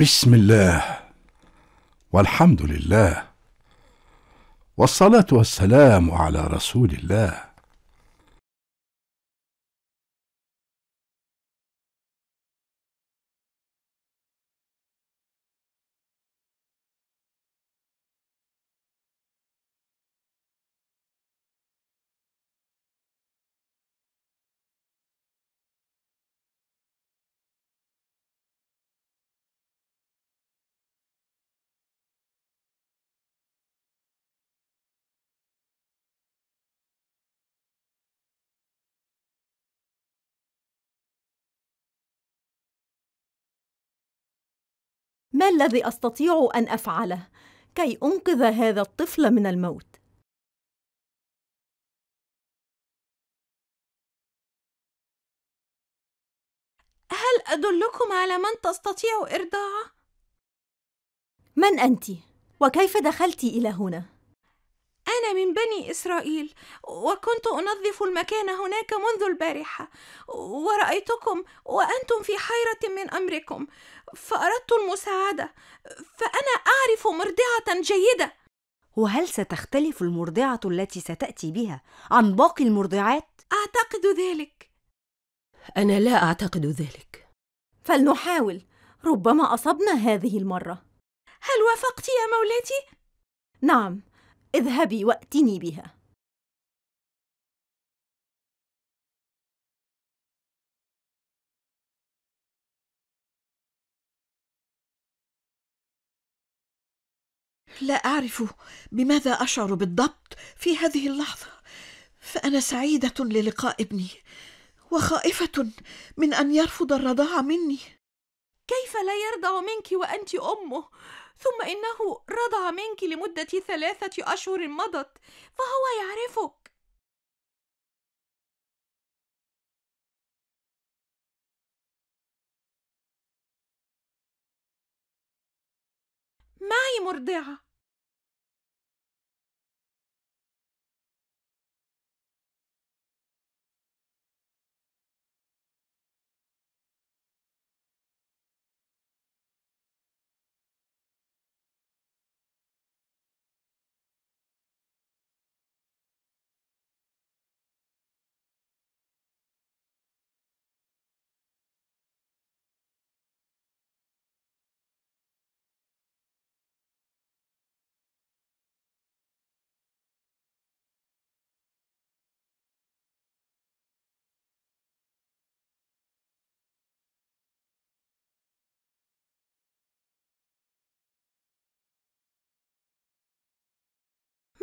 بسم الله والحمد لله والصلاه والسلام على رسول الله ما الذي استطيع ان افعله كي انقذ هذا الطفل من الموت هل ادلكم على من تستطيع ارضاعه من انت وكيف دخلت الى هنا أنا من بني إسرائيل وكنت أنظف المكان هناك منذ البارحة ورأيتكم وأنتم في حيرة من أمركم فأردت المساعدة فأنا أعرف مرضعة جيدة وهل ستختلف المرضعة التي ستأتي بها عن باقي المرضعات؟ أعتقد ذلك أنا لا أعتقد ذلك فلنحاول ربما أصبنا هذه المرة هل وافقت يا مولاتي؟ نعم اذهبي واتني بها لا اعرف بماذا اشعر بالضبط في هذه اللحظه فانا سعيده للقاء ابني وخائفه من ان يرفض الرضاعه مني كيف لا يرضع منك وانت امه ثم إنه رضع منك لمدة ثلاثة أشهر مضت فهو يعرفك معي مرضعة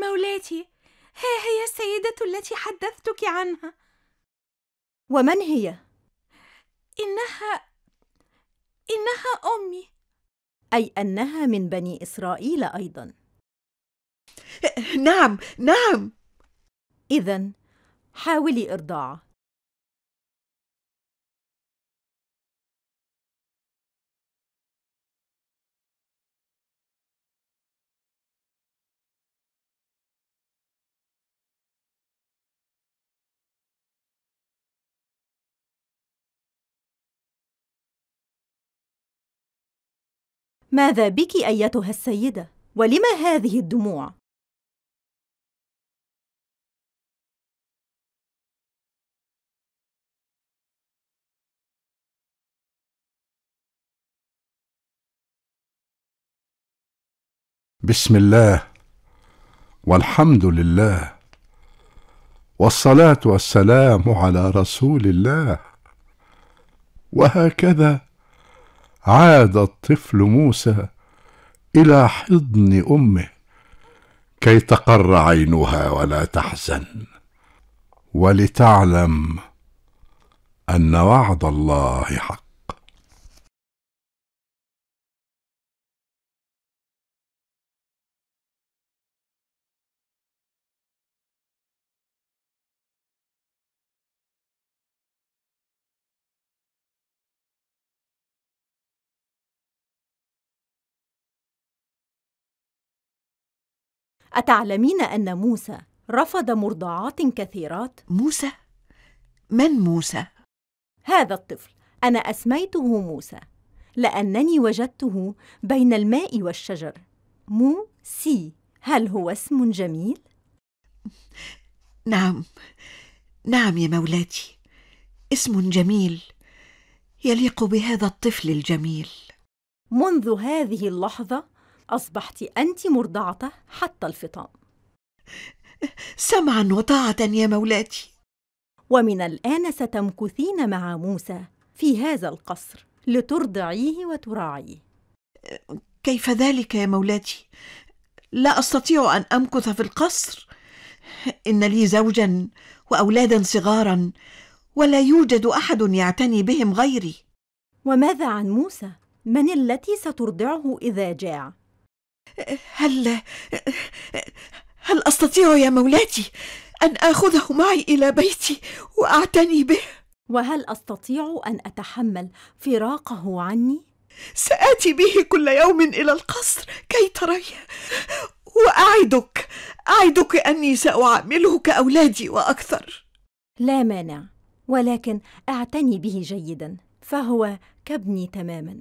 مولاتي ها هي السيدة التي حدثتك عنها ومن هي؟ إنها إنها أمي أي أنها من بني إسرائيل أيضا نعم نعم إذا حاولي إرضاعه ماذا بك ايتها السيده ولم هذه الدموع بسم الله والحمد لله والصلاه والسلام على رسول الله وهكذا عاد الطفل موسى الى حضن امه كي تقر عينها ولا تحزن ولتعلم ان وعد الله حق أتعلمين أن موسى رفض مرضعات كثيرات؟ موسى؟ من موسى؟ هذا الطفل أنا أسميته موسى لأنني وجدته بين الماء والشجر مو سي هل هو اسم جميل؟ نعم نعم يا مولاتي اسم جميل يليق بهذا الطفل الجميل منذ هذه اللحظة أصبحت أنت مرضعته حتى الفطام سمعا وطاعة يا مولاتي ومن الآن ستمكثين مع موسى في هذا القصر لترضعيه وتراعيه كيف ذلك يا مولاتي لا أستطيع أن أمكث في القصر إن لي زوجا وأولادا صغارا ولا يوجد أحد يعتني بهم غيري وماذا عن موسى من التي سترضعه إذا جاع هل هل أستطيع يا مولاتي أن آخذه معي إلى بيتي وأعتني به؟ وهل أستطيع أن أتحمل فراقه عني؟ سآتي به كل يوم إلى القصر كي تريه وأعدك أعدك أني سأعامله كأولادي وأكثر لا مانع ولكن اعتني به جيدا فهو كابني تماما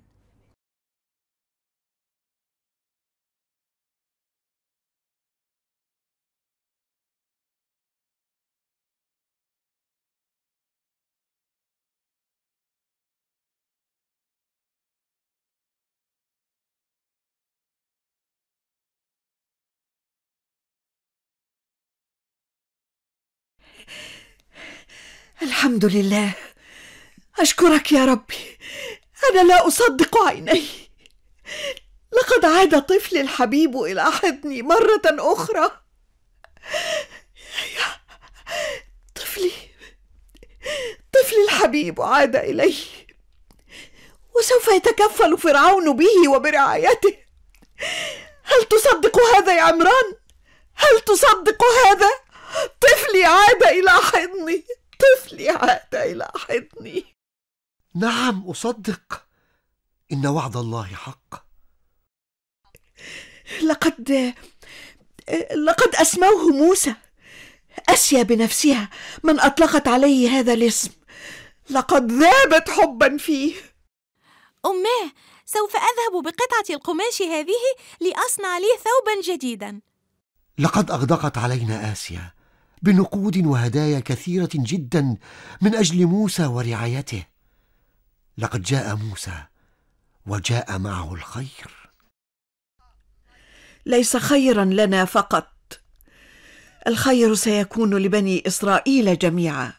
الحمد لله أشكرك يا ربي أنا لا أصدق عيني لقد عاد طفلي الحبيب إلى حضني مرة أخرى يا طفلي طفلي الحبيب عاد إلي وسوف يتكفل فرعون به وبرعايته هل تصدق هذا يا عمران هل تصدق هذا طفلي عاد إلى حضني طفلي عاد إلى حضني نعم أصدق إن وعد الله حق لقد لقد أسموه موسى أسيا بنفسها من أطلقت عليه هذا الاسم لقد ذابت حبا فيه أمه سوف أذهب بقطعة القماش هذه لأصنع لي ثوبا جديدا لقد أغدقت علينا آسيا بنقود وهدايا كثيرة جدا من أجل موسى ورعايته لقد جاء موسى وجاء معه الخير ليس خيرا لنا فقط الخير سيكون لبني إسرائيل جميعا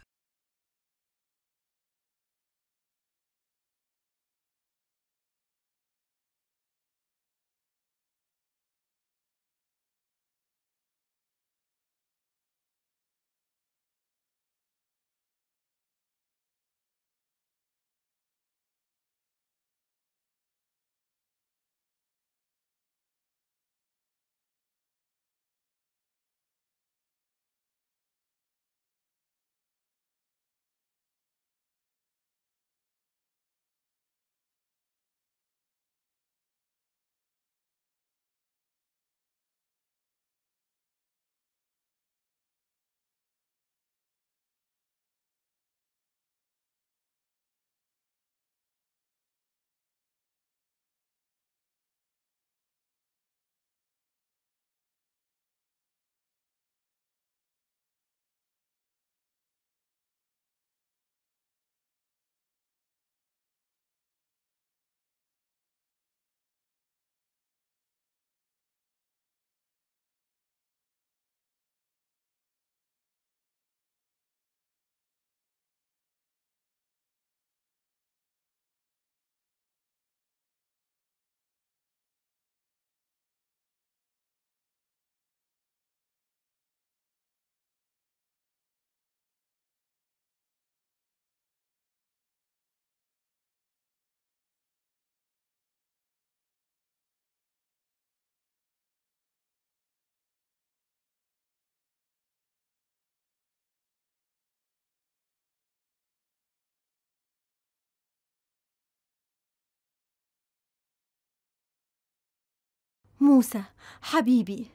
موسى حبيبي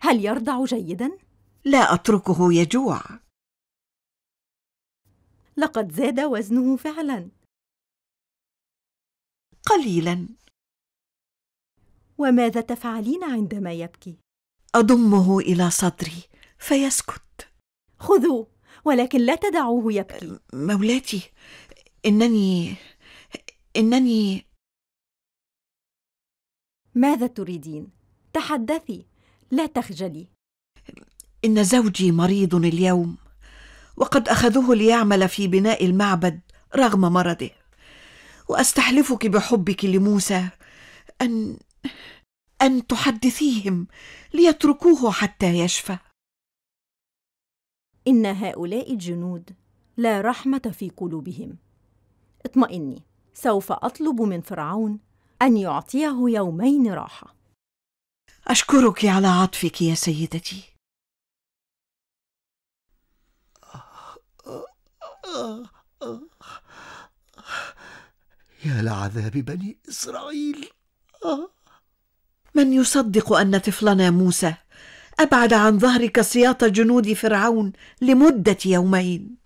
هل يرضع جيدا؟ لا أتركه يجوع لقد زاد وزنه فعلا قليلا وماذا تفعلين عندما يبكي؟ أضمه إلى صدري فيسكت خذوا ولكن لا تدعوه يبكي مولاتي إنني إنني ماذا تريدين؟ تحدثي لا تخجلي إن زوجي مريض اليوم وقد أخذوه ليعمل في بناء المعبد رغم مرضه وأستحلفك بحبك لموسى أن أن تحدثيهم ليتركوه حتى يشفى ان هؤلاء الجنود لا رحمه في قلوبهم اطمئني سوف اطلب من فرعون ان يعطيه يومين راحه اشكرك على عطفك يا سيدتي يا لعذاب بني اسرائيل من يصدق ان طفلنا موسى أبعد عن ظهرك سياط جنود فرعون لمدة يومين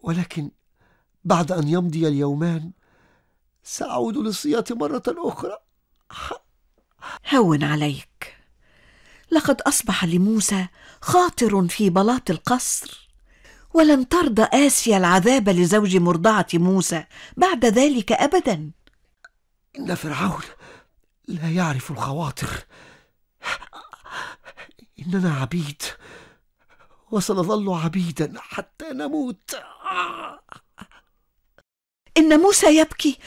ولكن بعد أن يمضي اليومان سأعود للسياط مرة أخرى هون عليك لقد أصبح لموسى خاطر في بلاط القصر ولن ترضى آسيا العذاب لزوج مرضعة موسى بعد ذلك أبدا إن فرعون لا يعرف الخواطر إننا عبيد وسنظل عبيدا حتى نموت إن موسى يبكي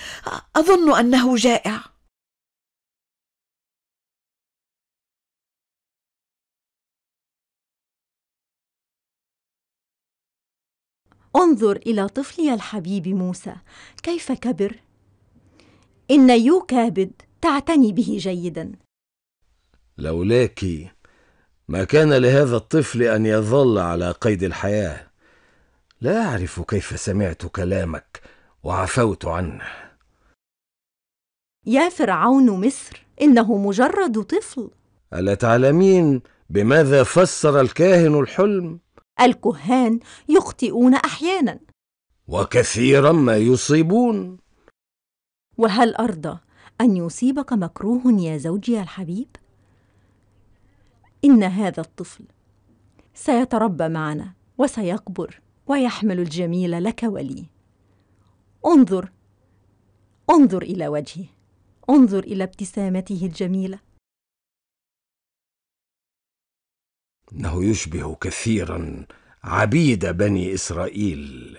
أظن أنه جائع انظر إلى طفلي الحبيب موسى كيف كبر إن يو كابد تعتني به جيدا لولاك ما كان لهذا الطفل ان يظل على قيد الحياه لا اعرف كيف سمعت كلامك وعفوت عنه يا فرعون مصر انه مجرد طفل الا تعلمين بماذا فسر الكاهن الحلم الكهان يخطئون احيانا وكثيرا ما يصيبون وهل ارضى ان يصيبك مكروه يا زوجي الحبيب إن هذا الطفل سيتربى معنا وسيكبر ويحمل الجميل لك ولي انظر انظر إلى وجهه انظر إلى ابتسامته الجميلة إنه يشبه كثيرا عبيد بني إسرائيل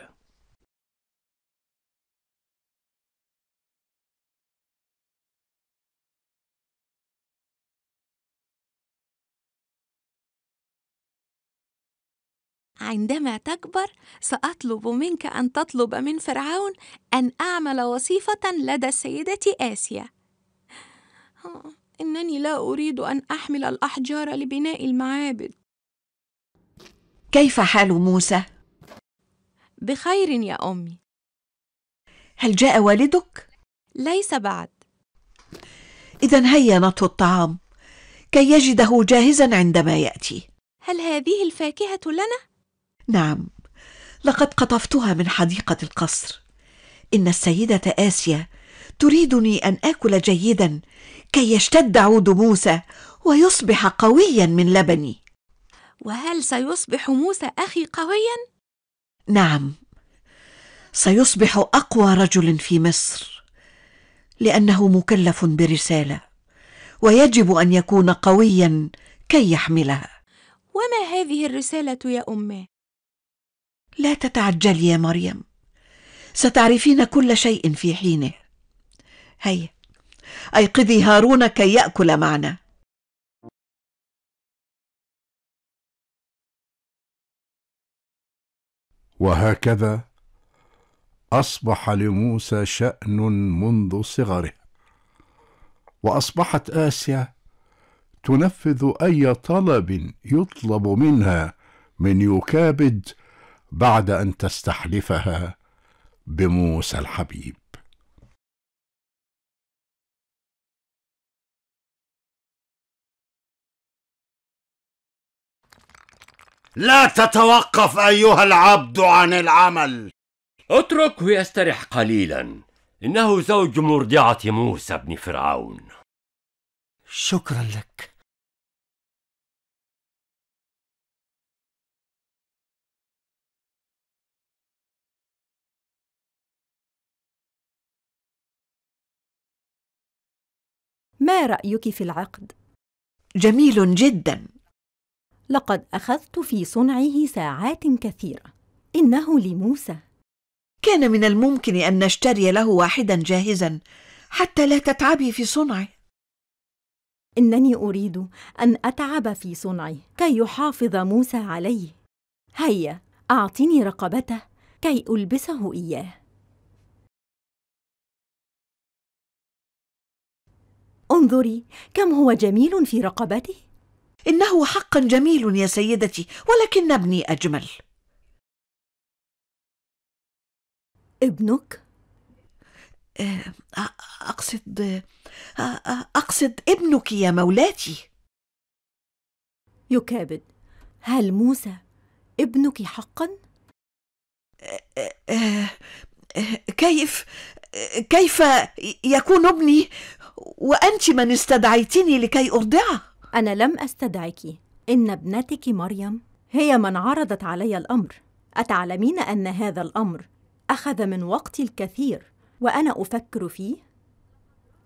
عندما تكبر سأطلب منك أن تطلب من فرعون أن أعمل وظيفة لدى السيدة آسيا. إنني لا أريد أن أحمل الأحجار لبناء المعابد. كيف حال موسى؟ بخير يا أمي. هل جاء والدك؟ ليس بعد. إذا هيا نطو الطعام كي يجده جاهزا عندما يأتي. هل هذه الفاكهة لنا؟ نعم لقد قطفتها من حديقه القصر ان السيده اسيا تريدني ان اكل جيدا كي يشتد عود موسى ويصبح قويا من لبني وهل سيصبح موسى اخي قويا نعم سيصبح اقوى رجل في مصر لانه مكلف برساله ويجب ان يكون قويا كي يحملها وما هذه الرساله يا امه لا تتعجلي يا مريم ستعرفين كل شيء في حينه هيا ايقظي هارون كي ياكل معنا وهكذا اصبح لموسى شان منذ صغره واصبحت اسيا تنفذ اي طلب يطلب منها من يكابد بعد ان تستحلفها بموسى الحبيب لا تتوقف ايها العبد عن العمل اتركه يسترح قليلا انه زوج مرضعه موسى بن فرعون شكرا لك ما رأيك في العقد؟ جميل جدا لقد أخذت في صنعه ساعات كثيرة إنه لموسى كان من الممكن أن نشتري له واحدا جاهزا حتى لا تتعبي في صنعه إنني أريد أن أتعب في صنعه كي يحافظ موسى عليه هيا أعطني رقبته كي ألبسه إياه انظري كم هو جميل في رقبته انه حقا جميل يا سيدتي ولكن ابني اجمل ابنك آه، اقصد آه، آه، اقصد ابنك يا مولاتي يكابد هل موسى ابنك حقا كيف كيف يكون ابني وأنت من استدعيتني لكي أرضعه أنا لم أستدعك إن ابنتك مريم هي من عرضت علي الأمر أتعلمين أن هذا الأمر أخذ من وقتي الكثير وأنا أفكر فيه؟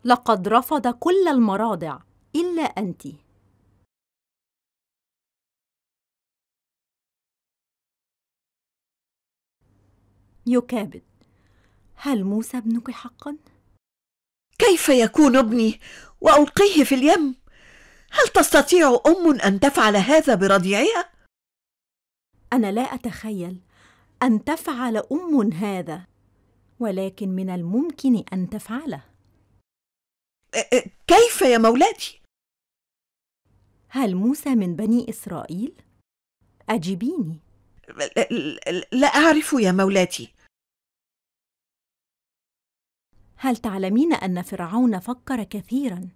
لقد رفض كل المراضع إلا أنتِ يكابد هل موسى ابنك حقا كيف يكون ابني والقيه في اليم هل تستطيع ام ان تفعل هذا برضيعها انا لا اتخيل ان تفعل ام هذا ولكن من الممكن ان تفعله كيف يا مولاتي هل موسى من بني اسرائيل اجبيني لا اعرف يا مولاتي هل تعلمين أن فرعون فكر كثيرا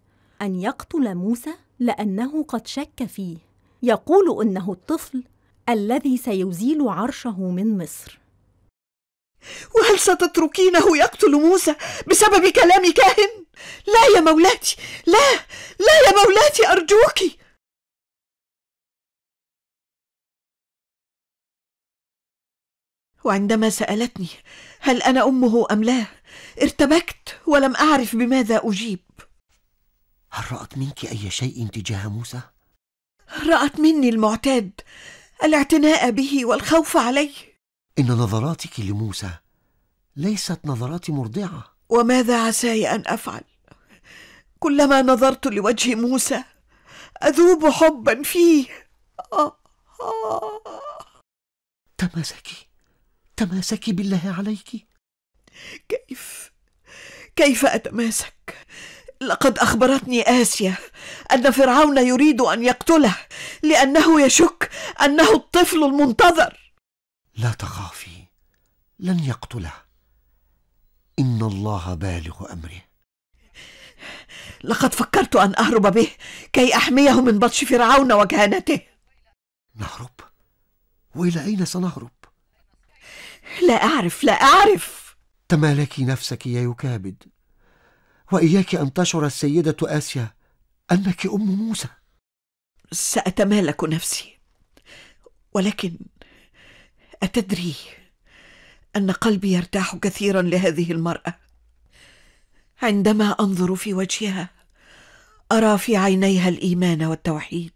أن يقتل موسى لأنه قد شك فيه يقول إنه الطفل الذي سيزيل عرشه من مصر وهل ستتركينه يقتل موسى بسبب كلام كاهن لا يا مولاتي لا لا يا مولاتي أرجوكِ وعندما سالتني هل انا امه ام لا ارتبكت ولم أعرف بماذا أجيب هل رأت منك أي شيء تجاه موسى؟ رأت مني المعتاد الاعتناء به والخوف عليه إن نظراتك لموسى ليست نظرات مرضعة وماذا عساي أن أفعل؟ كلما نظرت لوجه موسى أذوب حبا فيه تماسكي تماسكي بالله عليك كيف كيف اتماسك لقد اخبرتني اسيا ان فرعون يريد ان يقتله لانه يشك انه الطفل المنتظر لا تخافي لن يقتله ان الله بالغ امره لقد فكرت ان اهرب به كي احميه من بطش فرعون وكهنته نهرب والى اين سنهرب لا اعرف لا اعرف تمالكي نفسك يا يكابد وإياك أن تشعر السيدة آسيا أنك أم موسى سأتمالك نفسي ولكن أتدري أن قلبي يرتاح كثيرا لهذه المرأة عندما أنظر في وجهها أرى في عينيها الإيمان والتوحيد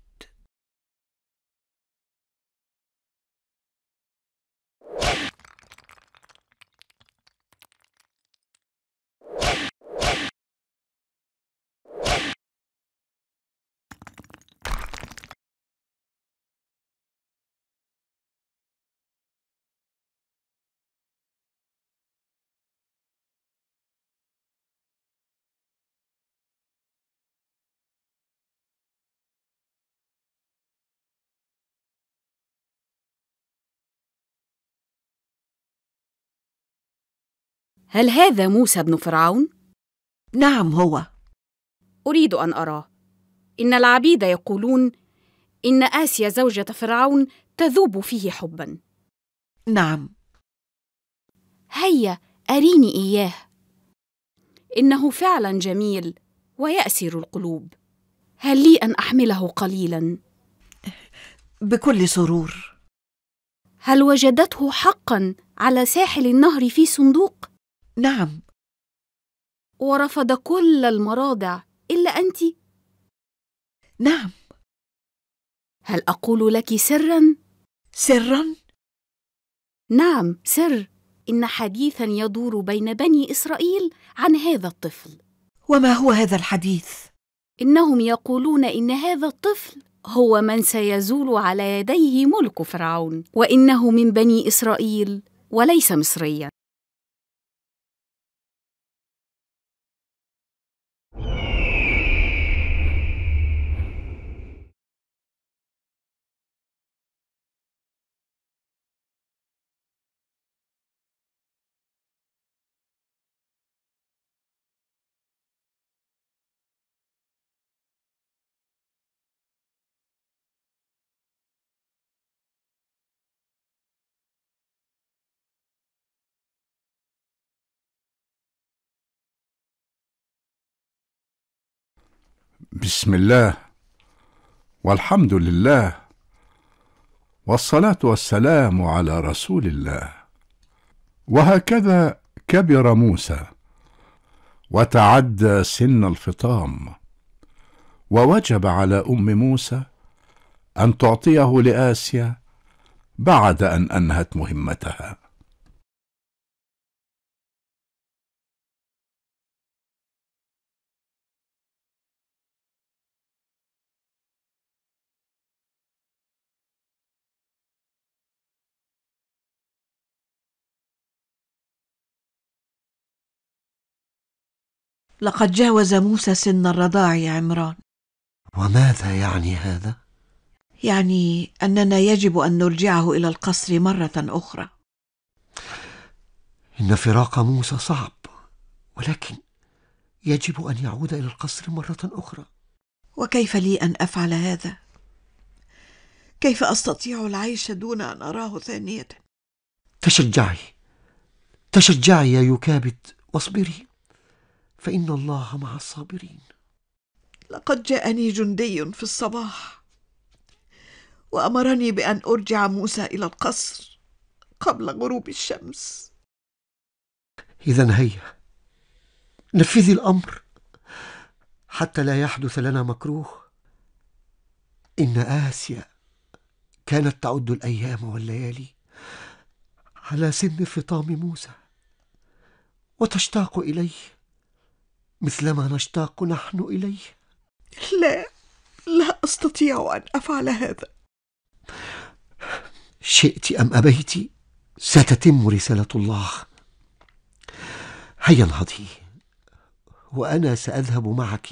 هل هذا موسى بن فرعون؟ نعم هو أريد أن أراه إن العبيد يقولون إن آسيا زوجة فرعون تذوب فيه حبا نعم هيا أريني إياه إنه فعلا جميل ويأسر القلوب هل لي أن أحمله قليلا؟ بكل سرور هل وجدته حقا على ساحل النهر في صندوق؟ نعم ورفض كل المراضع إلا أنت؟ نعم هل أقول لك سراً؟ سراً؟ نعم سر إن حديثاً يدور بين بني إسرائيل عن هذا الطفل وما هو هذا الحديث؟ إنهم يقولون إن هذا الطفل هو من سيزول على يديه ملك فرعون وإنه من بني إسرائيل وليس مصريا بسم الله والحمد لله والصلاه والسلام على رسول الله وهكذا كبر موسى وتعدى سن الفطام ووجب على ام موسى ان تعطيه لاسيا بعد ان انهت مهمتها لقد جاوز موسى سن الرضاع يا عمران وماذا يعني هذا؟ يعني أننا يجب أن نرجعه إلى القصر مرة أخرى إن فراق موسى صعب ولكن يجب أن يعود إلى القصر مرة أخرى وكيف لي أن أفعل هذا؟ كيف أستطيع العيش دون أن أراه ثانية؟ تشجعي تشجعي يا يكابد واصبري فان الله مع الصابرين لقد جاءني جندي في الصباح وامرني بان ارجع موسى الى القصر قبل غروب الشمس اذا هيا نفذي الامر حتى لا يحدث لنا مكروه ان اسيا كانت تعد الايام والليالي على سن فطام موسى وتشتاق اليه مثلما نشتاق نحن اليه لا لا استطيع ان افعل هذا شئت ام ابيت ستتم رساله الله هيا انهضي وانا ساذهب معك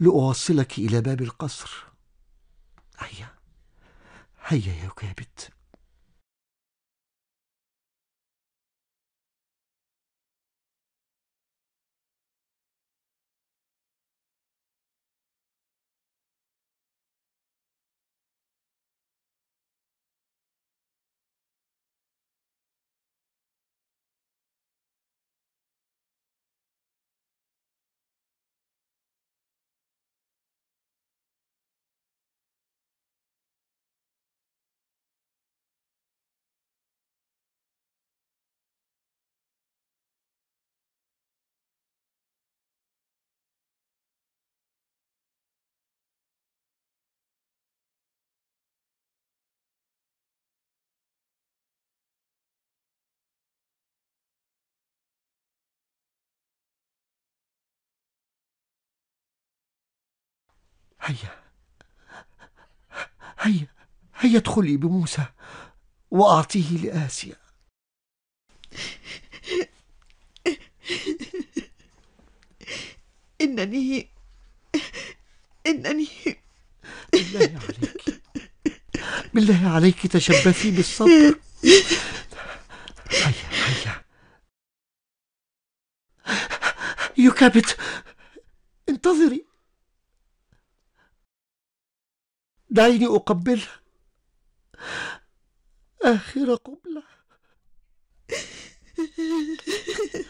لاوصلك الى باب القصر هيا هيا يا كابت هيا هيا هيا ادخلي بموسى وأعطيه لآسيا إنني إنني بالله عليك بالله عليك تشبثي بالصبر هيا هيا يكابت انتظري دعيني أقبلها آخر قبلة <laughs>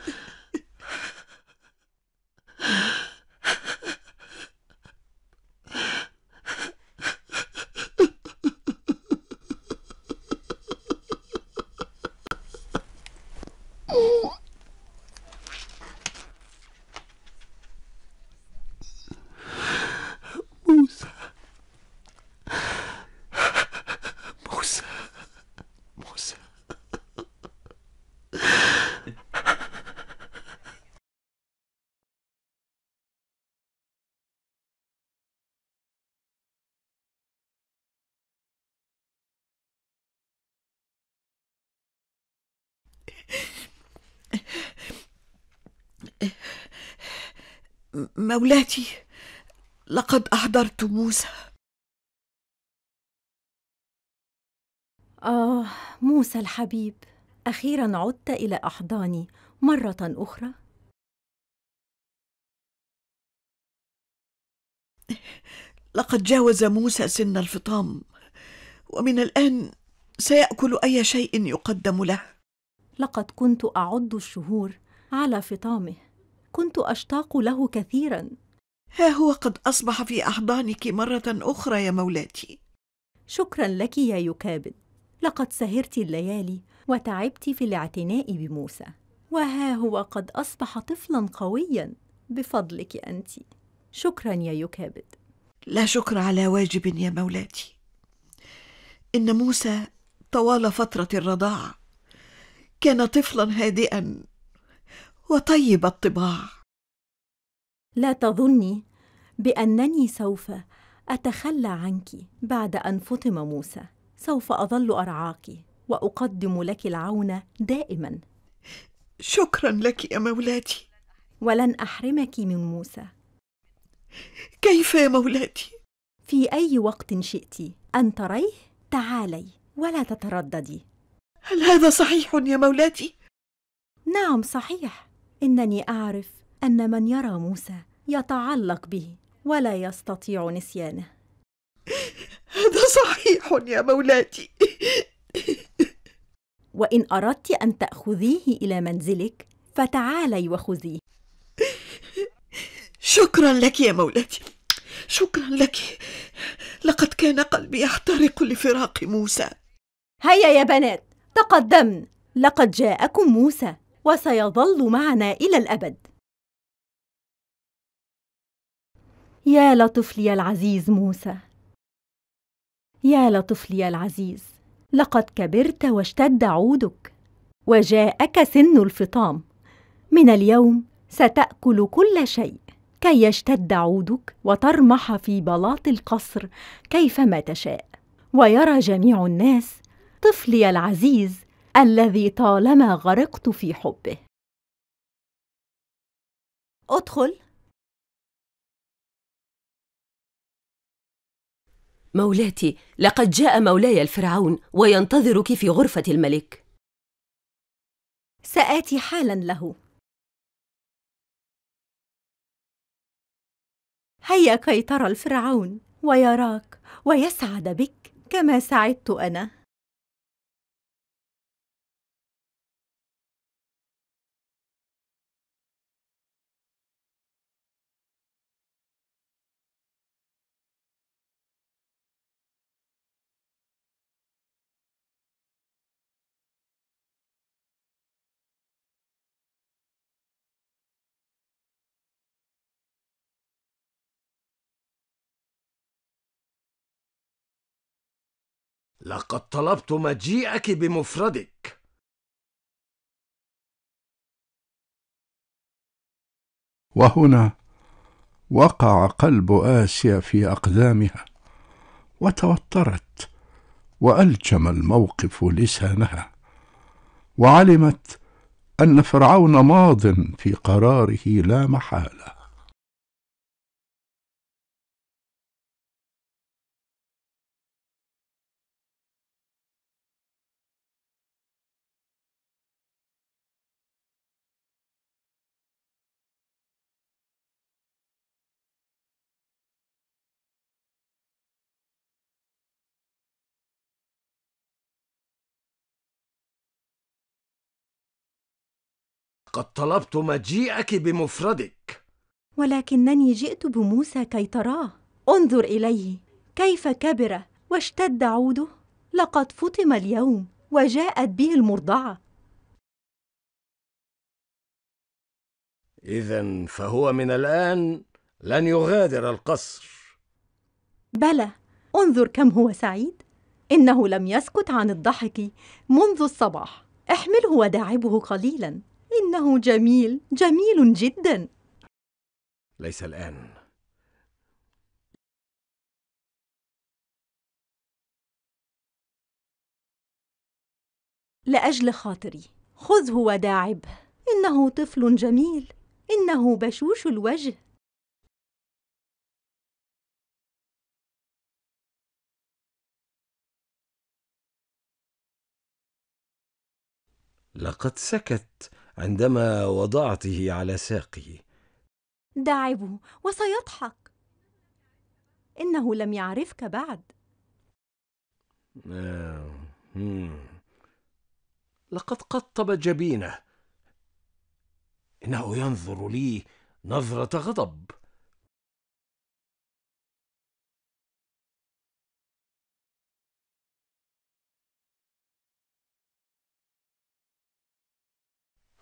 مولاتي لقد أحضرت موسى آه موسى الحبيب أخيرا عدت إلى أحضاني مرة أخرى لقد جاوز موسى سن الفطام ومن الآن سيأكل أي شيء يقدم له لقد كنت أعد الشهور على فطامه كنت أشتاق له كثيرا ها هو قد أصبح في أحضانك مرة أخرى يا مولاتي شكرا لك يا يكابد لقد سهرت الليالي وتعبت في الاعتناء بموسى وها هو قد أصبح طفلا قويا بفضلك أنت شكرا يا يكابد لا شكر على واجب يا مولاتي إن موسى طوال فترة الرضاعة كان طفلا هادئا وطيب الطباع لا تظني بانني سوف اتخلى عنك بعد ان فطم موسى سوف اظل ارعاك واقدم لك العون دائما شكرا لك يا مولاتي ولن احرمك من موسى كيف يا مولاتي في اي وقت شئت ان تريه تعالي ولا تترددي هل هذا صحيح يا مولاتي نعم صحيح انني اعرف ان من يرى موسى يتعلق به ولا يستطيع نسيانه <laughs> هذا صحيح يا مولاتي <laughs> وان اردت ان تاخذيه الى منزلك فتعالي وخذيه <laughs> شكرا لك يا مولاتي شكرا لك لقد كان قلبي يحترق لفراق موسى هيا يا بنات تقدمن لقد جاءكم موسى وسيظل معنا إلى الأبد يا لطفلي العزيز موسى يا لطفلي العزيز لقد كبرت واشتد عودك وجاءك سن الفطام من اليوم ستاكل كل شيء كي يشتد عودك وترمح في بلاط القصر كيفما تشاء ويرى جميع الناس طفلي العزيز الذي طالما غرقت في حبه ادخل مولاتي لقد جاء مولاي الفرعون وينتظرك في غرفة الملك سآتي حالا له هيا كي ترى الفرعون ويراك ويسعد بك كما سعدت أنا لقد طلبت مجيئك بمفردك وهنا وقع قلب آسيا في أقدامها وتوترت وألجم الموقف لسانها وعلمت أن فرعون ماض في قراره لا محالة لقد طلبت مجيئك بمفردك ولكنني جئت بموسى كي تراه انظر اليه كيف كبر واشتد عوده لقد فطم اليوم وجاءت به المرضعه اذا فهو من الان لن يغادر القصر بلى انظر كم هو سعيد انه لم يسكت عن الضحك منذ الصباح احمله وداعبه قليلا إنه جميل جميل جدا ليس الآن لأجل خاطري خذه وداعبه إنه طفل جميل إنه بشوش الوجه لقد سكت عندما وضعته على ساقي داعبه وسيضحك إنه لم يعرفك بعد آه. لقد قطب جبينه إنه ينظر لي نظرة غضب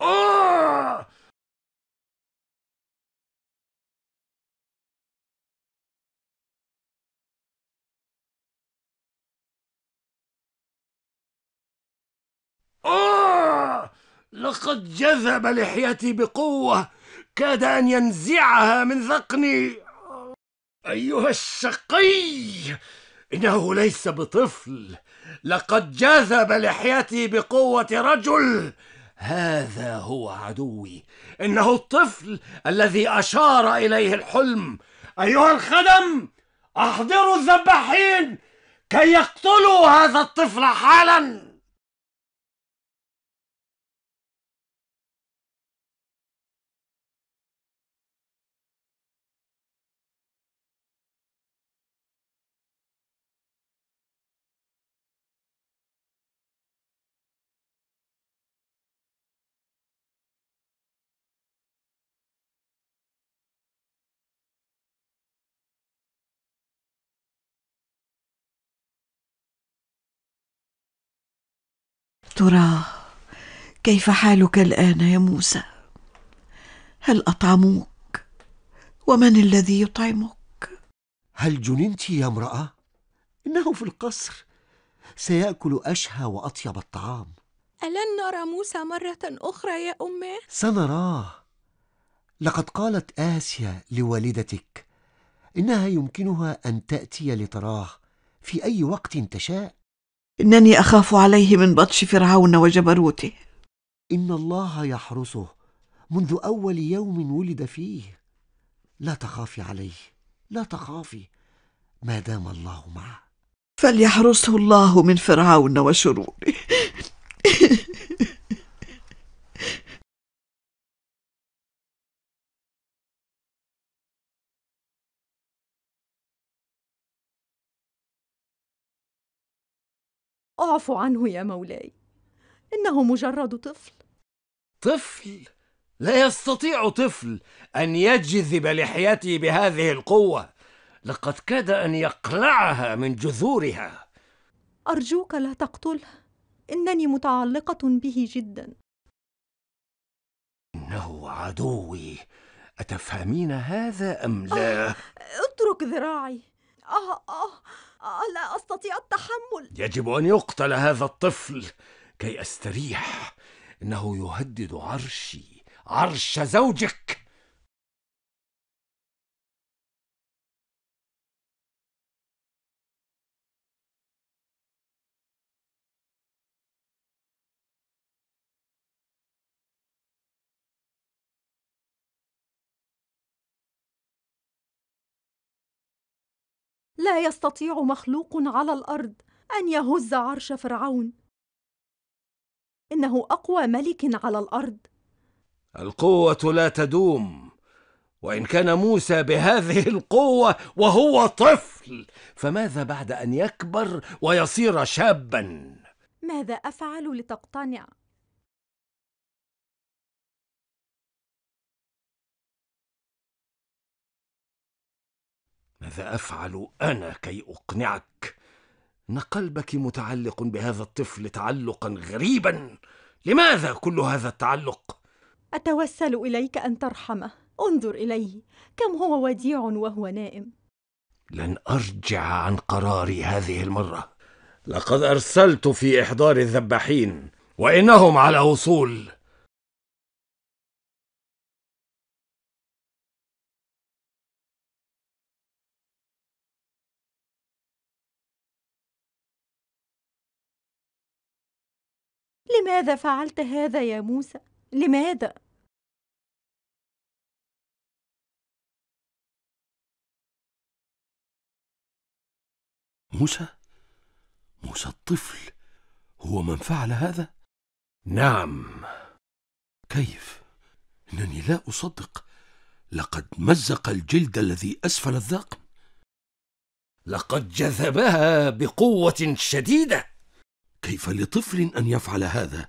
آه! آه! لقد جذب لحيتي بقوة كاد أن ينزعها من ذقني أيها الشقي إنه ليس بطفل لقد جذب لحيتي بقوة رجل هذا هو عدوي انه الطفل الذي اشار اليه الحلم ايها الخدم احضروا الذباحين كي يقتلوا هذا الطفل حالا ترى كيف حالك الان يا موسى هل اطعموك ومن الذي يطعمك هل جننت يا امراه انه في القصر سياكل اشهى واطيب الطعام الن نرى موسى مره اخرى يا امي سنراه لقد قالت اسيا لوالدتك انها يمكنها ان تاتي لتراه في اي وقت تشاء إنني أخاف عليه من بطش فرعون وجبروته إن الله يحرسه منذ أول يوم ولد فيه لا تخافي عليه لا تخافي ما دام الله معه فليحرسه الله من فرعون وشروره اعف عنه يا مولاي انه مجرد طفل طفل لا يستطيع طفل ان يجذب لحيته بهذه القوه لقد كاد ان يقلعها من جذورها ارجوك لا تقتله انني متعلقه به جدا انه عدوي اتفهمين هذا ام لا آه، اترك ذراعي اه اه لا أستطيع التحمل يجب أن يقتل هذا الطفل كي أستريح إنه يهدد عرشي عرش زوجك لا يستطيع مخلوق على الارض ان يهز عرش فرعون انه اقوى ملك على الارض القوه لا تدوم وان كان موسى بهذه القوه وهو طفل فماذا بعد ان يكبر ويصير شابا ماذا افعل لتقتنع ماذا افعل انا كي اقنعك ان قلبك متعلق بهذا الطفل تعلقا غريبا لماذا كل هذا التعلق اتوسل اليك ان ترحمه انظر اليه كم هو وديع وهو نائم لن ارجع عن قراري هذه المره لقد ارسلت في احضار الذباحين وانهم على وصول لماذا فعلت هذا يا موسى لماذا موسى موسى الطفل هو من فعل هذا نعم كيف انني لا اصدق لقد مزق الجلد الذي اسفل الذقن لقد جذبها بقوه شديده كيف لطفل ان يفعل هذا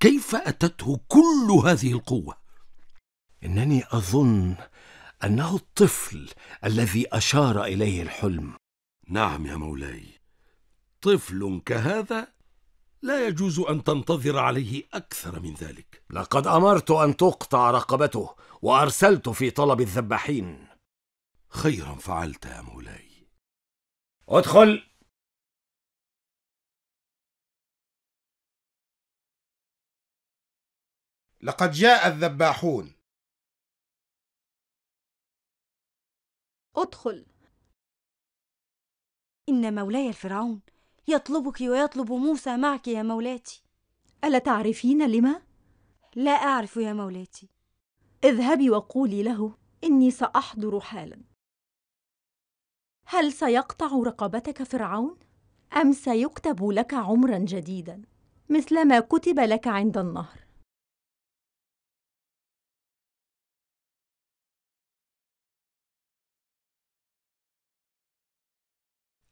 كيف اتته كل هذه القوه انني اظن انه الطفل الذي اشار اليه الحلم نعم يا مولاي طفل كهذا لا يجوز ان تنتظر عليه اكثر من ذلك لقد امرت ان تقطع رقبته وارسلت في طلب الذباحين خيرا فعلت يا مولاي ادخل لقد جاء الذباحون ادخل إن مولاي الفرعون يطلبك ويطلب موسى معك يا مولاتي ألا تعرفين لما؟ لا أعرف يا مولاتي اذهبي وقولي له إني سأحضر حالا هل سيقطع رقبتك فرعون؟ أم سيكتب لك عمرا جديدا مثلما كتب لك عند النهر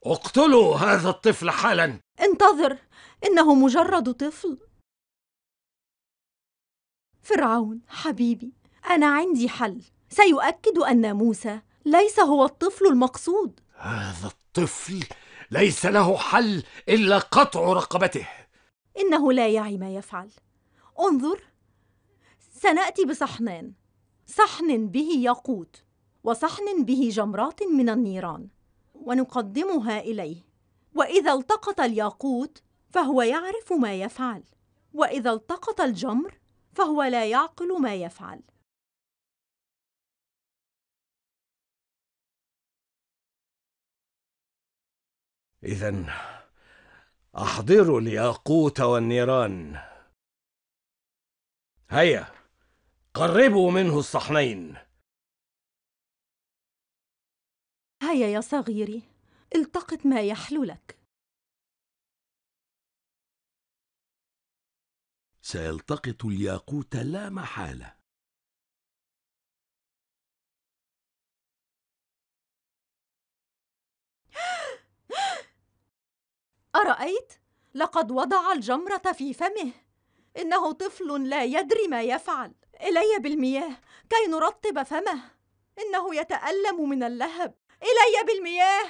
اقتلوا هذا الطفل حالا انتظر انه مجرد طفل فرعون حبيبي انا عندي حل سيؤكد ان موسى ليس هو الطفل المقصود هذا الطفل ليس له حل الا قطع رقبته انه لا يعي ما يفعل انظر سناتي بصحنان صحن به ياقوت وصحن به جمرات من النيران ونقدمها إليه وإذا التقط الياقوت فهو يعرف ما يفعل وإذا التقط الجمر فهو لا يعقل ما يفعل إذا أحضروا الياقوت والنيران هيا قربوا منه الصحنين هيا يا صغيري التقط ما يحلو لك سيلتقط الياقوت لا محاله <gasps> أرأيت؟ لقد وضع الجمرة في فمه إنه طفل لا يدري ما يفعل إلي بالمياه كي نرطب فمه إنه يتألم من اللهب إلي بالمياه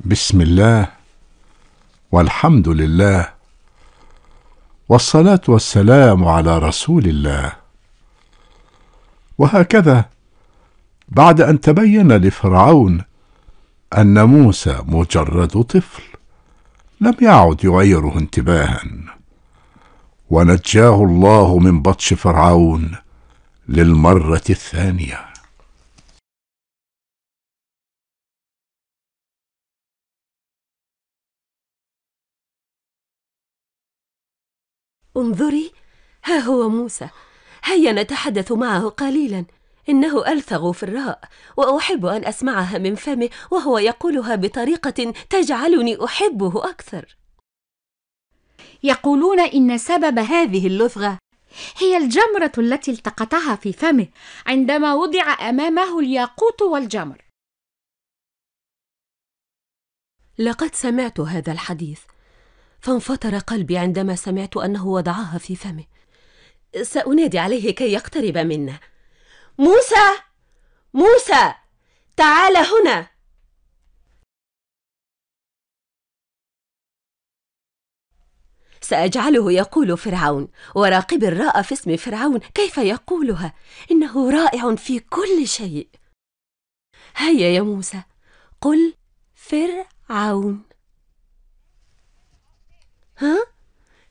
بسم الله والحمد لله والصلاه والسلام على رسول الله وهكذا بعد أن تبين لفرعون أن موسى مجرد طفل لم يعد يعيره انتباها ونجاه الله من بطش فرعون للمرة الثانية انظري ها هو موسى هيا نتحدث معه قليلا إنه ألثغ في الراء وأحب أن أسمعها من فمه وهو يقولها بطريقة تجعلني أحبه أكثر يقولون إن سبب هذه اللثغة هي الجمرة التي التقطها في فمه عندما وضع أمامه الياقوت والجمر لقد سمعت هذا الحديث فانفطر قلبي عندما سمعت أنه وضعها في فمه سأنادي عليه كي يقترب منه موسى موسى تعال هنا سأجعله يقول فرعون وراقب الراء في اسم فرعون كيف يقولها إنه رائع في كل شيء هيا يا موسى قل فرعون ها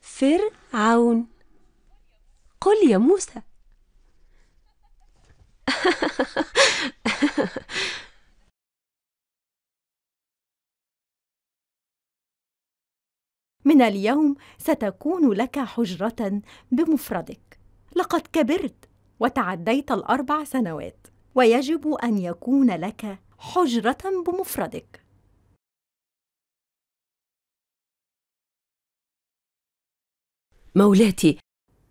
فرعون قل يا موسى <laughs> من اليوم ستكون لك حجرة بمفردك لقد كبرت وتعديت الأربع سنوات ويجب أن يكون لك حجرة بمفردك مولاتي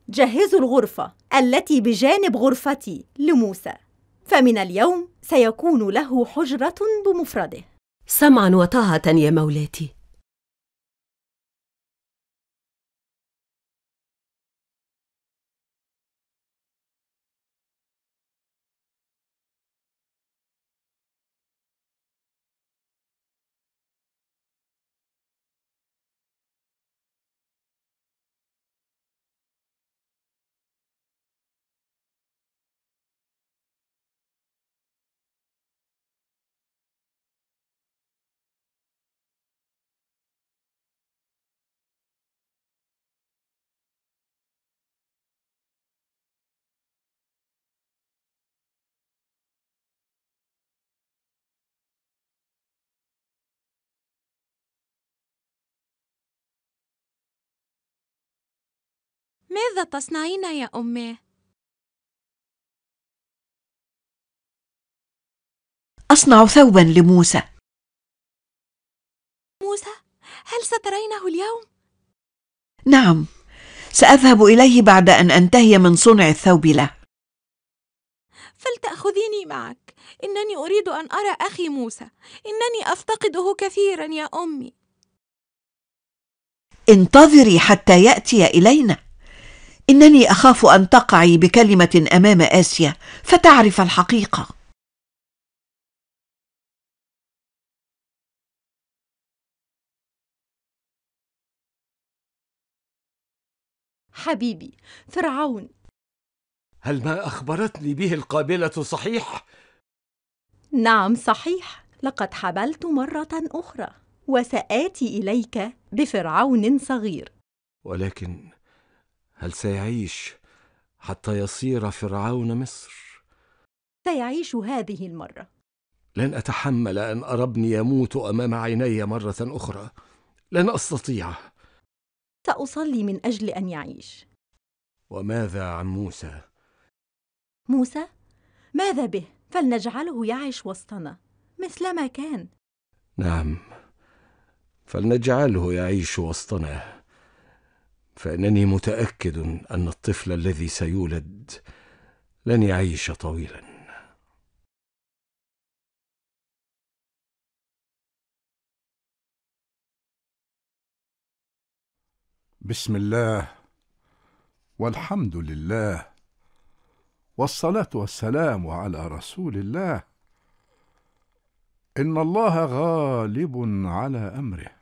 جهزوا الغرفة التي بجانب غرفتي لموسى فمن اليوم سيكون له حجرة بمفرده سمعا وطاعة يا مولاتي ماذا تصنعين يا أمي؟ أصنع ثوبا لموسى موسى هل سترينه اليوم؟ نعم سأذهب إليه بعد أن أنتهي من صنع الثوب له فلتأخذيني معك إنني أريد أن أرى أخي موسى إنني أفتقده كثيرا يا أمي انتظري حتى يأتي إلينا انني اخاف ان تقعي بكلمه امام اسيا فتعرف الحقيقه حبيبي فرعون هل ما اخبرتني به القابله صحيح نعم صحيح لقد حبلت مره اخرى وساتي اليك بفرعون صغير ولكن هل سيعيش حتى يصير فرعون مصر سيعيش هذه المره لن اتحمل ان ارى ابني يموت امام عيني مره اخرى لن استطيع ساصلي من اجل ان يعيش وماذا عن موسى موسى ماذا به فلنجعله يعيش وسطنا مثلما كان نعم فلنجعله يعيش وسطنا فانني متاكد ان الطفل الذي سيولد لن يعيش طويلا بسم الله والحمد لله والصلاه والسلام على رسول الله ان الله غالب على امره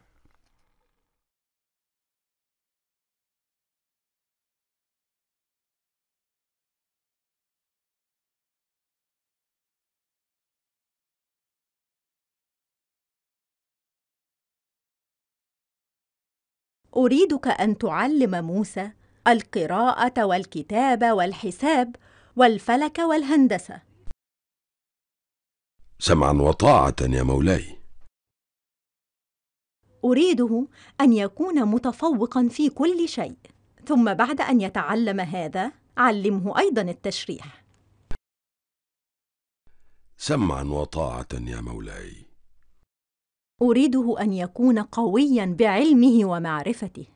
اريدك ان تعلم موسى القراءه والكتاب والحساب والفلك والهندسه سمعا وطاعه يا مولاي اريده ان يكون متفوقا في كل شيء ثم بعد ان يتعلم هذا علمه ايضا التشريح سمعا وطاعه يا مولاي اريده ان يكون قويا بعلمه ومعرفته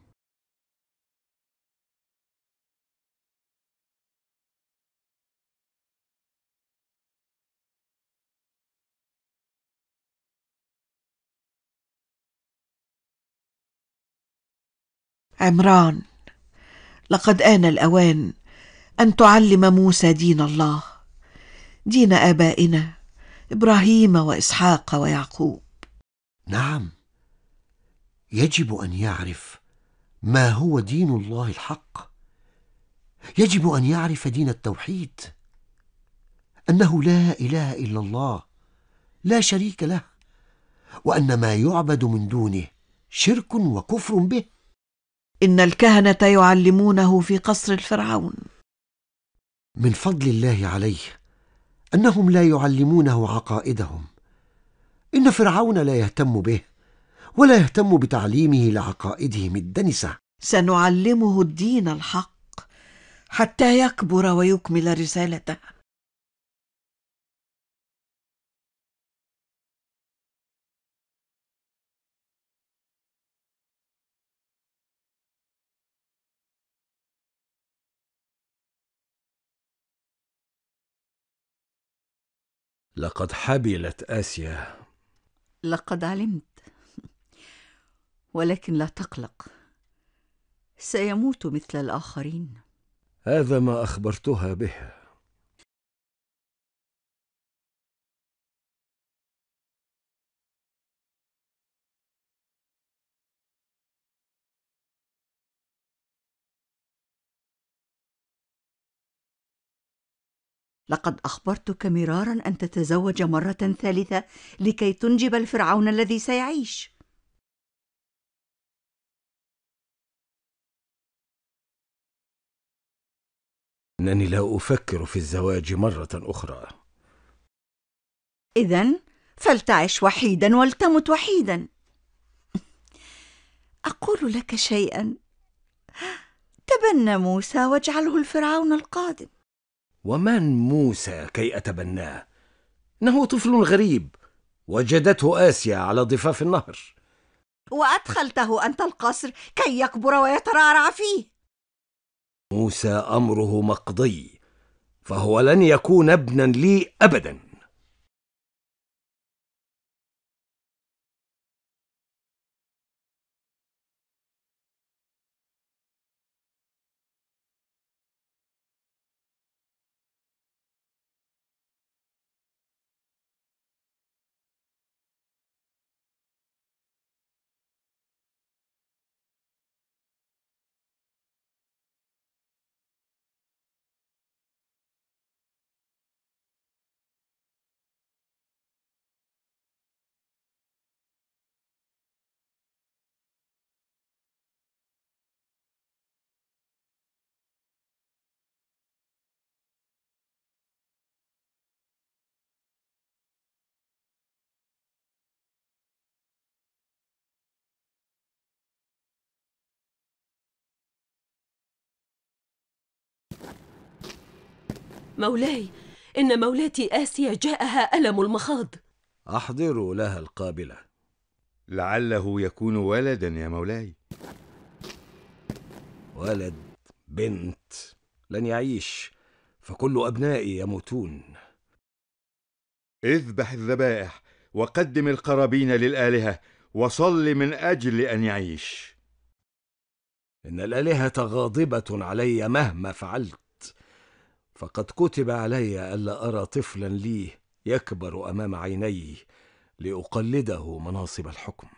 عمران لقد آن الأوان أن تعلم موسى دين الله دين آبائنا إبراهيم وإسحاق ويعقوب نعم يجب ان يعرف ما هو دين الله الحق يجب ان يعرف دين التوحيد انه لا اله الا الله لا شريك له وان ما يعبد من دونه شرك وكفر به ان الكهنه يعلمونه في قصر الفرعون من فضل الله عليه انهم لا يعلمونه عقائدهم إن فرعون لا يهتم به ولا يهتم بتعليمه لعقائدهم الدنسة سنعلمه الدين الحق حتى يكبر ويكمل رسالته لقد حبلت آسيا لقد علمت ولكن لا تقلق سيموت مثل الآخرين هذا ما أخبرتها به لقد أخبرتك مرارا أن تتزوج مرة ثالثة لكي تنجب الفرعون الذي سيعيش. إنني لا أفكر في الزواج مرة أخرى. إذا فلتعش وحيدا ولتمت وحيدا. أقول لك شيئا. تبنى موسى واجعله الفرعون القادم. ومن موسى كي أتبناه إنه طفل غريب وجدته آسيا على ضفاف النهر وأدخلته أنت القصر كي يكبر ويترعرع فيه موسى أمره مقضي فهو لن يكون ابنا لي أبداً مولاي إن مولاتي آسيا جاءها ألم المخاض أحضروا لها القابلة لعله يكون ولدا يا مولاي ولد بنت لن يعيش فكل أبنائي يموتون اذبح الذبائح وقدم القرابين للآلهة وصل من أجل أن يعيش إن الآلهة غاضبة علي مهما فعلت فقد كتب علي ألا أرى طفلا لي يكبر أمام عيني لأقلده مناصب الحكم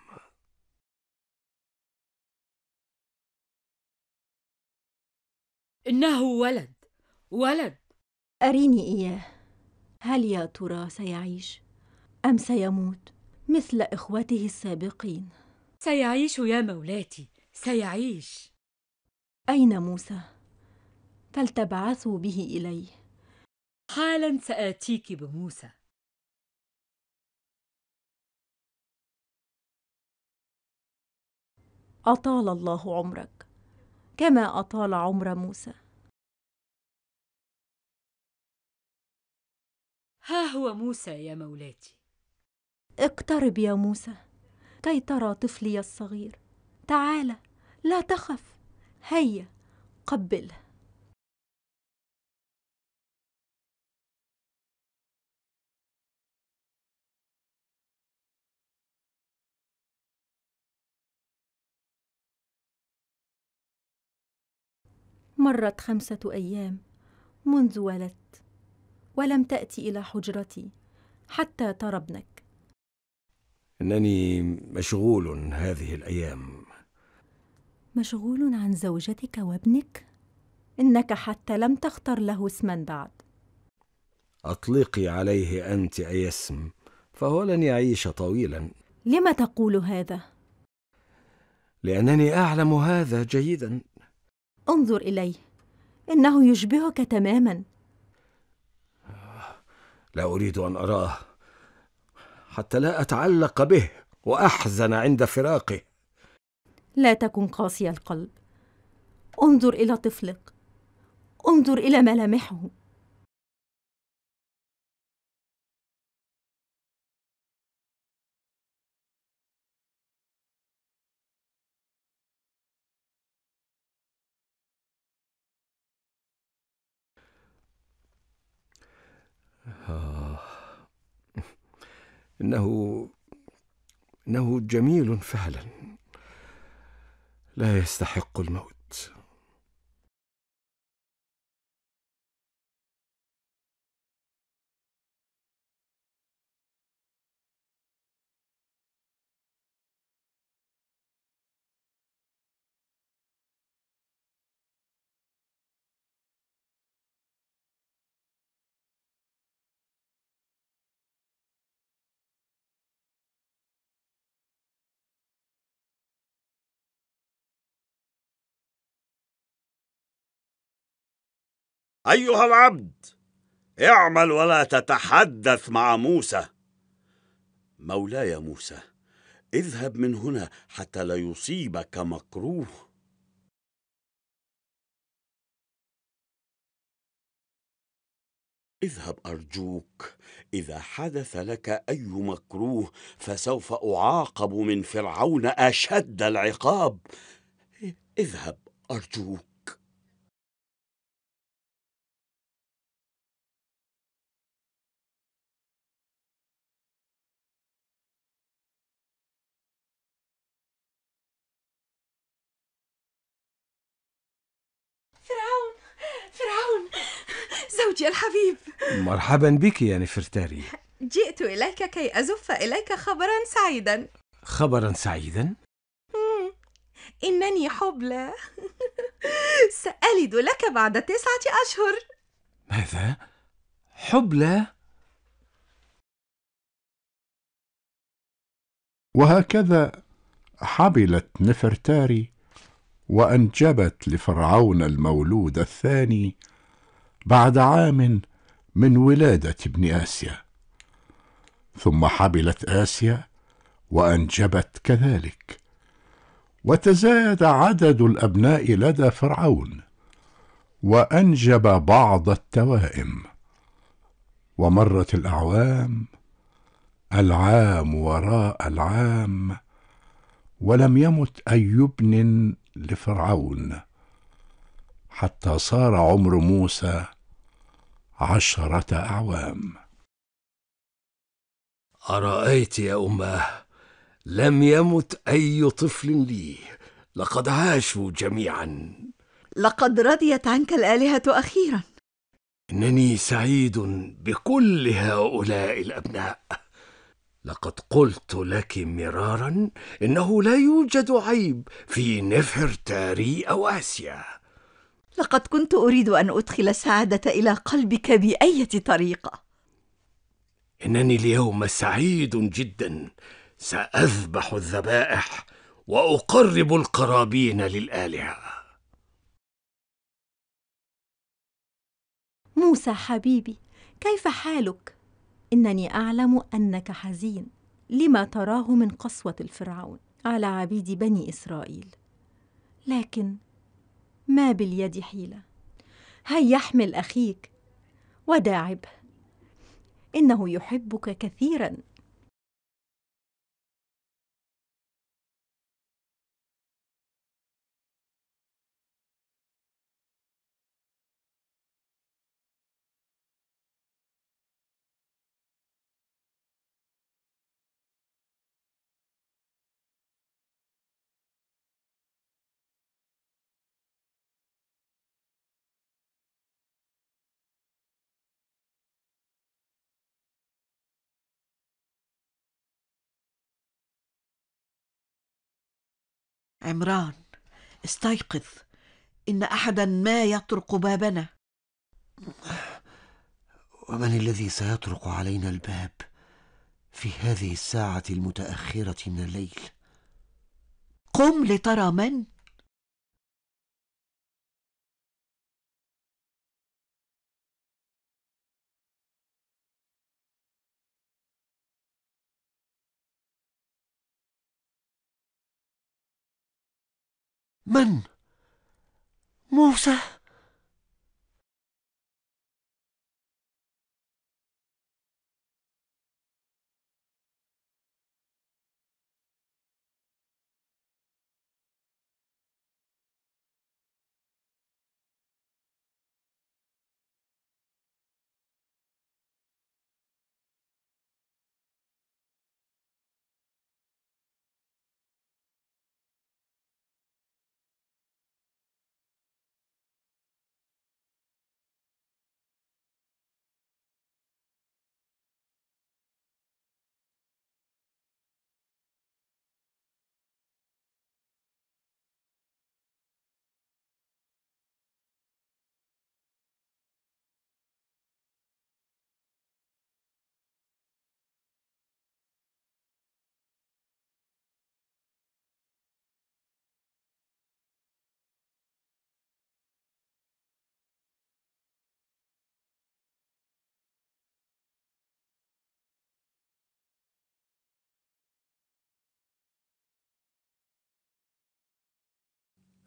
إنه ولد ولد أريني إياه هل يا ترى سيعيش أم سيموت مثل إخوته السابقين سيعيش يا مولاتي سيعيش أين موسى؟ فلتبعثوا به إليه حالا سآتيك بموسى أطال الله عمرك كما أطال عمر موسى ها هو موسى يا مولاتي اقترب يا موسى كي ترى طفلي الصغير تعال لا تخف هيا قبله مرت خمسه ايام منذ ولدت ولم تاتي الى حجرتي حتى ترى ابنك انني مشغول هذه الايام مشغول عن زوجتك وابنك انك حتى لم تختر له اسما بعد اطلقي عليه انت اي اسم فهو لن يعيش طويلا لم تقول هذا لانني اعلم هذا جيدا انظر إليه إنه يشبهك تماما لا أريد أن أراه حتى لا أتعلق به وأحزن عند فراقه لا تكن قاسي القلب انظر إلى طفلك انظر إلى ملامحه إنه إنه جميل فعلا لا يستحق الموت أيها العبد اعمل ولا تتحدث مع موسى مولاي موسى اذهب من هنا حتى لا يصيبك مكروه اذهب أرجوك إذا حدث لك أي مكروه فسوف أعاقب من فرعون أشد العقاب اذهب أرجوك فرعون فرعون زوجي الحبيب مرحبا بك يا نفرتاري جئت إليك كي أزف إليك خبرا سعيدا خبرا سعيدا؟ إنني حبلى سألد لك بعد تسعة أشهر ماذا؟ حبلى؟ وهكذا حبلت نفرتاري وانجبت لفرعون المولود الثاني بعد عام من ولاده ابن اسيا ثم حبلت اسيا وانجبت كذلك وتزايد عدد الابناء لدى فرعون وانجب بعض التوائم ومرت الاعوام العام وراء العام ولم يمت اي ابن لفرعون حتى صار عمر موسى عشرة أعوام أرأيت يا أماه لم يمت أي طفل لي لقد عاشوا جميعا لقد رضيت عنك الآلهة أخيرا إنني سعيد بكل هؤلاء الأبناء لقد قلت لك مرارا انه لا يوجد عيب في نفرتاري او اسيا لقد كنت اريد ان ادخل السعاده الى قلبك بايه طريقه انني اليوم سعيد جدا ساذبح الذبائح واقرب القرابين للالهه موسى حبيبي كيف حالك إنني أعلم أنك حزين لما تراه من قسوة الفرعون على عبيد بني إسرائيل لكن ما باليد حيلة هيا احمل أخيك وداعبه إنه يحبك كثيرا عمران استيقظ إن أحدا ما يطرق بابنا ومن الذي سيطرق علينا الباب في هذه الساعة المتأخرة من الليل قم لترى من Men, Mosa.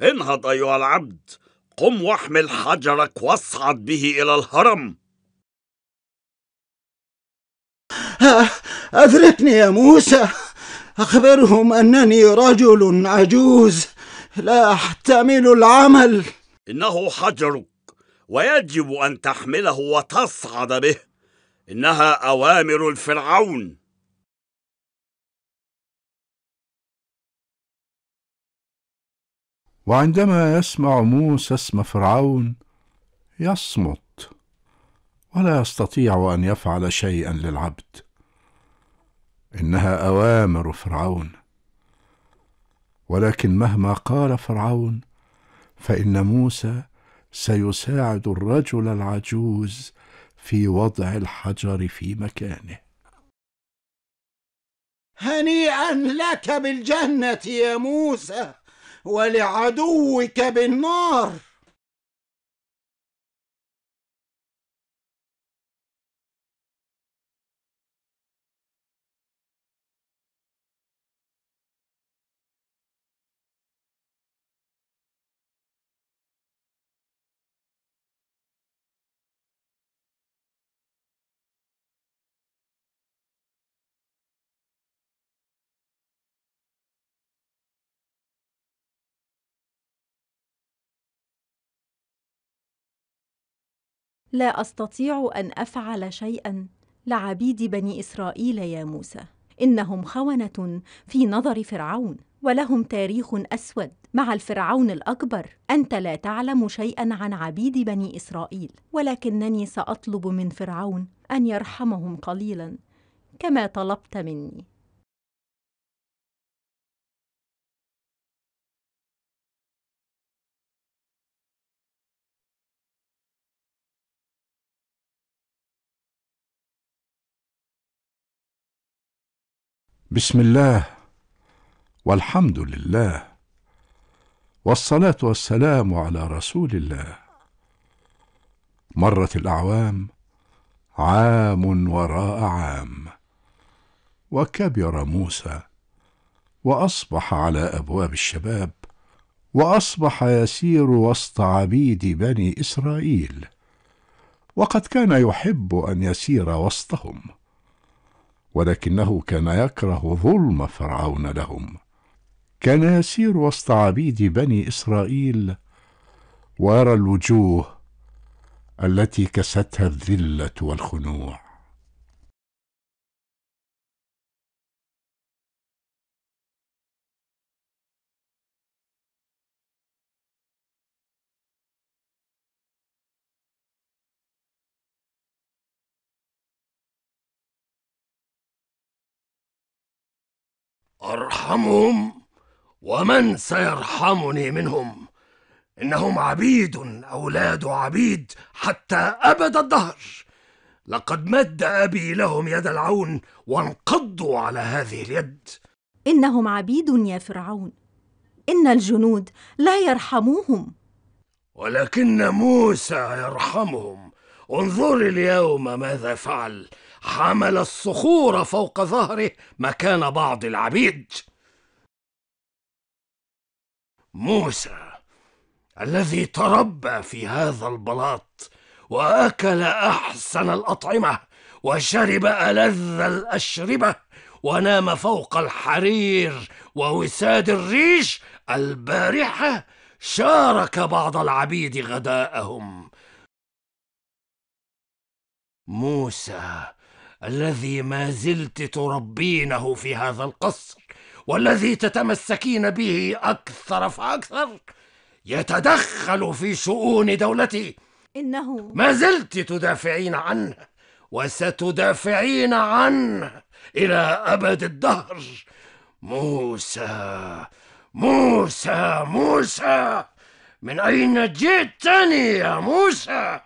انهض أيها العبد قم واحمل حجرك واصعد به إلى الهرم أه، أدركني يا موسى أخبرهم أنني رجل عجوز لا أحتمل العمل إنه حجرك ويجب أن تحمله وتصعد به إنها أوامر الفرعون وعندما يسمع موسى اسم فرعون يصمت ولا يستطيع ان يفعل شيئا للعبد انها اوامر فرعون ولكن مهما قال فرعون فان موسى سيساعد الرجل العجوز في وضع الحجر في مكانه هنيئا لك بالجنه يا موسى ولعدوك بالنار لا أستطيع أن أفعل شيئا لعبيد بني إسرائيل يا موسى إنهم خونة في نظر فرعون ولهم تاريخ أسود مع الفرعون الأكبر أنت لا تعلم شيئا عن عبيد بني إسرائيل ولكنني سأطلب من فرعون أن يرحمهم قليلا كما طلبت مني بسم الله والحمد لله والصلاه والسلام على رسول الله مرت الاعوام عام وراء عام وكبر موسى واصبح على ابواب الشباب واصبح يسير وسط عبيد بني اسرائيل وقد كان يحب ان يسير وسطهم ولكنه كان يكره ظلم فرعون لهم كان يسير وسط عبيد بني اسرائيل ويرى الوجوه التي كستها الذله والخنوع أرحمهم ومن سيرحمني منهم إنهم عبيد أولاد عبيد حتى أبد الدهر لقد مد أبي لهم يد العون وانقضوا على هذه اليد إنهم عبيد يا فرعون إن الجنود لا يرحموهم ولكن موسى يرحمهم انظر اليوم ماذا فعل حمل الصخور فوق ظهره مكان بعض العبيد موسى الذي تربى في هذا البلاط واكل احسن الاطعمه وشرب الذ الاشربه ونام فوق الحرير ووساد الريش البارحه شارك بعض العبيد غداءهم موسى الذي ما زلت تربينه في هذا القصر والذي تتمسكين به اكثر فاكثر يتدخل في شؤون دولتي انه ما زلت تدافعين عنه وستدافعين عنه الى ابد الدهر موسى موسى موسى من اين جئتني يا موسى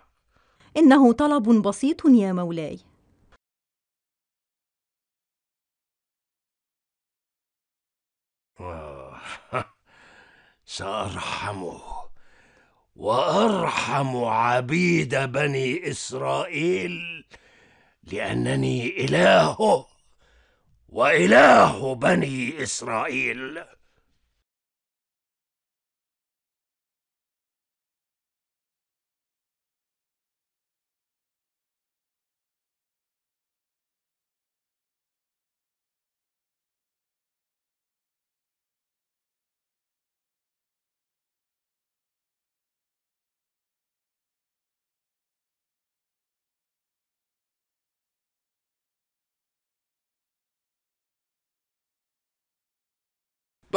انه طلب بسيط يا مولاي سارحمه وارحم عبيد بني اسرائيل لانني الهه واله بني اسرائيل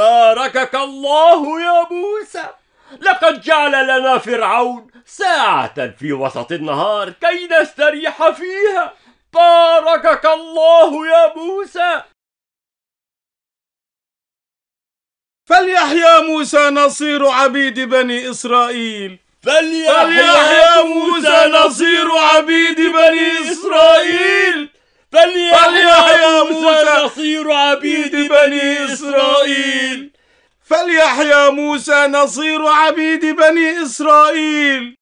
باركك الله يا موسى لقد جعل لنا فرعون ساعة في وسط النهار كي نستريح فيها باركك الله يا موسى فليحيا موسى نصير عبيد بني إسرائيل فليحيا موسى نصير عبيد بني إسرائيل فليحيا موسى نصير عبيد بني إسرائيل فليحيا موسى نصير عبيد بني إسرائيل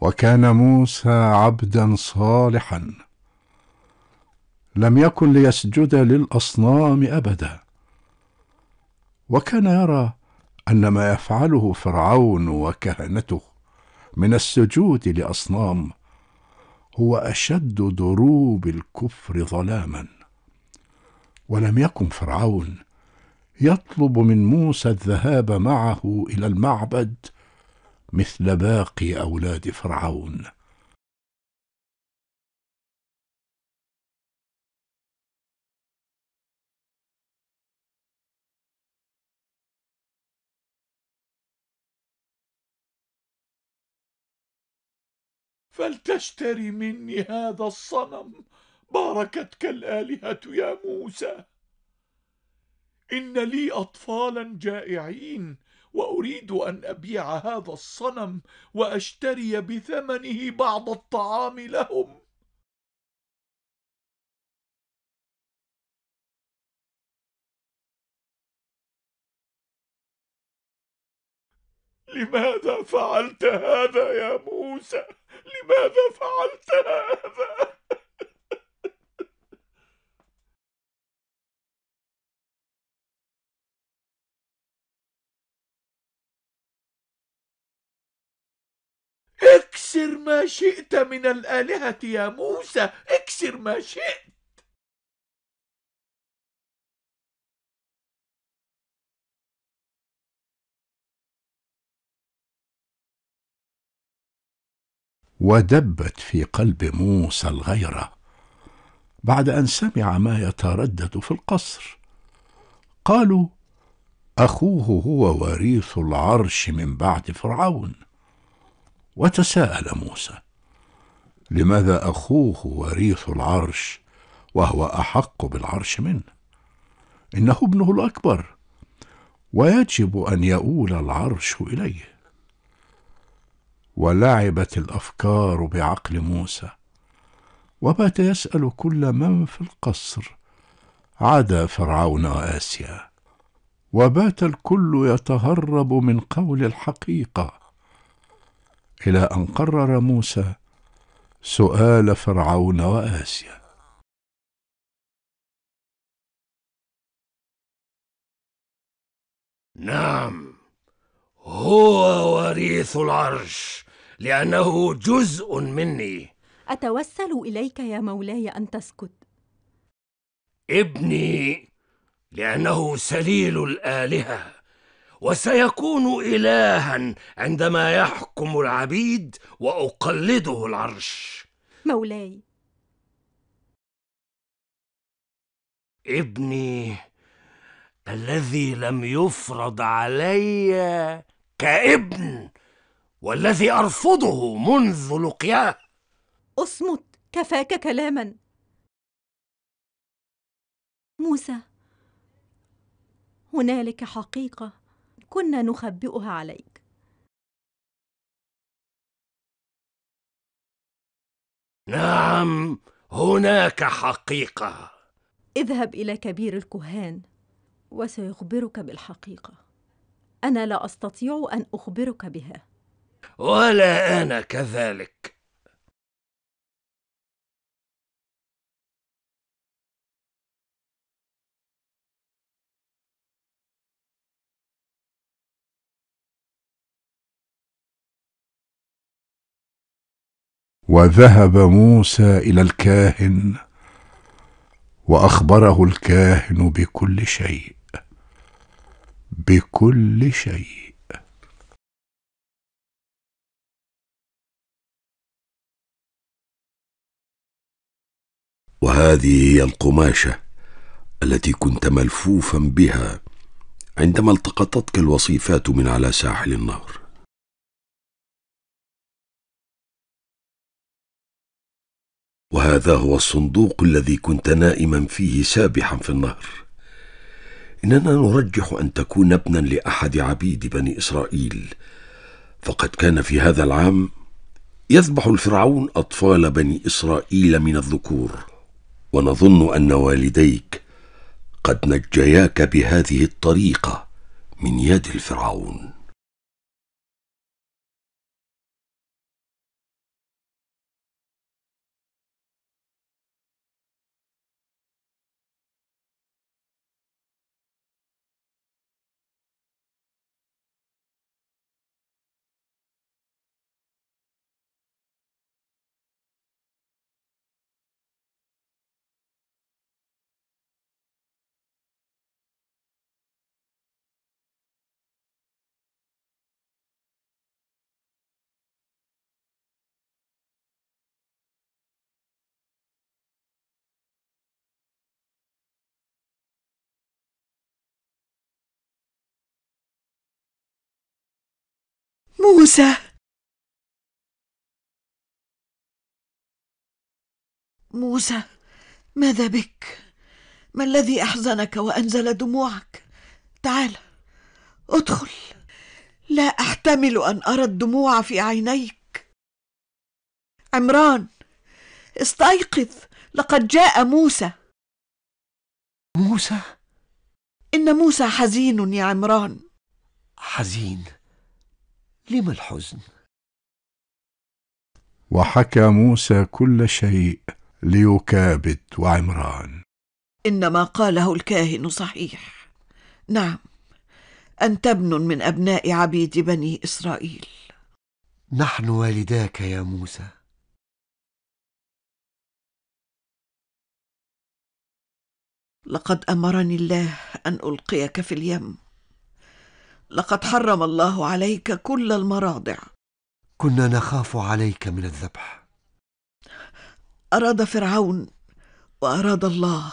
وكان موسى عبدا صالحا لم يكن ليسجد للأصنام أبدا وكان يرى أن ما يفعله فرعون وكهنته من السجود لأصنام هو أشد دروب الكفر ظلاما ولم يكن فرعون يطلب من موسى الذهاب معه إلى المعبد مثل باقي أولاد فرعون فلتشتري مني هذا الصنم باركتك الآلهة يا موسى إن لي أطفالا جائعين وأريد أن أبيع هذا الصنم وأشتري بثمنه بعض الطعام لهم لماذا فعلت هذا يا موسى لماذا فعلت هذا اكسر ما شئت من الآلهة يا موسى اكسر ما شئت ودبت في قلب موسى الغيرة بعد أن سمع ما يتردد في القصر قالوا أخوه هو وريث العرش من بعد فرعون وتساءل موسى لماذا أخوه وريث العرش وهو أحق بالعرش منه إنه ابنه الأكبر ويجب أن يؤول العرش إليه ولعبت الافكار بعقل موسى وبات يسال كل من في القصر عدا فرعون واسيا وبات الكل يتهرب من قول الحقيقه الى ان قرر موسى سؤال فرعون واسيا نعم هو وريث العرش لأنه جزء مني أتوسل إليك يا مولاي أن تسكت ابني لأنه سليل الآلهة وسيكون إلها عندما يحكم العبيد وأقلده العرش مولاي ابني الذي لم يفرض علي كابن والذي أرفضه منذ لقياه اصمت كفاك كلاما موسى هنالك حقيقة كنا نخبئها عليك نعم هناك حقيقة اذهب إلى كبير الكهان وسيخبرك بالحقيقة أنا لا أستطيع أن أخبرك بها ولا انا كذلك وذهب موسى الى الكاهن واخبره الكاهن بكل شيء بكل شيء وهذه هي القماشه التي كنت ملفوفا بها عندما التقطتك الوصيفات من على ساحل النهر وهذا هو الصندوق الذي كنت نائما فيه سابحا في النهر اننا نرجح ان تكون ابنا لاحد عبيد بني اسرائيل فقد كان في هذا العام يذبح الفرعون اطفال بني اسرائيل من الذكور ونظن أن والديك قد نجياك بهذه الطريقة من يد الفرعون موسى موسى ماذا بك ما الذي احزنك وانزل دموعك تعال ادخل لا احتمل ان ارى الدموع في عينيك عمران استيقظ لقد جاء موسى موسى ان موسى حزين يا عمران حزين لم الحزن وحكى موسى كل شيء ليكابد وعمران إن ما قاله الكاهن صحيح نعم أنت ابن من أبناء عبيد بني إسرائيل نحن والداك يا موسى لقد امرني الله ان القيك في اليم لقد حرم الله عليك كل المراضع كنا نخاف عليك من الذبح اراد فرعون واراد الله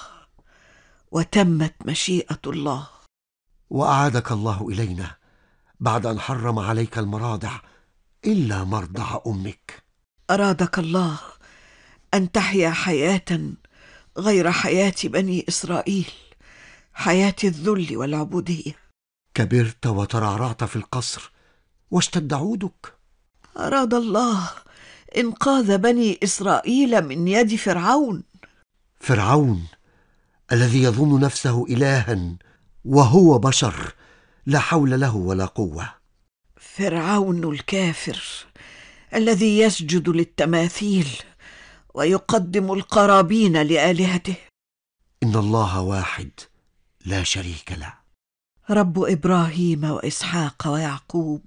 وتمت مشيئه الله واعادك الله الينا بعد ان حرم عليك المراضع الا مرضع امك ارادك الله ان تحيا حياه غير حياه بني اسرائيل حياه الذل والعبوديه كبرت وترعرعت في القصر واشتد عودك اراد الله انقاذ بني اسرائيل من يد فرعون فرعون الذي يظن نفسه الها وهو بشر لا حول له ولا قوه فرعون الكافر الذي يسجد للتماثيل ويقدم القرابين لالهته ان الله واحد لا شريك له رب ابراهيم واسحاق ويعقوب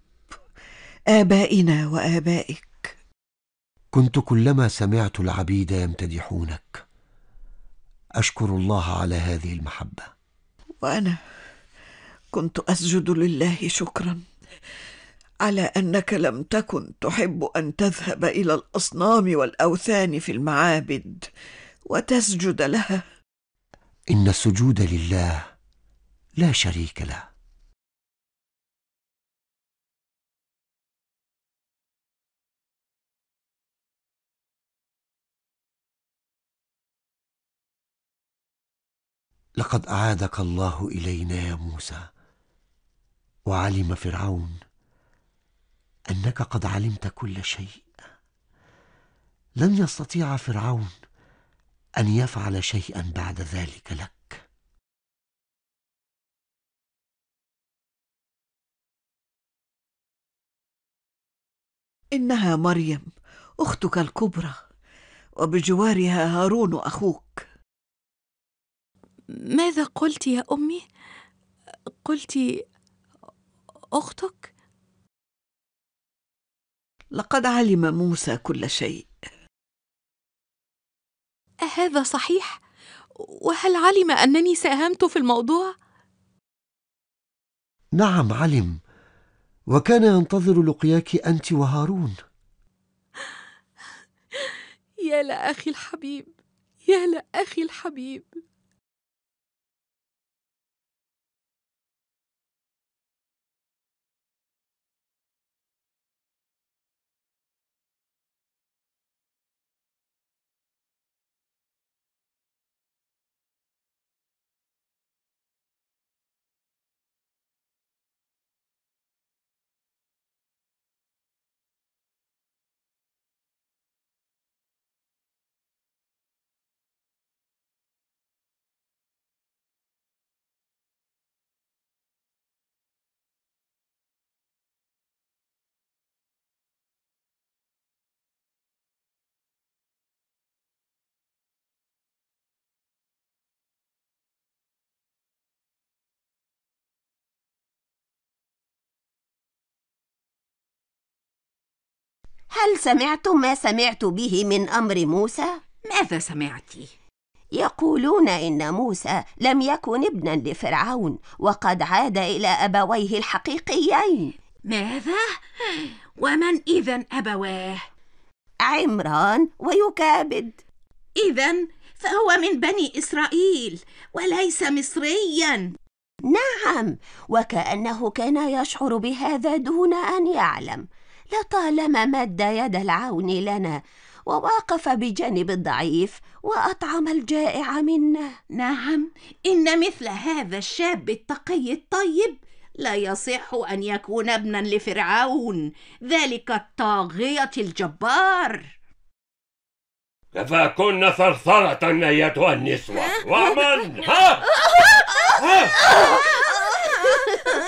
ابائنا وابائك كنت كلما سمعت العبيد يمتدحونك اشكر الله على هذه المحبه وانا كنت اسجد لله شكرا على انك لم تكن تحب ان تذهب الى الاصنام والاوثان في المعابد وتسجد لها ان السجود لله لا شريك له لقد أعادك الله إلينا يا موسى وعلم فرعون أنك قد علمت كل شيء لن يستطيع فرعون أن يفعل شيئا بعد ذلك لك إنها مريم أختك الكبرى وبجوارها هارون أخوك ماذا قلت يا أمي؟ قلت أختك؟ لقد علم موسى كل شيء أهذا صحيح؟ وهل علم أنني ساهمت في الموضوع؟ نعم علم وكان ينتظر لقياك أنت وهارون يا لأخي الحبيب يا لأخي الحبيب هل سمعتم ما سمعت به من أمر موسى؟ ماذا سمعتِ؟ يقولون إن موسى لم يكن ابنا لفرعون وقد عاد إلى أبويه الحقيقيين ماذا؟ ومن إذا أبواه؟ عمران ويكابد إذا فهو من بني إسرائيل وليس مصريا نعم وكأنه كان يشعر بهذا دون أن يعلم لطالما مد يد العون لنا وواقف بجانب الضعيف واطعم الجائع منا نعم ان مثل هذا الشاب التقي الطيب لا يصح ان يكون ابنا لفرعون ذلك الطاغيه الجبار كفاكن ثرثرة أيتها النسوة ومن <laughs> ها, ها؟, ها؟ <laughs>